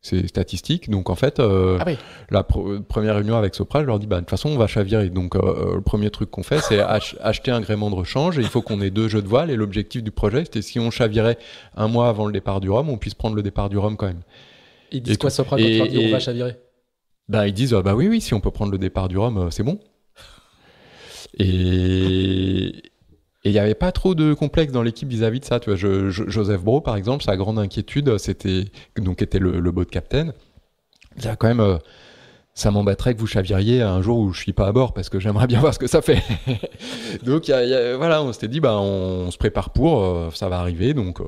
C'est statistique donc en fait ah la première réunion avec Sopra je leur dis bah de toute façon on va chavirer donc le premier truc qu'on fait c'est (laughs) acheter un gréement de rechange et il faut qu'on ait deux jeux de voile et l'objectif du projet c'était si on chavirait un mois avant le départ du Rhum on puisse prendre le départ du Rhum quand même. Ils disent quoi Sopra quand on va chavirer bah, ils disent bah oui, oui, si on peut prendre le départ du Rhum, euh, c'est bon. Et il n'y avait pas trop de complexe dans l'équipe vis-à-vis de ça. Tu vois, Joseph Bro, par exemple, sa grande inquiétude, c'était donc était le, le de captain. Il a ah, quand même, euh, ça m'embêterait que vous chaviriez un jour où je suis pas à bord parce que j'aimerais bien (laughs) voir ce que ça fait. (laughs) donc voilà, on s'était dit, bah, on, se prépare pour, euh, ça va arriver, donc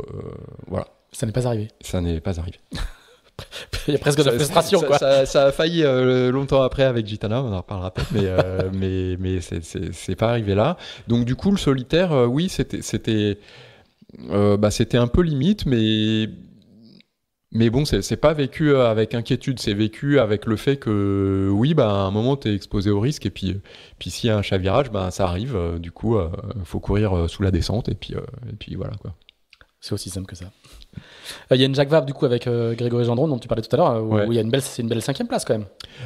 voilà. Ça n'est pas arrivé. Ça n'est pas arrivé. (laughs) il y a presque de la frustration. Ça, quoi. Ça, a failli euh, longtemps après avec Gitana, on en reparlera peut-être, mais, euh, (laughs) mais, mais, c'est pas arrivé là. Donc du coup, le solitaire, euh, oui, c'était bah, un peu limite, mais, mais bon, c'est pas vécu avec inquiétude, c'est vécu avec le fait que oui, bah, à un moment, tu es exposé au risque, et puis, puis s'il y a un chavirage, bah, ça arrive, du coup, il faut courir sous la descente, et puis, et puis voilà. quoi. C'est aussi simple que ça. Euh, il y a une Jacques Vabre du coup avec euh, Grégory Gendron dont tu parlais tout à l'heure, euh, où, il y a une belle, c'est une belle cinquième place quand même.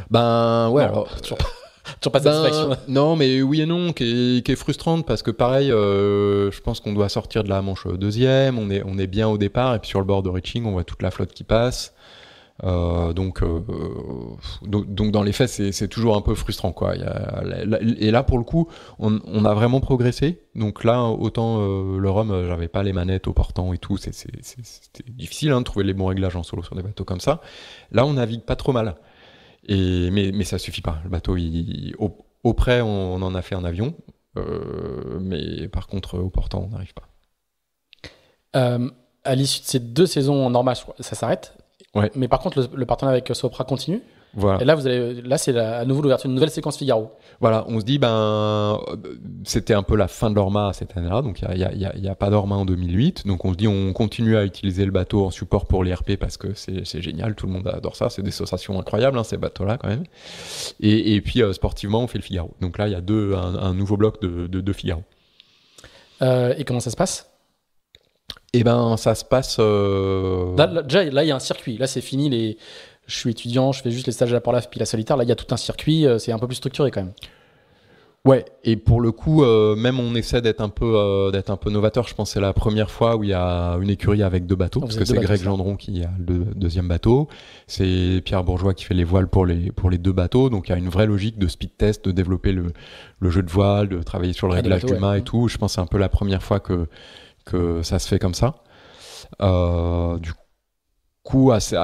Ben ouais. alors, toujours pas. (laughs) pas ben, satisfaction. (laughs) Non, mais oui et non, qui est, frustrante parce que pareil, je pense qu'on doit sortir de la manche deuxième, on est, on est bien au départ, et puis sur le bord de reaching, on voit toute la flotte qui passe. Euh, euh, donc, donc, dans les faits, c'est toujours un peu frustrant. Quoi. et là, pour le coup, on, a vraiment progressé. Donc là, autant euh, le rhum, j'avais pas les manettes au portant et tout. C'était difficile hein, de trouver les bons réglages en solo sur des bateaux comme ça. Là, on navigue pas trop mal. Et, mais, ça suffit pas. Le bateau, il, au, près, on, en a fait un avion. mais par contre, au portant, on n'arrive pas. à l'issue de ces deux saisons en ça s'arrête Ouais. Mais par contre, le, partenariat avec Sopra continue. Voilà. Et là, vous allez, là, c'est à nouveau l'ouverture d'une nouvelle séquence Figaro. Voilà, on se dit, ben, c'était un peu la fin de l'ORMA cette année-là, donc il n'y a, y a, pas d'ORMA en 2008. Donc on se dit, on continue à utiliser le bateau en support pour l'IRP parce que c'est génial, tout le monde adore ça, c'est des associations incroyables, hein, ces bateaux-là quand même. Et, puis euh, sportivement, on fait le Figaro. Donc là, il y a deux, un, nouveau bloc de, Figaro. Euh, et comment ça se passe eh ben, ça se passe. Euh, là, déjà, là, il y a un circuit. Là, c'est fini les. Je suis étudiant, je fais juste les stages à la Porlaf puis la solitaire. Là, il y a tout un circuit. Euh, c'est un peu plus structuré quand même. Ouais, et pour le coup, euh, même on essaie d'être un peu un peu novateur. Je pense que c'est la première fois où il y a une écurie avec deux bateaux, ah, parce que c'est Greg Gendron qui a le deuxième bateau, c'est Pierre Bourgeois qui fait les voiles pour les pour les deux bateaux. Donc il y a une vraie logique de speed test, de développer le, jeu de voile, de travailler sur le ah, réglage du mât et tout. Je pense que c'est un peu la première fois que que ça se fait comme ça. Euh, du coup, assez,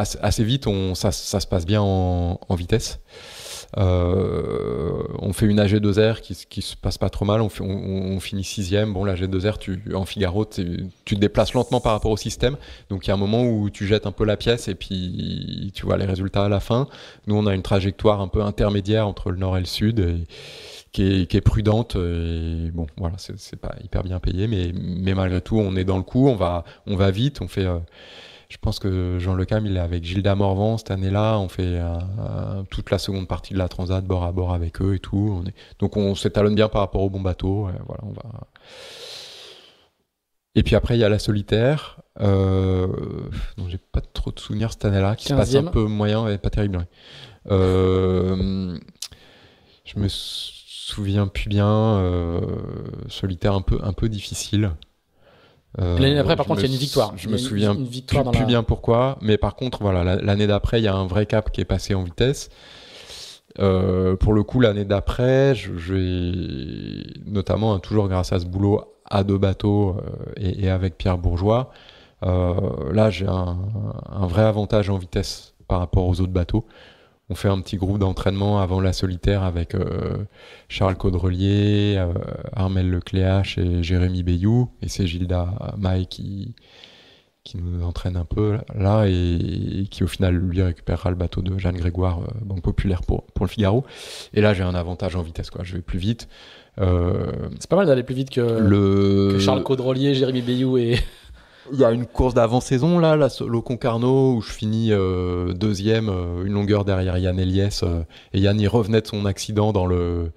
vite, on, ça, se passe bien en, vitesse. Euh, on fait une AG2R qui, qui, se passe pas trop mal, on, on, finit sixième. Bon, lag 2 r tu, en Figaro, tu, te déplaces lentement par rapport au système. Donc il y a un moment où tu jettes un peu la pièce et puis tu vois les résultats à la fin. Nous, on a une trajectoire un peu intermédiaire entre le nord et le sud. Et, qui, est, prudente. Et bon, voilà, c'est pas hyper bien payé, mais, mais malgré tout, on est dans le coup, on va, on va vite, on fait. Euh, je pense que Jean Le Cam, il est avec Gilda Morvan cette année-là. On fait euh, euh, toute la seconde partie de la Transat bord à bord avec eux et tout. On est, donc on s'étalonne bien par rapport au bon bateau. voilà, on va. Et puis après, il y a la solitaire, euh, dont j'ai pas trop de souvenirs cette année-là, qui se passe un peu moyen et pas terrible. je me souviens plus bien. Euh, solitaire un peu, un peu difficile. Euh, l'année d'après, par contre, il y a une victoire. Je me souviens plus, bien pourquoi, mais par contre, voilà, l'année d'après, il y a un vrai cap qui est passé en vitesse. Euh, pour le coup, l'année d'après, notamment, hein, toujours grâce à ce boulot à deux bateaux et, avec Pierre Bourgeois, là j'ai un, vrai avantage en vitesse par rapport aux autres bateaux on fait un petit groupe d'entraînement avant la solitaire avec euh, Charles Caudrelier, euh, Armel Lecléache et Jérémy Bayou. Et c'est Gilda Maï qui, qui nous entraîne un peu là et, qui au final lui récupérera le bateau de Jeanne Grégoire, euh, Banque Populaire pour, pour le Figaro. Et là j'ai un avantage en vitesse, quoi. je vais plus vite. c'est pas mal d'aller plus vite que, Charles Caudrelier, Jérémy Bayou et... Il y a une course d'avant-saison, là, la Concarneau, où je finis euh, deuxième, euh, une longueur derrière Yann Eliès. Euh, et Yann, il revenait de son accident dans le,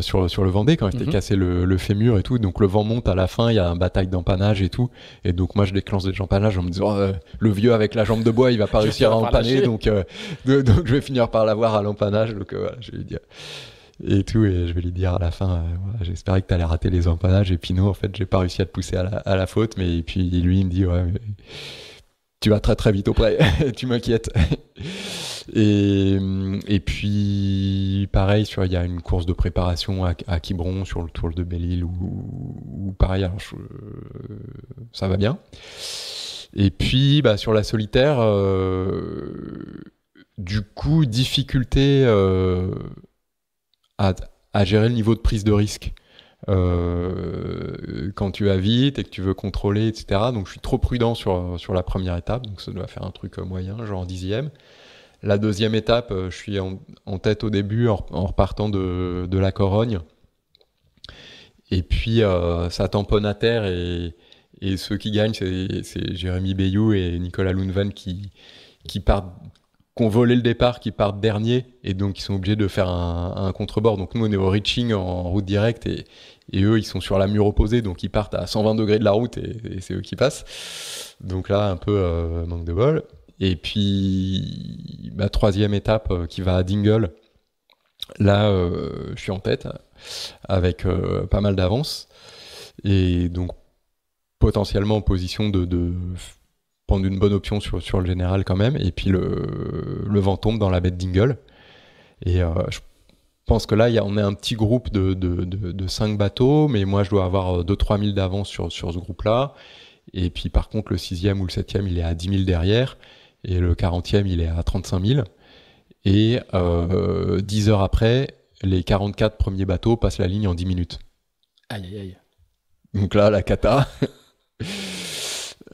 sur, sur le Vendée, quand il était mhm. cassé le, fémur et tout. Donc le vent monte à la fin, il y a un bataille d'empanage et tout. Et donc moi, je déclenche des empannages en me disant, le vieux avec la jambe de bois, il va pas réussir à empanner, donc, je vais finir par l'avoir à l'empanage. Donc voilà, je lui et tout. Et je vais lui dire à la fin, euh, j'espérais que tu rater les empanages Et Pinot, en fait, j'ai pas réussi à te pousser à la, faute. Mais puis lui, il me dit, ouais, tu vas très très vite auprès, (laughs) tu m'inquiètes. (laughs) et, puis, pareil, sur, il y a une course de préparation à, à Quiberon sur le Tour de Belle-Île ou pareil, euh, ça va bien. Et puis, bah, sur la solitaire, euh, du coup, difficulté à, gérer le niveau de prise de risque. Euh, quand tu as vite et que tu veux contrôler, etc. Donc je suis trop prudent sur, sur la première étape, donc ça doit faire un truc euh, moyen, genre dixième. La deuxième étape, euh, je suis en, tête au début en, repartant de, la Corogne. Et puis ça tamponne à terre et, ceux qui gagnent, c'est Jérémy Bayou et Nicolas Lounven qui, qui partent ont volé le départ, qui partent dernier, et donc ils sont obligés de faire un, contrebord contre Donc nous, on est au reaching en route directe, et, eux, ils sont sur la mur opposée, donc ils partent à 120 degrés de la route, et, c'est eux qui passent. Donc là, un peu euh, manque de bol. Et puis, ma troisième étape euh, qui va à Dingle, là, euh, je suis en tête, avec pas mal d'avance, et donc potentiellement en position de prendre une bonne option sur, sur le général quand même. Et puis le, le vent tombe dans la bête d'Ingle. Et euh, je pense que là, y a, on est un petit groupe de, de, de, bateaux, mais moi je dois avoir euh, deux 3 mille d'avance sur, sur ce groupe-là. Et puis par contre, le sixième ou le septième il est à dix mille derrière. Et le 40e, il est à 35 mille Et euh, 10 heures après, les 44 premiers bateaux passent la ligne en 10 minutes. Aïe, aïe, aïe. Donc là, la cata. (laughs)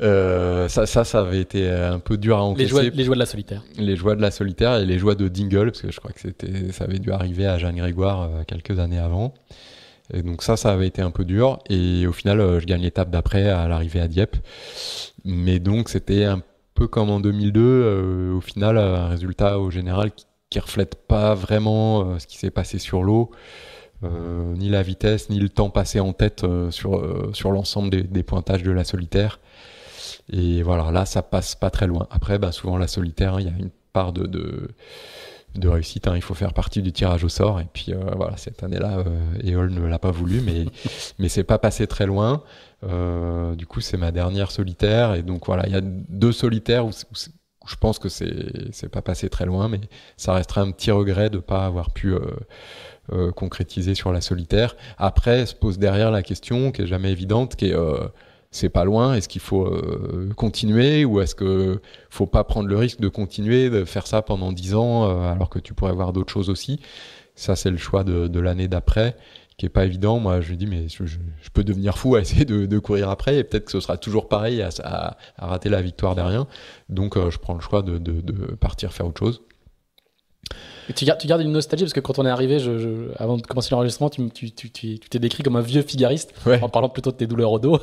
Euh, ça, ça, ça avait été un peu dur à encaisser. Les joies, de la solitaire. Les joies de la solitaire et les joies de Dingle, parce que je crois que ça avait dû arriver à Jeanne Grégoire euh, quelques années avant. Et donc ça, ça avait été un peu dur. Et au final, euh, je gagne l'étape d'après à l'arrivée à Dieppe. Mais donc c'était un peu comme en 2002. au final, un résultat au général qui, reflète pas vraiment ce qui s'est passé sur l'eau. ni la vitesse, ni le temps passé en tête sur, sur l'ensemble des, pointages de la solitaire. Et voilà, là, ça passe pas très loin. Après, bah, souvent, la solitaire, hein, il y a une part de, de, réussite. Hein. Il faut faire partie du tirage au sort. Et puis, euh, voilà, cette année-là, Eol euh, ne l'a pas voulu, mais, (laughs) mais c'est pas passé très loin. Euh, du coup, c'est ma dernière solitaire. Et donc, voilà, il y a deux solitaires où, je pense que c'est pas passé très loin, mais ça resterait un petit regret de pas avoir pu concrétiser sur la solitaire. Après, se pose derrière la question qui est jamais évidente, qui est c'est pas loin, est-ce qu'il faut euh, continuer ou est-ce que faut pas prendre le risque de continuer, de faire ça pendant 10 ans euh, alors que tu pourrais voir d'autres choses aussi Ça, c'est le choix de, l'année d'après qui est pas évident. Moi, je dis, mais je, peux devenir fou à essayer de, courir après et peut-être que ce sera toujours pareil à, rater la victoire derrière. Donc, euh, je prends le choix de, partir faire autre chose tu, gardes, une nostalgie parce que quand on est arrivé, je, avant de commencer l'enregistrement, tu, t'es décrit comme un vieux figariste en parlant plutôt de tes douleurs au dos.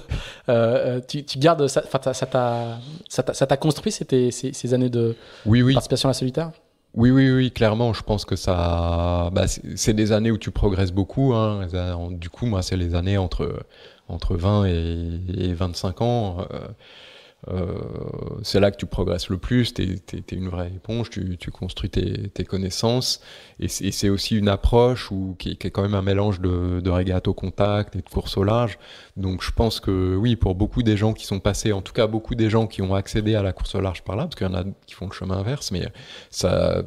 Euh, euh, tu, gardes ça, ça, t'a, construit ces, ces, années de oui, oui. participation à la solitaire oui, oui, oui, clairement, je pense que ça, bah, c'est, des années où tu progresses beaucoup. Hein. Du coup, moi, c'est les années entre entre 20 et, 25 ans. Euh, euh, c'est là que tu progresses le plus, tu es, une vraie éponge, tu, construis tes, connaissances. Et c'est aussi une approche où, qui, est quand même un mélange de, de au contact et de course au large. Donc je pense que oui, pour beaucoup des gens qui sont passés, en tout cas beaucoup des gens qui ont accédé à la course au large par là, parce qu'il y en a qui font le chemin inverse, mais ça,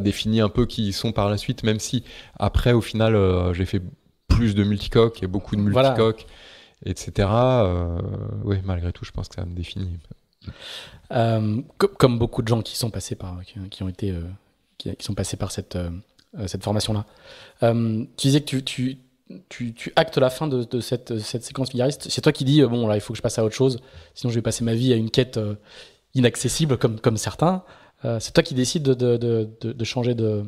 définit un peu qui ils sont par la suite, même si après, au final, euh, j'ai fait plus de multicoques et beaucoup de multicoques etc. Euh, oui, malgré tout, je pense que ça me définit. Euh, comme beaucoup de gens qui sont passés par, qui, ont été, euh, qui, sont passés par cette, cette formation-là. tu disais que tu, actes la fin de, cette, cette, séquence vulgariste. C'est toi qui dis bon là, il faut que je passe à autre chose, sinon je vais passer ma vie à une quête inaccessible comme, comme certains. c'est toi qui décides de, changer de,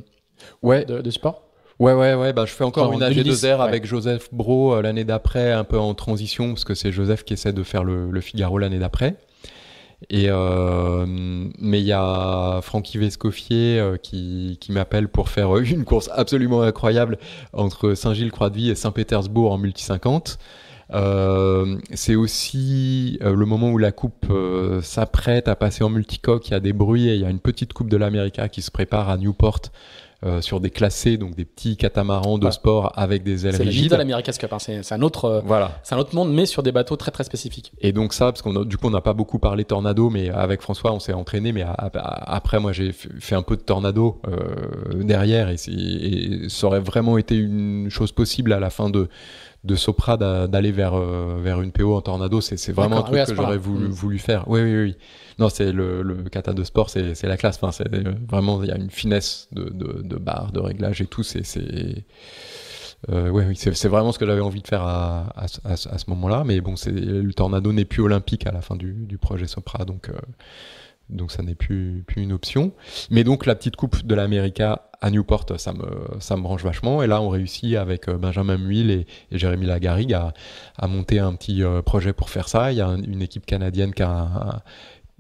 de, sport Ouais, ouais, ouais. Bah, je fais encore une AG2R avec Joseph Bro euh, l'année d'après, un peu en transition, parce que c'est Joseph qui essaie de faire le, Figaro l'année d'après. Et euh, mais il y a Francky Vescoffier euh, qui, qui m'appelle pour faire euh, une course absolument incroyable entre Saint-Gilles-Croix-de-Vie et Saint-Pétersbourg en multi 50. c'est aussi le moment où la coupe s'apprête à passer en multicoque. Il y a des bruits et il y a une petite coupe de l'América qui se prépare à Newport euh, sur des classés, donc des petits catamarans de sport avec des ailes rigides. C'est l'America's Cup, hein. c'est un autre, euh, voilà. c'est un autre monde, mais sur des bateaux très très spécifiques. Et donc ça, parce qu'on du coup on n'a pas beaucoup parlé tornado, mais avec François on s'est entraîné, mais après moi j'ai fait un peu de tornado euh, derrière et, et, ça aurait vraiment été une chose possible à la fin de de Sopra d'aller vers, euh, vers une PO en tornado. C'est vraiment un truc que j'aurais voulu, mm. voulu faire. Oui, oui, oui. Non, c'est le, le kata de sport, c'est la classe. Enfin, c'est euh, vraiment, il y a une finesse de, de, de barre, de réglage et tout. C'est. Euh, oui, c'est vraiment ce que j'avais envie de faire à, à, ce moment-là. Mais bon, c'est le tornado n'est plus olympique à la fin du, du projet Sopra, donc, euh, donc ça n'est plus, plus une option. Mais donc la petite coupe de l'América à Newport, ça me, ça me branche vachement. Et là, on réussit avec euh, Benjamin Muil et, Jérémy Lagarigue à, à, monter un petit euh, projet pour faire ça. Il y a une équipe canadienne qui,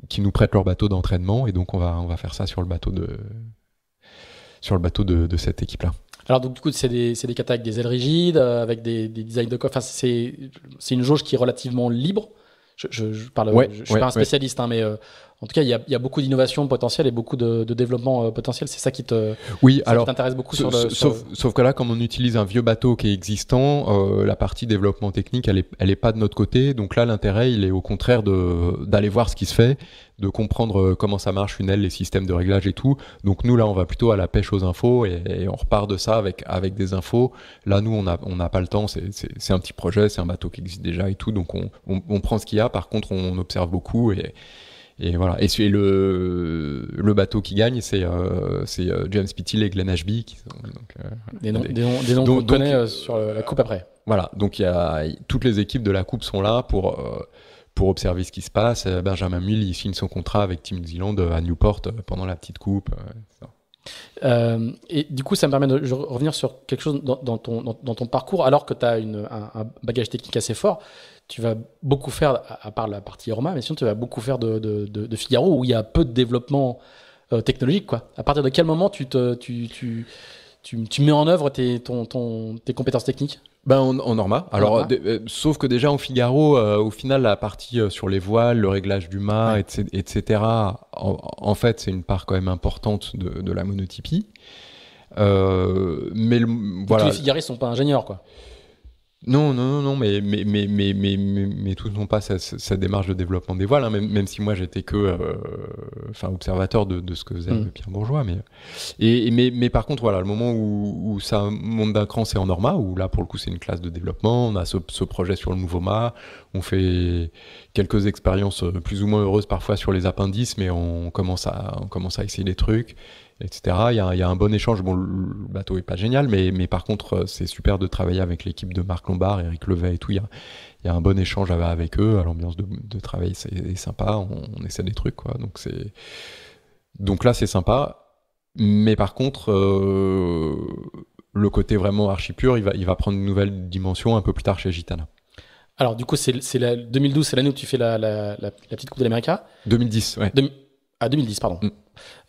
qui nous prête leur bateau d'entraînement et donc on va, on va faire ça sur le bateau de, sur le bateau de, cette équipe-là. Alors, donc, du coup, c'est des, des catas avec des ailes rigides, euh, avec des, designs de coffre. c'est, une jauge qui est relativement libre. Je, je, parle, je, suis pas un spécialiste, hein, mais en tout cas, il y a, il y a beaucoup d'innovations potentielles et beaucoup de, de développement euh, potentiel. C'est ça qui te oui, alors t'intéresse beaucoup sur le, sauf, sauf, que là, comme on utilise un vieux bateau qui est existant, euh, la partie développement technique, elle est, elle est pas de notre côté. Donc là, l'intérêt, il est au contraire de d'aller voir ce qui se fait, de comprendre euh, comment ça marche une aile, les systèmes de réglage et tout. Donc nous là, on va plutôt à la pêche aux infos et, on repart de ça avec avec des infos. Là, nous, on a on n'a pas le temps. C'est un petit projet, c'est un bateau qui existe déjà et tout. Donc on, on, on prend ce qu'il y a. Par contre, on observe beaucoup et et voilà. Et, le, bateau qui gagne, c'est euh, euh, James Pitty et Glenn Ashby. Euh, des noms, des, noms, qu'on connaît sur la coupe après. Voilà. Donc toutes les équipes de la coupe sont là pour pour observer ce qui se passe. Benjamin Mill, il signe son contrat avec Team Zealand à Newport pendant la petite coupe. et du coup, ça me permet de revenir sur quelque chose dans, ton, dans, ton, parcours, alors que tu as un, bagage technique assez fort tu vas beaucoup faire, à, part la partie Roma, mais sinon tu vas beaucoup faire de, Figaro où il y a peu de développement euh, technologique. Quoi. À partir de quel moment tu, mets en œuvre tes, tes compétences techniques ben en, en, Norma. Alors, euh, sauf que déjà en Figaro, euh, au final, la partie sur les voiles, le réglage du mât, etc., En, fait, c'est une part quand même importante de, la monotypie. mais Tous les ne sont pas ingénieurs, quoi. Non, non, non, non, mais, mais, mais, mais, mais, mais, tous n'ont pas cette démarche de développement des voiles, hein, même, même, si moi j'étais que euh, enfin, observateur de, de, ce que faisait mm. Pierre Bourgeois. Mais, et, mais, mais, par contre, voilà, le moment où, ça monte d'un cran, c'est en Norma, où là pour le coup c'est une classe de développement, on a ce, projet sur le nouveau mât, on fait quelques expériences euh, plus ou moins heureuses parfois sur les appendices, mais on commence à, on commence à essayer des trucs etc. Il y, a, un bon échange. Bon, le bateau est pas génial, mais, mais par contre, euh, c'est super de travailler avec l'équipe de Marc Lombard, Eric Levet et tout. Il y, a, un bon échange avec eux. L'ambiance de, travail c'est sympa. On, essaie des trucs, quoi. Donc c'est donc là, c'est sympa. Mais par contre, euh, le côté vraiment archi pur, il va, il va prendre une nouvelle dimension un peu plus tard chez Gitana. Alors du coup, c'est 2012, c'est l'année où tu fais la, la, petite Coupe de l'Amérique 2010, ouais. ah, 2010, pardon. Mm.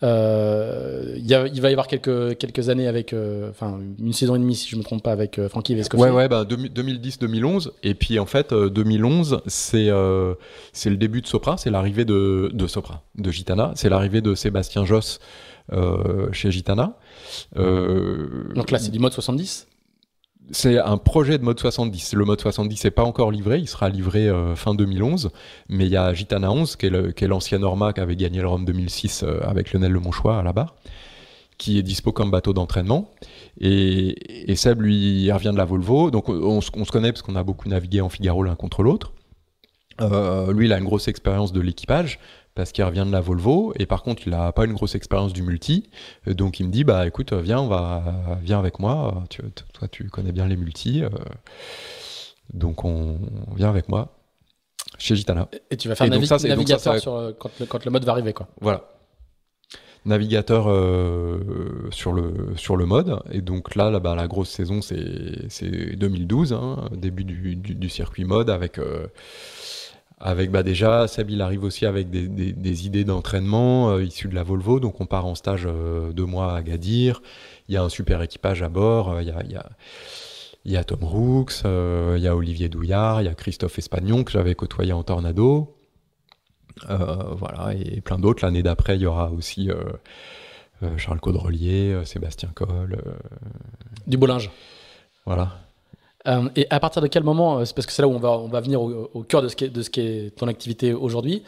Euh, il, y va y avoir quelques, années avec, euh, enfin une saison et demie si je me trompe pas, avec Francky euh, Frankie Vescovi. Ouais, 2010-2011. Bah, et puis en fait, 2011, c'est le début de Sopra, c'est l'arrivée de, de Sopra, de Gitana, c'est l'arrivée de Sébastien Josse chez Gitana. Donc là, c'est du mode 70 c'est un projet de mode 70. Le mode 70 n'est pas encore livré, il sera livré euh, fin 2011, mais il y a Gitana 11, qui est l'ancien Norma qui avait gagné le Rome 2006 euh, avec Lionel Lemonchois à la barre, qui est dispo comme bateau d'entraînement. Et, Seb, lui, revient de la Volvo, donc on, se connaît parce qu'on a beaucoup navigué en Figaro l'un contre l'autre. Euh, lui, il a une grosse expérience de l'équipage, parce qu'il revient de la Volvo et par contre il n'a pas une grosse expérience du multi euh, donc il me dit bah écoute euh, viens on va viens avec moi euh, tu, toi tu connais bien les multi donc on, vient avec moi chez Gitana et tu vas faire navigateur sur, quand, le, mode va arriver quoi voilà navigateur sur le sur le mode et donc là, là bas la grosse saison c'est 2012 hein, début du, du, du, circuit mode avec bah, déjà, Seb, il arrive aussi avec des, idées d'entraînement euh, issues de la Volvo. Donc, on part en stage euh, deux mois à Gadir. Il y a un super équipage à bord. Euh, il y a, Tom Rooks, il y a Olivier Douillard, il y a Christophe Espagnon que j'avais côtoyé en Tornado. voilà, et plein d'autres. L'année d'après, il y aura aussi Charles Caudrelier, Sébastien Coll. Du Bollinge. Voilà. Euh, et à partir de quel moment, euh, c'est parce que c'est là où on va, on va venir au, cœur de ce, qui est, de ce qui est ton activité aujourd'hui,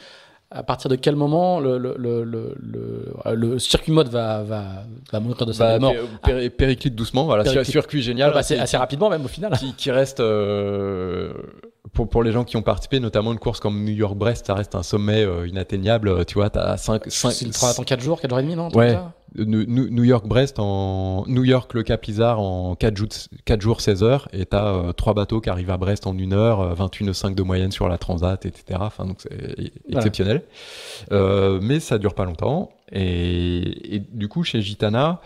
à partir de quel moment le, le, le, le, le circuit mode va, va, va mourir bah, de sa mort euh, Périclite doucement, voilà, circuit génial. assez, bah, assez, rapidement même au final. Qui, qui reste pour, les gens qui ont participé, notamment une course comme New York-Brest, ça reste un sommet euh, inatteignable. Euh, tu vois, t'as 5. 5 4 jours, 4 jours et demi, non Ouais. New York-Brest en. New York, le Cap Lizard en 4 jours, 4 jours 16 heures. Et t'as euh, 3 bateaux qui arrivent à Brest en 1 heure, 21,5 euh, de moyenne sur la Transat, etc. Enfin, donc c'est e-, exceptionnel. mais ça dure pas longtemps. Et, et du coup, chez Gitana,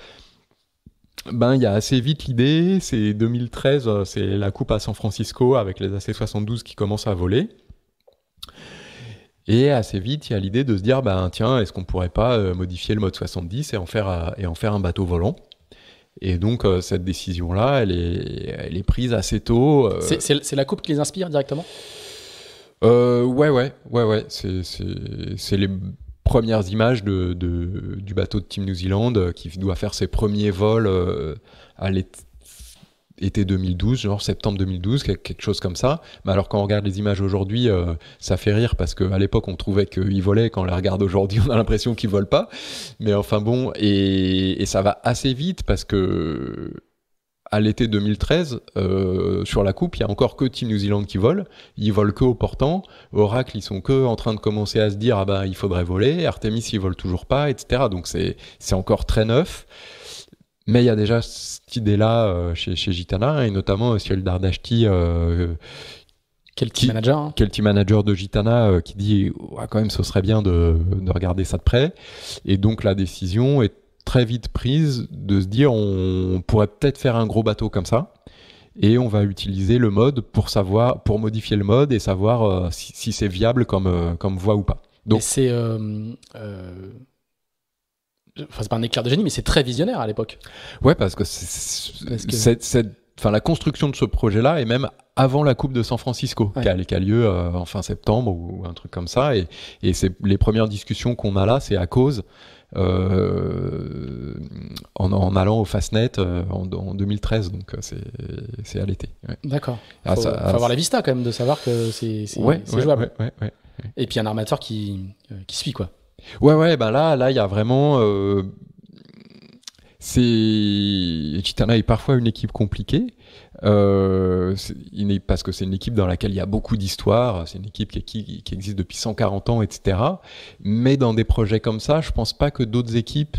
ben, il y a assez vite l'idée, c'est 2013, euh, c'est la coupe à San Francisco avec les AC-72 qui commencent à voler. Et assez vite, il y a l'idée de se dire, ben, tiens, est-ce qu'on pourrait pas euh, modifier le mode 70 et en faire, euh, et en faire un bateau volant et donc cette décision-là, elle est, elle est prise assez tôt. C'est la coupe qui les inspire directement euh, ouais, ouais, ouais, ouais. C'est les premières images de, du bateau de Team New Zealand euh, qui doit faire ses premiers vols euh, à l'été 2012, genre septembre 2012, quelque chose comme ça. Mais alors quand on regarde les images aujourd'hui, euh, ça fait rire parce qu'à l'époque on trouvait qu'ils volaient, quand on les regarde aujourd'hui (laughs) on a l'impression qu'ils volent pas. Mais enfin bon, et, et, ça va assez vite parce que à l'été 2013, euh, sur la coupe, il y a encore que Team New Zealand qui vole. Ils volent que au portant. Oracle, ils sont que en train de commencer à se dire ah ben il faudrait voler. Artemis, ils volent toujours pas, etc. Donc c'est c'est encore très neuf. Mais il y a déjà cette idée-là euh, chez, chez Gitana et notamment euh, Ciel Dardashti. Euh, quel team manager hein. Quel team manager de Gitana euh, qui dit quand même ce serait bien de, de, regarder ça de près. Et donc la décision est très vite prise de se dire on pourrait peut-être faire un gros bateau comme ça et on va utiliser le mode pour savoir pour modifier le mode et savoir euh, si, c'est viable comme euh, comme voie ou pas. Donc c'est euh, enfin c'est pas un éclair de génie mais c'est très visionnaire à l'époque. Ouais parce que, enfin la construction de ce projet là est même avant la Coupe de San Francisco, qui, a, lieu en fin septembre ou un truc comme ça. Et, et c'est les premières discussions qu'on a là, c'est à cause euh, en, allant au Fastnet euh, en, en 2013, donc euh, c'est à l'été. D'accord. Il ah, faut, ah, avoir la vista quand même de savoir que c'est jouable. Et puis un armateur qui, qui suit quoi. Ouais, ouais, bah là, là, il y a vraiment. c'est. Titana est parfois une équipe compliquée. Euh, parce que c'est une équipe dans laquelle il y a beaucoup d'histoires, c'est une équipe qui, existe depuis 140 ans, etc. Mais dans des projets comme ça, je pense pas que d'autres équipes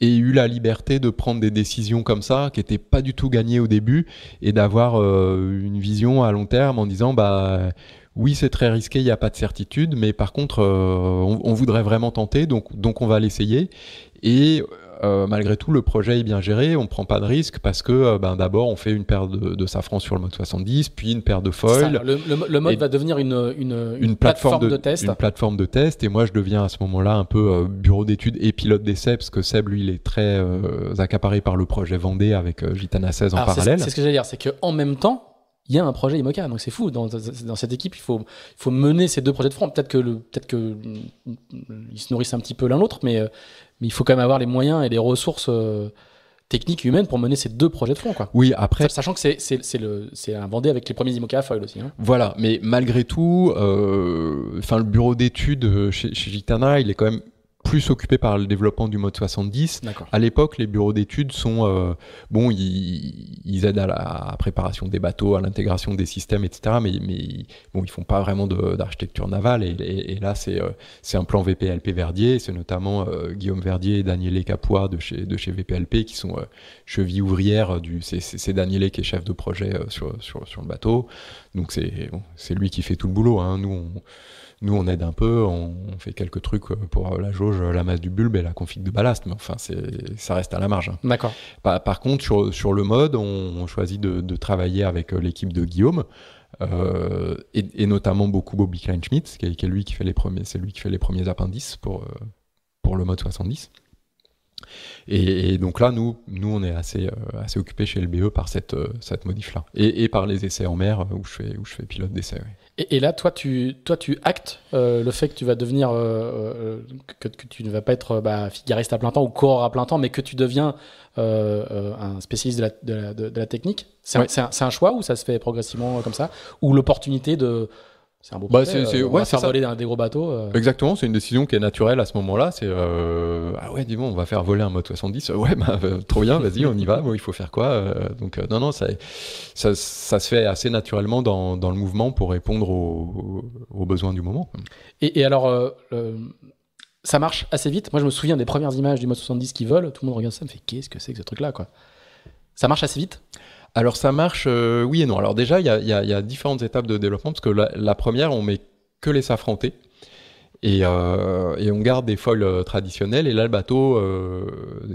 aient eu la liberté de prendre des décisions comme ça, qui n'étaient pas du tout gagnées au début, et d'avoir euh, une vision à long terme en disant bah oui, c'est très risqué, il n'y a pas de certitude, mais par contre, euh, on, voudrait vraiment tenter, donc, donc on va l'essayer. Et euh, malgré tout, le projet est bien géré, on ne prend pas de risque parce que euh, ben, d'abord, on fait une paire de, safran sur le mode 70, puis une paire de foil. le, mode va devenir une, plateforme, de, test. Une plateforme de test. Et moi, je deviens à ce moment-là un peu euh, bureau d'études et pilote d'essai e parce que e Seb, lui, il est très accaparé par le projet Vendée avec Gitana 16 en parallèle. C'est ce que j'allais dire, c'est qu'en même temps, il y a un projet IMOCA. Donc c'est fou. Dans, cette équipe, il faut, faut mener ces deux projets de front. Peut-être que, peut mm, mm, se nourrissent un petit peu l'un l'autre, mais mais il faut quand même avoir les moyens et les ressources euh, techniques et humaines pour mener ces deux projets de fond. Quoi. Oui, après. Sachant que c'est un Vendée avec les premiers IMOCA à foil aussi. Hein. Voilà, mais malgré tout, euh, enfin le bureau d'études euh, chez, chez Gitana, il est quand même plus occupé par le développement du mode 70. À l'époque, les bureaux d'études sont euh, bon, ils, aident à la préparation des bateaux, à l'intégration des systèmes, etc. Mais, mais bon, ils font pas vraiment d'architecture navale. Et, là, c'est euh, c'est un plan VPLP Verdier. C'est notamment euh, Guillaume Verdier et Danielé Capois de chez de chez VPLP qui sont chevilles ouvrières du. C'est Danielé qui est chef de projet sur, sur, sur le bateau. Donc c'est c'est lui qui fait tout le boulot. Hein. Nous on nous, on aide un peu, on, fait quelques trucs euh, pour la jauge, la masse du bulbe et la config de ballast, mais enfin, ça reste à la marge. Hein. D'accord. Par, contre, sur, le mode, on, choisit de, travailler avec euh, l'équipe de Guillaume. Euh, et, notamment beaucoup Bobby Klein Schmidt, qui est lui qui fait les premiers, c'est lui qui fait les premiers appendices pour, pour le mode 70. Et, donc là, nous, nous on est assez, assez occupé chez le BE par cette, cette modif-là. Et, par les essais en mer, où je fais, où je fais pilote d'essais. Et, là, toi, tu, toi, tu actes euh, le fait que tu vas devenir, euh, euh, que, tu ne vas pas être bah, figariste à plein temps ou coureur à plein temps, mais que tu deviens un spécialiste de la, technique. C'est un, choix ou ça se fait progressivement comme ça Ou l'opportunité de, c'est un beau bah, euh, c'est, faire voler des gros bateaux. Euh. Exactement, c'est une décision qui est naturelle à ce moment-là. C'est euh, ah ouais, dis-moi, on va faire voler un mode 70. Ouais, (laughs) bah, trop bien, vas-y, on y va. Bon, il faut faire quoi Donc non, non, ça, ça, se fait assez naturellement dans, dans le mouvement pour répondre aux, besoins du moment. Et, alors, ça marche assez vite. Moi, je me souviens des premières images du mode 70 qui volent. Tout le monde regarde ça, me fait qu'est-ce que c'est que ce truc-là, quoi. Ça marche assez vite. Alors ça marche, euh, oui et non. Alors déjà, il y a, différentes étapes de développement, parce que la, première, on met que les s'affronter euh, Et, on garde des foils euh, traditionnels. Et là, le bateau,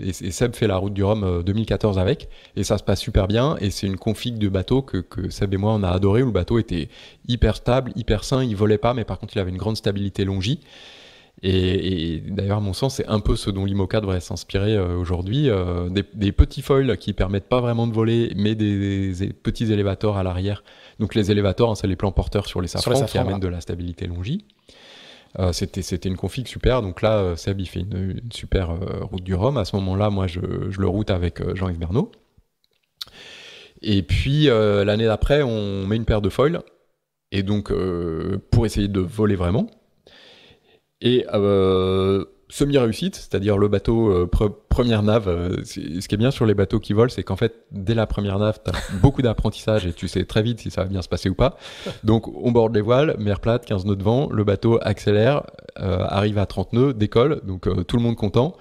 et, Seb fait la route du Rhum 2014 avec, et ça se passe super bien. Et c'est une config de bateau que, Seb et moi on a adoré, où le bateau était hyper stable, hyper sain, il volait pas, mais par contre il avait une grande stabilité longie. Et, d'ailleurs, à mon sens, c'est un peu ce dont l'IMOCA devrait s'inspirer euh, aujourd'hui. Euh, des, petits foils qui permettent pas vraiment de voler, mais des, petits élévateurs à l'arrière. Donc les élévateurs, hein, c'est les plans porteurs sur les safrans, qui amènent de la stabilité longie. Euh, c'était une config super. Donc là, Seb, il fait une, super route du Rhum. À ce moment-là, moi, je, le route avec Jean-Yves Bernot. Et puis, l'année d'après, on met une paire de foils. Et donc, pour essayer de voler vraiment, et euh, semi-réussite, c'est-à-dire le bateau euh, première nave. Euh, ce qui est bien sur les bateaux qui volent, c'est qu'en fait, dès la première nave, tu as (laughs) beaucoup d'apprentissage et tu sais très vite si ça va bien se passer ou pas. Donc, on borde les voiles, mer plate, 15 nœuds de vent, le bateau accélère, arrive à 30 nœuds, décolle, donc tout le monde content.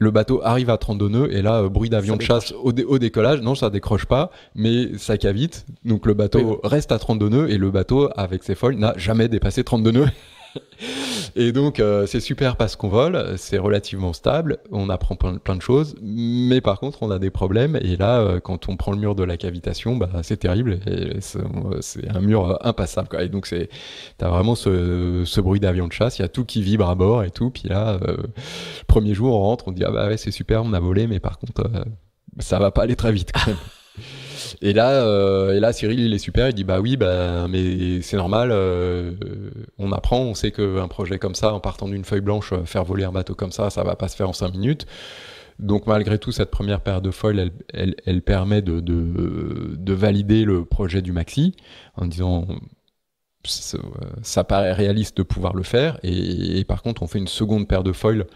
Le bateau arrive à 32 nœuds et là, bruit d'avion de chasse au, décollage. Non, ça décroche pas, mais ça cavite. Donc le bateau reste à 32 nœuds et le bateau, avec ses folles n'a jamais dépassé 32 nœuds. (laughs) et donc, euh, c'est super parce qu'on vole, c'est relativement stable, on apprend plein, de choses, mais par contre, on a des problèmes. Et là, euh, quand on prend le mur de la cavitation, bah, c'est terrible. Euh, c'est un mur impassable. Quoi. Et donc, t'as vraiment ce, bruit d'avion de chasse, il y a tout qui vibre à bord et tout. Puis là, premier jour, on rentre, on dit ah bah ouais, c'est super, on a volé, mais par contre, ça va pas aller très vite et là, euh, et là, Cyril, il est super. Il dit bah oui, ben, mais c'est normal. Euh, on apprend. On sait qu'un projet comme ça, en partant d'une feuille blanche, euh, faire voler un bateau comme ça, ça va pas se faire en 5 minutes. Donc malgré tout, cette première paire de foils, elle, elle, permet de, de, valider le projet du maxi en disant ça, paraît réaliste de pouvoir le faire. Et, et, par contre, on fait une seconde paire de foils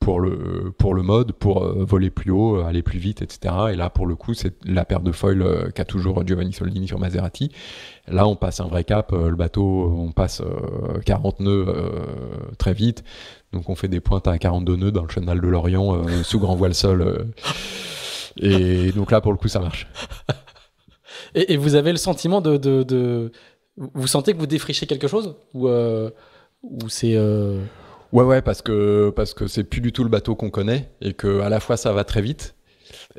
pour le, pour le mode, pour euh, voler plus haut, euh, aller plus vite, etc. Et là, pour le coup, c'est la paire de foils euh, qu'a toujours Giovanni Soldini sur Maserati. Là, on passe un vrai cap. le bateau, on passe 40 nœuds très vite. Donc, on fait des pointes à 42 nœuds dans le chenal de l'Orient, (laughs) sous grand voile sol. et donc là, pour le coup, ça marche. Et, vous avez le sentiment de, Vous sentez que vous défrichez quelque chose Ou, ou c'est. Ouais, ouais, parce que parce que c'est plus du tout le bateau qu'on connaît et que à la fois ça va très vite,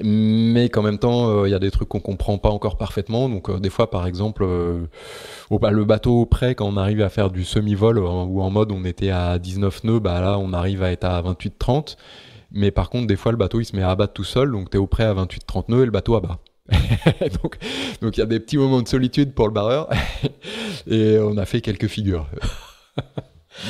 mais qu'en même temps euh, il y a des trucs qu'on comprend pas encore parfaitement. Donc euh, des fois, par exemple, euh, au, le bateau près quand on arrive à faire du semi-vol ou en mode on était à 19 nœuds, bah là on arrive à être à 28-30. Mais par contre, des fois le bateau il se met à abattre tout seul, donc t'es au près à 28-30 nœuds et le bateau à bas (laughs) donc il y a des petits moments de solitude pour le barreur (laughs) et on a fait quelques figures. (laughs)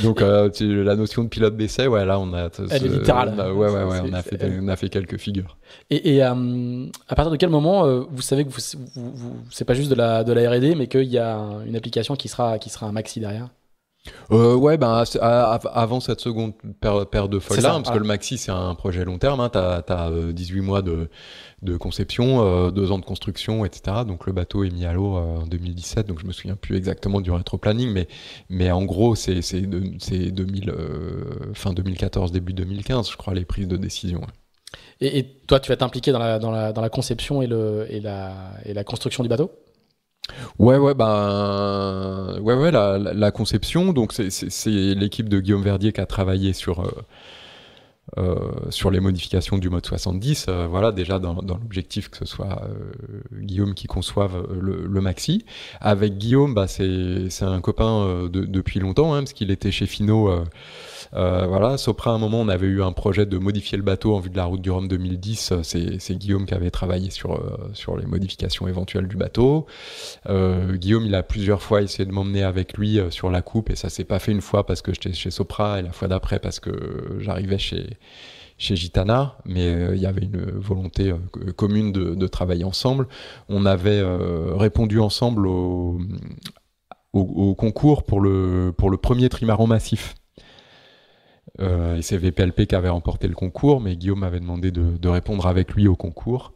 Donc euh, la notion de pilote d'essai, ouais, là on a. Elle est littérale. ouais, ouais, on a, fait, on a fait quelques figures. Et, euh, à partir de quel moment euh, vous savez que vous, c'est pas juste de la, de la R&D, mais qu'il y a une application qui sera, qui sera un maxi derrière euh, ouais, ben, avant cette seconde paire, de folles là, parce que ah. le maxi c'est un projet long terme, hein, tu as, 18 mois de, conception, 2 euh, ans de construction, etc. Donc le bateau est mis à l'eau euh, en 2017, donc je me souviens plus exactement du rétro-planning, mais, mais en gros c'est fin 2014, début 2015, je crois, les prises de décision. Et, toi, tu vas t'impliquer dans la, dans, la, dans la, conception et, le, et, et la construction du bateau Ouais, ouais, ben, ouais, ouais, la, conception. Donc, c'est l'équipe de Guillaume Verdier qui a travaillé sur, euh, euh, sur les modifications du mode 70. Euh, voilà, déjà dans, l'objectif que ce soit Guillaume qui conçoive le, maxi. Avec Guillaume, bah, c'est un copain de, depuis longtemps, hein, parce qu'il était chez Fino euh, voilà, Sopra, à un moment, on avait eu un projet de modifier le bateau en vue de la route du Rhum 2010. Euh, c'est Guillaume qui avait travaillé sur, euh, sur les modifications éventuelles du bateau. Guillaume, il a plusieurs fois essayé de m'emmener avec lui sur la coupe et ça s'est pas fait une fois parce que j'étais chez Sopra et la fois d'après parce que j'arrivais chez chez Gitana, mais il y avait une volonté commune de, travailler ensemble. On avait répondu ensemble au, concours pour le, pour le premier trimaran massif. Euh, et c'est VPLP qui avait remporté le concours, mais Guillaume m'avait demandé de, répondre avec lui au concours.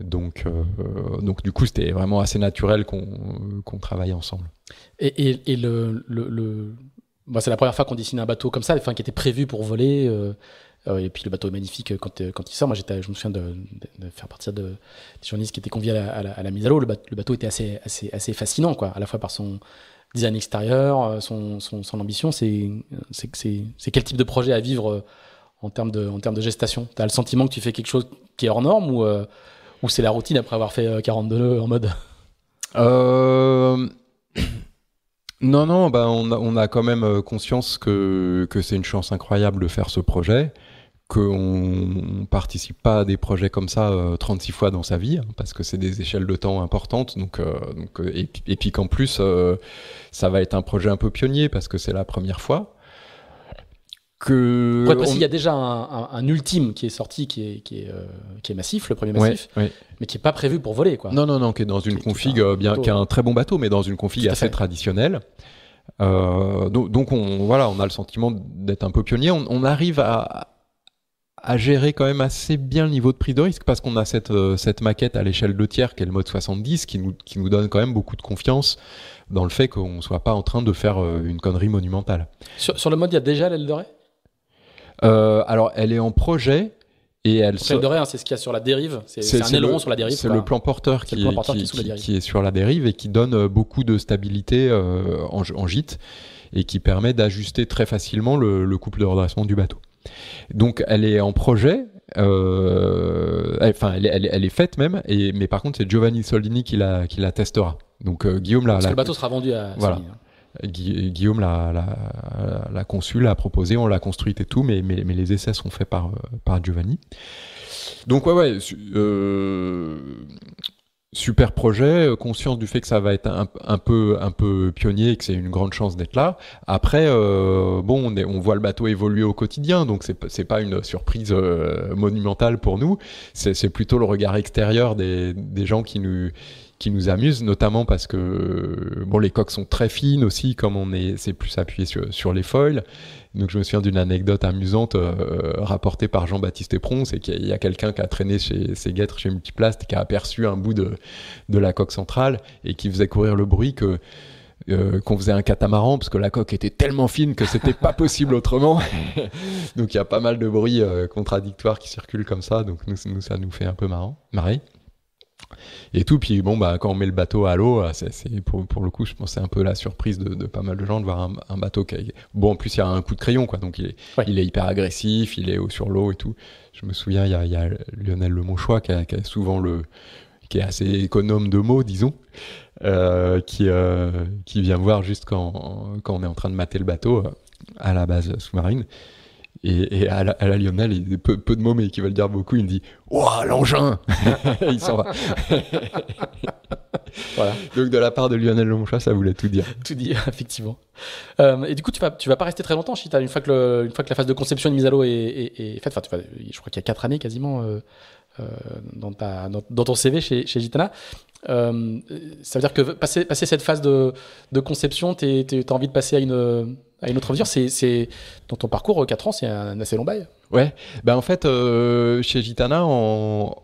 Donc, euh, donc du coup, c'était vraiment assez naturel qu'on travaille ensemble. Et, et, le, le, c'est la première fois qu'on dessine un bateau comme ça, enfin, qui était prévu pour voler. Euh, et puis le bateau est magnifique quand, quand il sort. Moi, j'étais, je me souviens de, faire partie de, des journalistes qui étaient conviés à la, mise à l'eau. Le, le, bateau était assez, assez, assez fascinant, quoi, à la fois par son, design extérieur, euh, son, ambition, c'est quel type de projet à vivre euh, en termes de, en de gestation Tu as le sentiment que tu fais quelque chose qui est hors norme ou, euh, ou c'est la routine après avoir fait 42 nœuds en mode (coughs) Non, non, bah on, a, quand même conscience que, que c'est une chance incroyable de faire ce projet qu'on ne participe pas à des projets comme ça 36 euh, fois dans sa vie, hein, parce que c'est des échelles de temps importantes. Donc, euh, euh, et, puis qu'en plus, ça va être un projet un peu pionnier, parce que c'est la première fois. Que il y a déjà un, ultime qui est sorti, qui est, qui est, qui est massif, le premier massif, mais qui n'est pas prévu pour voler. Quoi. Non, non, non, qui est dans une config, bien, qui a un très bon bateau, mais dans une config assez traditionnelle. donc, donc on, voilà, on a le sentiment d'être un peu pionnier. on arrive à, à gérer quand même assez bien le niveau de prix de risque parce qu'on a cette, euh, cette maquette à l'échelle de tiers qui est le mode 70 qui nous, qui nous donne quand même beaucoup de confiance dans le fait qu'on ne soit pas en train de faire euh, une connerie monumentale. Sur, le mode, il y a déjà l'aile euh, Alors, elle est en projet. Et elle se... de hein, c'est ce qu'il y a sur la dérive. C'est un aileron sur la dérive. C'est le plan porteur, qui, est sur la dérive et qui donne euh, beaucoup de stabilité en, gîte et qui permet d'ajuster très facilement le, le couple de redressement du bateau. Donc elle est en projet, euh, elle, enfin elle, est faite même, mais par contre c'est Giovanni Soldini qui la, qui la testera. Donc euh, Guillaume la, Parce que le bateau sera vendu à voilà. Hein. Guillaume la, la, la proposé, on l'a construite et tout, mais, mais, les essais sont faits par, euh, par Giovanni. Donc ouais ouais, super projet, euh, conscience du fait que ça va être un, peu un peu pionnier et que c'est une grande chance d'être là. Après, euh, bon, on, on voit le bateau évoluer au quotidien, donc c'est c'est pas une surprise euh, monumentale pour nous. C'est plutôt le regard extérieur des, des gens qui nous qui nous amuse, notamment parce que bon, les coques sont très fines aussi, comme on est, c'est plus appuyé sur, les foils. Donc je me souviens d'une anecdote amusante euh, rapportée par Jean-Baptiste Epron, c'est qu'il y a quelqu'un qui a traîné chez ses guêtres chez Multiplast, qui a aperçu un bout de, la coque centrale et qui faisait courir le bruit que euh, qu'on faisait un catamaran parce que la coque était tellement fine que c'était pas possible autrement. (laughs) donc il y a pas mal de bruits euh, contradictoires qui circulent comme ça, donc nous, ça nous fait un peu marrant, Marie et tout. Puis bon, bah, quand on met le bateau à l'eau, euh, c'est, pour, le coup, je pensais un peu la surprise de, pas mal de gens de voir un, bateau qui Bon, en plus, il y a un coup de crayon, quoi. Donc, il est, hyper agressif, il est haut sur l'eau et tout. Je me souviens, il y a, Lionel Lemonchois qui souvent le. qui est assez économe de mots, disons, euh, euh, qui, vient voir juste quand on est en train de mater le bateau à la base sous-marine. Et, à, la, Lionel, il peu, de mots, mais qui veulent dire beaucoup, il me dit Ouah, l'engin (laughs) Il s'en va. (laughs) Donc, de la part de Lionel Longchat, ça voulait tout dire. Tout dire, (laughs) effectivement. Euh, et du coup, tu vas, tu vas pas rester très longtemps, Chita. Une fois que, une fois que la phase de conception et de mise à l'eau est, faite, enfin, tu je crois qu'il y a 4 années quasiment euh, euh, dans, dans, ton CV chez, Gitana. ça veut dire que passer, passer cette phase de, de conception, tu as envie de passer à une une autre mesure, c'est dans ton parcours, 4 euh, ans, c'est un assez long bail. Ouais, bah en fait, euh, chez Gitana, en,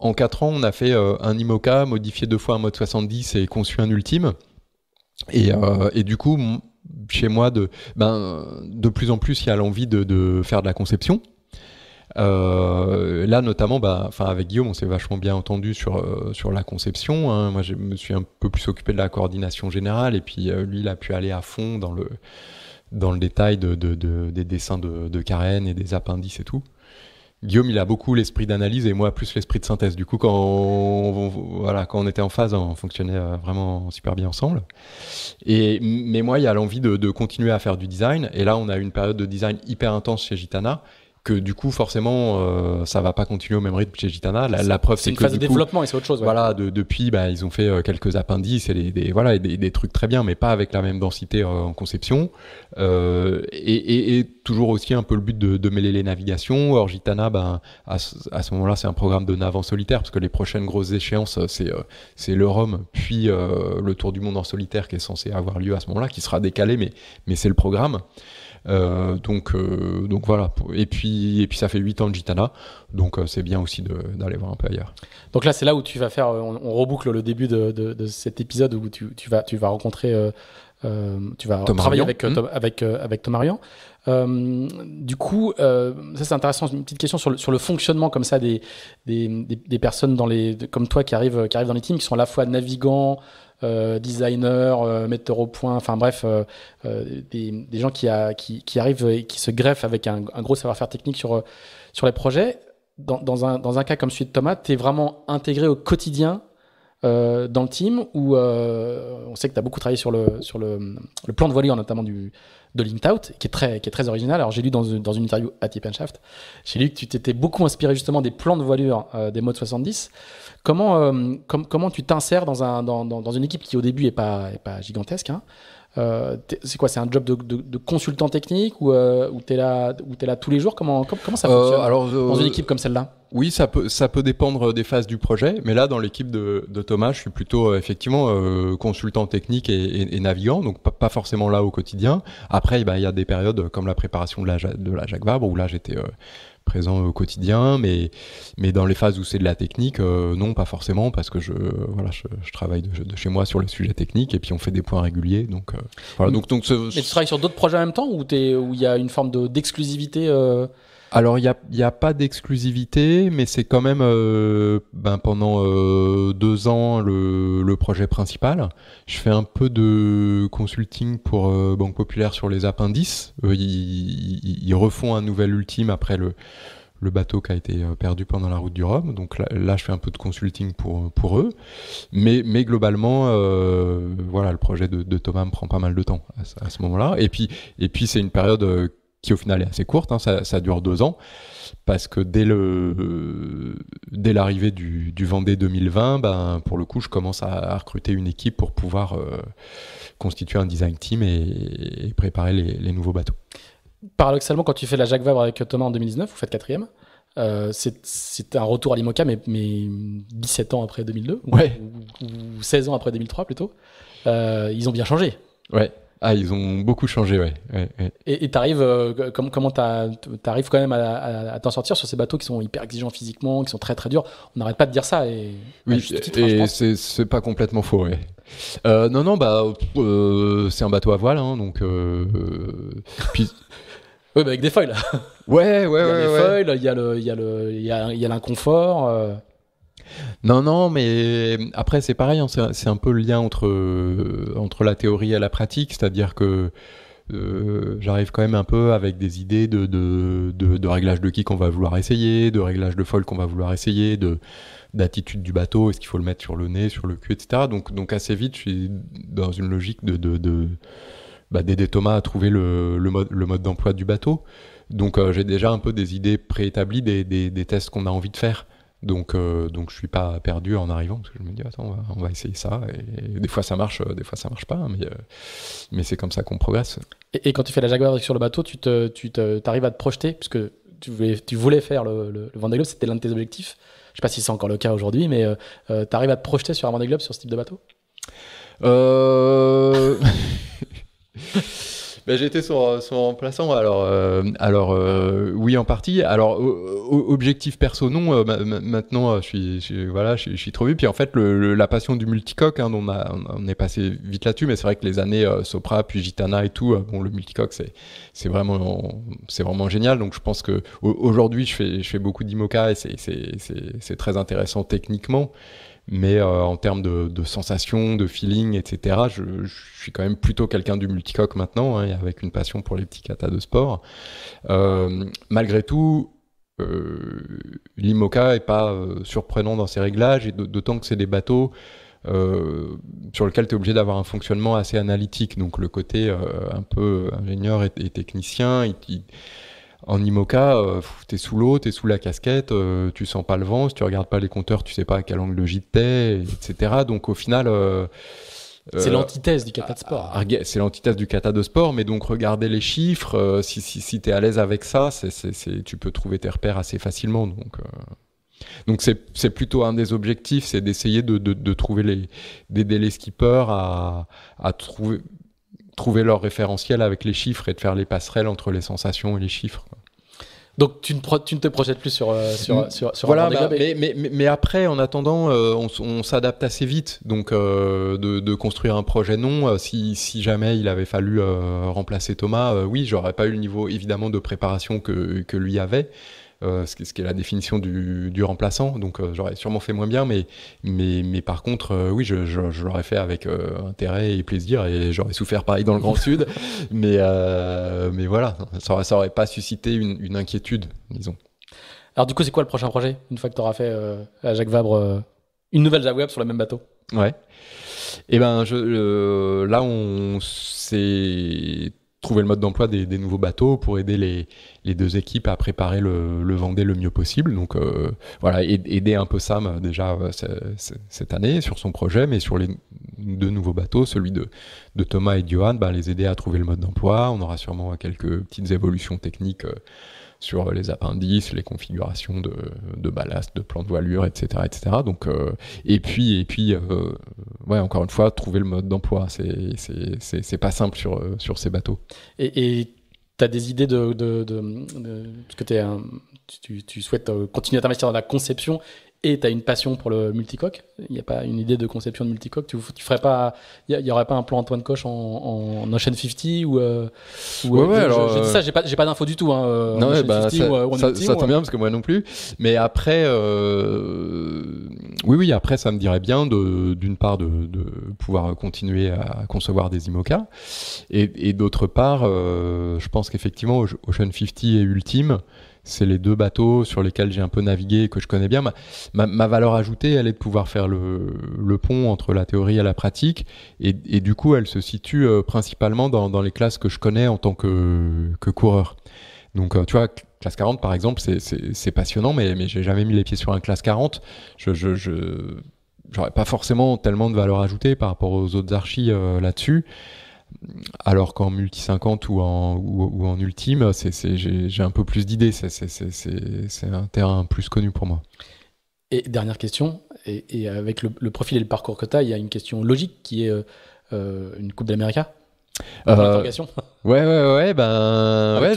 en 4 ans, on a fait euh, un IMOCA, modifié deux fois un mode 70 et conçu un ultime. Et, du coup, chez moi, de, ben, de plus en plus, il y a l'envie de, faire de la conception. là, notamment, bah, avec Guillaume, on s'est vachement bien entendu sur, sur la conception. Hein. Moi, je me suis un peu plus occupé de la coordination générale, et puis lui, il a pu aller à fond dans le, dans le détail des dessins de, Karen et des appendices et tout. Guillaume, il a beaucoup l'esprit d'analyse et moi plus l'esprit de synthèse. Du coup, quand on, était en phase, on fonctionnait euh, vraiment super bien ensemble. Et, mais moi, il y a l'envie de, de, continuer à faire du design. Et là, on a une période de design hyper intense chez Gitana que du coup forcément euh, ça va pas continuer au même rythme chez Gitana. La, preuve c'est que phase de développement et c'est autre chose. Voilà, depuis bah, ils ont fait euh, quelques appendices et des, voilà des, trucs très bien, mais pas avec la même densité euh, en conception. Euh, et, toujours aussi un peu le but de, de mêler les navigations. Or Gitana, ben à, à ce moment-là c'est un programme de nav en solitaire parce que les prochaines grosses échéances c'est c'est le Rome puis le Tour du monde en solitaire qui est censé avoir lieu à ce moment-là, qui sera décalé, mais mais c'est le programme. Euh, donc, euh, donc voilà. Et puis, et puis ça fait 8 ans de Gitana, donc euh, c'est bien aussi d'aller voir un peu ailleurs. Donc là, c'est là où tu vas faire, on, reboucle le début de, cet épisode où tu, vas, tu vas rencontrer, tu vas travailler avec, Tom mmh. du coup, ça c'est intéressant, une petite question sur le, fonctionnement comme ça des, des, personnes dans les, comme toi qui arrivent, qui arrivent dans les teams, qui sont à la fois navigants, euh, designers, euh, metteurs au point, enfin bref, euh, des, gens qui, qui, arrivent et qui se greffent avec un, gros savoir-faire technique sur, sur les projets. Dans, un, cas comme celui de Thomas, tu es vraiment intégré au quotidien dans le team où on sait que tu as beaucoup travaillé sur le, sur le, plan de voilure notamment du, de out qui est très, qui est très original. Alors j'ai lu dans, une interview à Tip Shaft, j'ai lu que tu t'étais beaucoup inspiré justement des plans de voilure des modes 70. Comment, euh, comment tu t'insères dans, un, dans, dans, une équipe qui au début n'est pas, pas gigantesque hein euh, c'est quoi C'est un job de, de, consultant technique ou euh, ou où tu es, là tous les jours Comment, comment ça fonctionne dans une équipe comme celle-là Oui, ça peut, ça peut dépendre des phases du projet, mais là, dans l'équipe de, de, Thomas, je suis plutôt effectivement consultant technique et, navigant, donc pas, forcément là au quotidien. Après, bah, il y a des périodes comme la préparation de la, de la Jacques Vabre où là j'étais présent au quotidien, mais, mais dans les phases où c'est de la technique, euh, non, pas forcément, parce que je, voilà, je, travaille de, chez moi sur le sujet technique et puis on fait des points réguliers. Donc, euh, voilà, donc, donc tu travailles sur d'autres projets en même temps ou il y a une forme d'exclusivité euh, alors, il n'y a, pas d'exclusivité, mais c'est quand même euh, ben, pendant euh, deux ans le, projet principal. Je fais un peu de consulting pour euh, Banque Populaire sur les appendices. Ils, ils, refont un nouvel ultime après le, le bateau qui a été perdu pendant la route du Rhum. Donc là, je fais un peu de consulting pour, pour eux. Mais, mais globalement, voilà, le projet de, Thomas me prend pas mal de temps à, à ce moment-là. Et puis, et puis c'est une période qui au final est assez courte, hein, ça, dure deux ans, parce que dès le dès l'arrivée du, Vendée 2020, ben, pour le coup, je commence à, recruter une équipe pour pouvoir euh, constituer un design team et, préparer les, nouveaux bateaux. Paradoxalement, quand tu fais la Jacques Vabre avec Thomas en 2019, vous faites quatrième. Euh, c'est un retour à l'IMOCA, mais, mais, 17 ans après 2002, ouais. ou, 16 ans après 2003 plutôt. Euh, ils ont bien changé. Ouais. Ah, ils ont beaucoup changé, ouais. Et t'arrives, arrives euh, comment t'arrives quand même à, t'en sortir sur ces bateaux qui sont hyper exigeants physiquement, qui sont très très durs On n'arrête pas de dire ça. Et, oui, et hein, c'est pas complètement faux, ouais. Euh, non, non, bah, euh, c'est un bateau à voile, hein, donc. (laughs) Oui, mais avec des foils. Ouais, ouais, ouais. (laughs) Il y a ouais, les il y a l'inconfort. Non, non, mais après, c'est pareil, hein, c'est un peu le lien entre, euh, entre la théorie et la pratique, c'est-à-dire que euh, j'arrive quand même un peu avec des idées de, de, de, réglage de qui qu'on va vouloir essayer, de réglage de folle qu'on va vouloir essayer, de d'attitude du bateau, est-ce qu'il faut le mettre sur le nez, sur le cul, etc. Donc, donc assez vite, je suis dans une logique de, de, bah, d'aider Thomas à trouver le, mode, le mode d'emploi du bateau. Donc euh, j'ai déjà un peu des idées préétablies des tests qu'on a envie de faire. Donc, euh, donc je suis pas perdu en arrivant parce que je me dis attends on va, on va essayer ça et, des fois ça marche, euh, des fois ça marche pas, mais, euh, mais c'est comme ça qu'on progresse. Et, quand tu fais la Jaguar sur le bateau, tu te, tu arrives à te projeter puisque tu voulais, tu voulais faire le, le, Vendée Globe, c'était l'un de tes objectifs. Je sais pas si c'est encore le cas aujourd'hui, mais tu arrives à te projeter sur un Vendée Globe sur ce type de bateau. (laughs) Bah, j'étais sur son, remplaçant, alors, euh, alors euh, oui, en partie. Alors, objectif perso, non. Euh, maintenant, je suis, voilà, je, suis trop vieux, Puis en fait, la passion du multicoque, hein, on, est passé vite là-dessus, mais c'est vrai que les années Sopra, puis Gitana et tout, bon, le multicoque, c'est vraiment, vraiment génial. Donc, je pense qu'aujourd'hui je fais, je fais beaucoup d'IMOCA et c'est très intéressant techniquement. Mais euh, en termes de, de sensations, de feeling, etc., je, je suis quand même plutôt quelqu'un du multicoque maintenant, hein, avec une passion pour les petits katas de sport. Euh, malgré tout, euh, l'IMOCA est pas euh, surprenant dans ses réglages, et d'autant que c'est des bateaux sur lesquels tu es obligé d'avoir un fonctionnement assez analytique. Donc le côté un peu ingénieur et, technicien, en IMOCA, euh, t'es sous l'eau, es sous la casquette, euh, tu sens pas le vent, si tu regardes pas les compteurs, tu sais pas à quel angle le gîte t'es, etc. Donc au final. Euh, euh, c'est l'antithèse du kata de sport. Ah, c'est l'antithèse du kata de sport, mais donc regarder les chiffres, si, si, si tu es à l'aise avec ça, c'est tu peux trouver tes repères assez facilement. Donc. Donc c'est plutôt un des objectifs, c'est d'essayer de, de, de, trouver les d'aider les skippers à, à trouver trouver leur référentiel avec les chiffres et de faire les passerelles entre les sensations et les chiffres. Donc tu ne, tu ne, te projettes plus sur, euh, sur, sur, voilà, bah, mais, mais, après, en attendant, euh, on, s'adapte assez vite. Donc euh, de, construire un projet non, si, jamais il avait fallu remplacer Thomas, oui, j'aurais pas eu le niveau évidemment de préparation que, que lui avait. Euh, ce, qui, est la définition du, remplaçant. Donc euh, j'aurais sûrement fait moins bien, mais, mais, mais par contre, euh, oui, je, l'aurais fait avec intérêt et plaisir, et j'aurais souffert pareil dans le Grand Sud. (laughs) Mais, mais voilà, ça n'aurait aurait pas suscité une, inquiétude, disons. Alors du coup, c'est quoi le prochain projet, une fois que tu auras fait à Jacques Vabre une nouvelle Jacques Vabre sur le même bateau Ouais. Et eh ben, je, là, on s'est trouver le mode d'emploi des, nouveaux bateaux pour aider les, les deux équipes à préparer le, Vendée le mieux possible. Donc euh, voilà, aider un peu Sam euh, déjà euh, cette année sur son projet, mais sur les deux nouveaux bateaux, celui de, de Thomas et de Johan, bah, les aider à trouver le mode d'emploi. On aura sûrement quelques petites évolutions techniques sur les appendices, les configurations de, de ballast, de plan de voilure, etc. etc. Donc, euh, et puis, et puis euh, ouais, encore une fois, trouver le mode d'emploi, c'est pas simple sur, euh, sur ces bateaux. Et tu as des idées de, de, ce que es tu, tu, souhaites continuer à t'investir dans la conception et tu as une passion pour le multicoque. Il n'y a pas une idée de conception de multicoque. Tu, ferais pas, il n'y aurait pas un plan Antoine Coche en, en Ocean 50 euh, ou. ouais, euh, je, euh, ça, j'ai pas, pas d'infos du tout. Hein, non, bah, ça, tombe bien parce que moi non plus. Mais après, oui, oui, après, ça me dirait bien d'une part de, pouvoir continuer à concevoir des IMOCA et, d'autre part, je pense qu'effectivement, Ocean 50 est ultime c'est les deux bateaux sur lesquels j'ai un peu navigué et que je connais bien. Ma, valeur ajoutée, elle est de pouvoir faire le, pont entre la théorie et la pratique. Et, du coup, elle se situe euh, principalement dans, les classes que je connais en tant que, coureur. Donc, euh, tu vois, classe 40, par exemple, c'est passionnant, mais, mais j'ai jamais mis les pieds sur un classe 40. Je. n'aurais pas forcément tellement de valeur ajoutée par rapport aux autres archis euh, là-dessus alors qu'en multi 50 ou en, ou, en ultime, j'ai un peu plus d'idées. C'est un terrain plus connu pour moi. Et dernière question, et, avec le, profil et le parcours que tu as, il y a une question logique qui est euh, euh, une Coupe d'Amérique euh, Ouais, ouais, ouais, ben. Ah,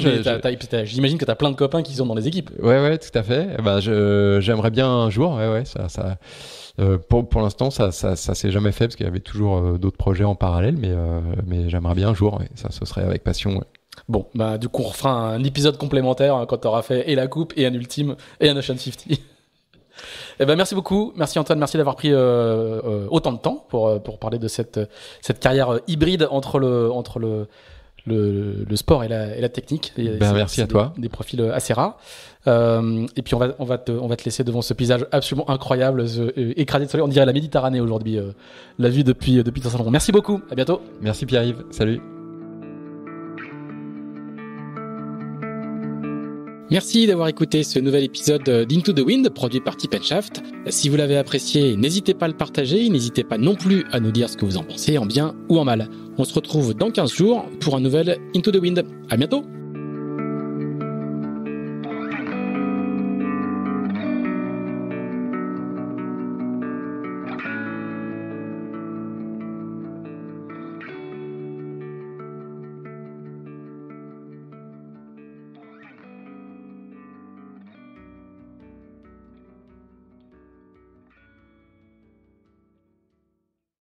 j'imagine que tu as plein de copains qui sont dans les équipes. Ouais, ouais, tout à fait. Ben, J'aimerais bien un jour, ouais, ouais, ça. ça euh, pour, pour l'instant, ça, ça, ça s'est jamais fait parce qu'il y avait toujours euh, d'autres projets en parallèle, mais, euh, mais j'aimerais bien un jour, ça, ce serait avec passion. Bon, bah, du coup, on refera un épisode complémentaire hein, quand tu auras fait et la coupe, et un ultime, et un Ocean 50. (laughs) et eh ben, merci beaucoup, merci Antoine, merci d'avoir pris autant de temps pour, pour parler de cette, cette carrière hybride entre le, entre le, le, sport et la, technique. Et ben merci à toi. Des, profils euh, assez rares. Euh, et puis on va, on, va te, on va te laisser devant ce paysage absolument incroyable, euh, écrasé de soleil. On dirait la Méditerranée aujourd'hui, la vue depuis, depuis ton Merci beaucoup, à bientôt. Merci Pierre-Yves, salut. Merci d'avoir écouté ce nouvel épisode d'Into the Wind produit par Tip Si vous l'avez apprécié, n'hésitez pas à le partager, n'hésitez pas non plus à nous dire ce que vous en pensez, en bien ou en mal. On se retrouve dans 15 jours pour un nouvel Into the Wind. À bientôt!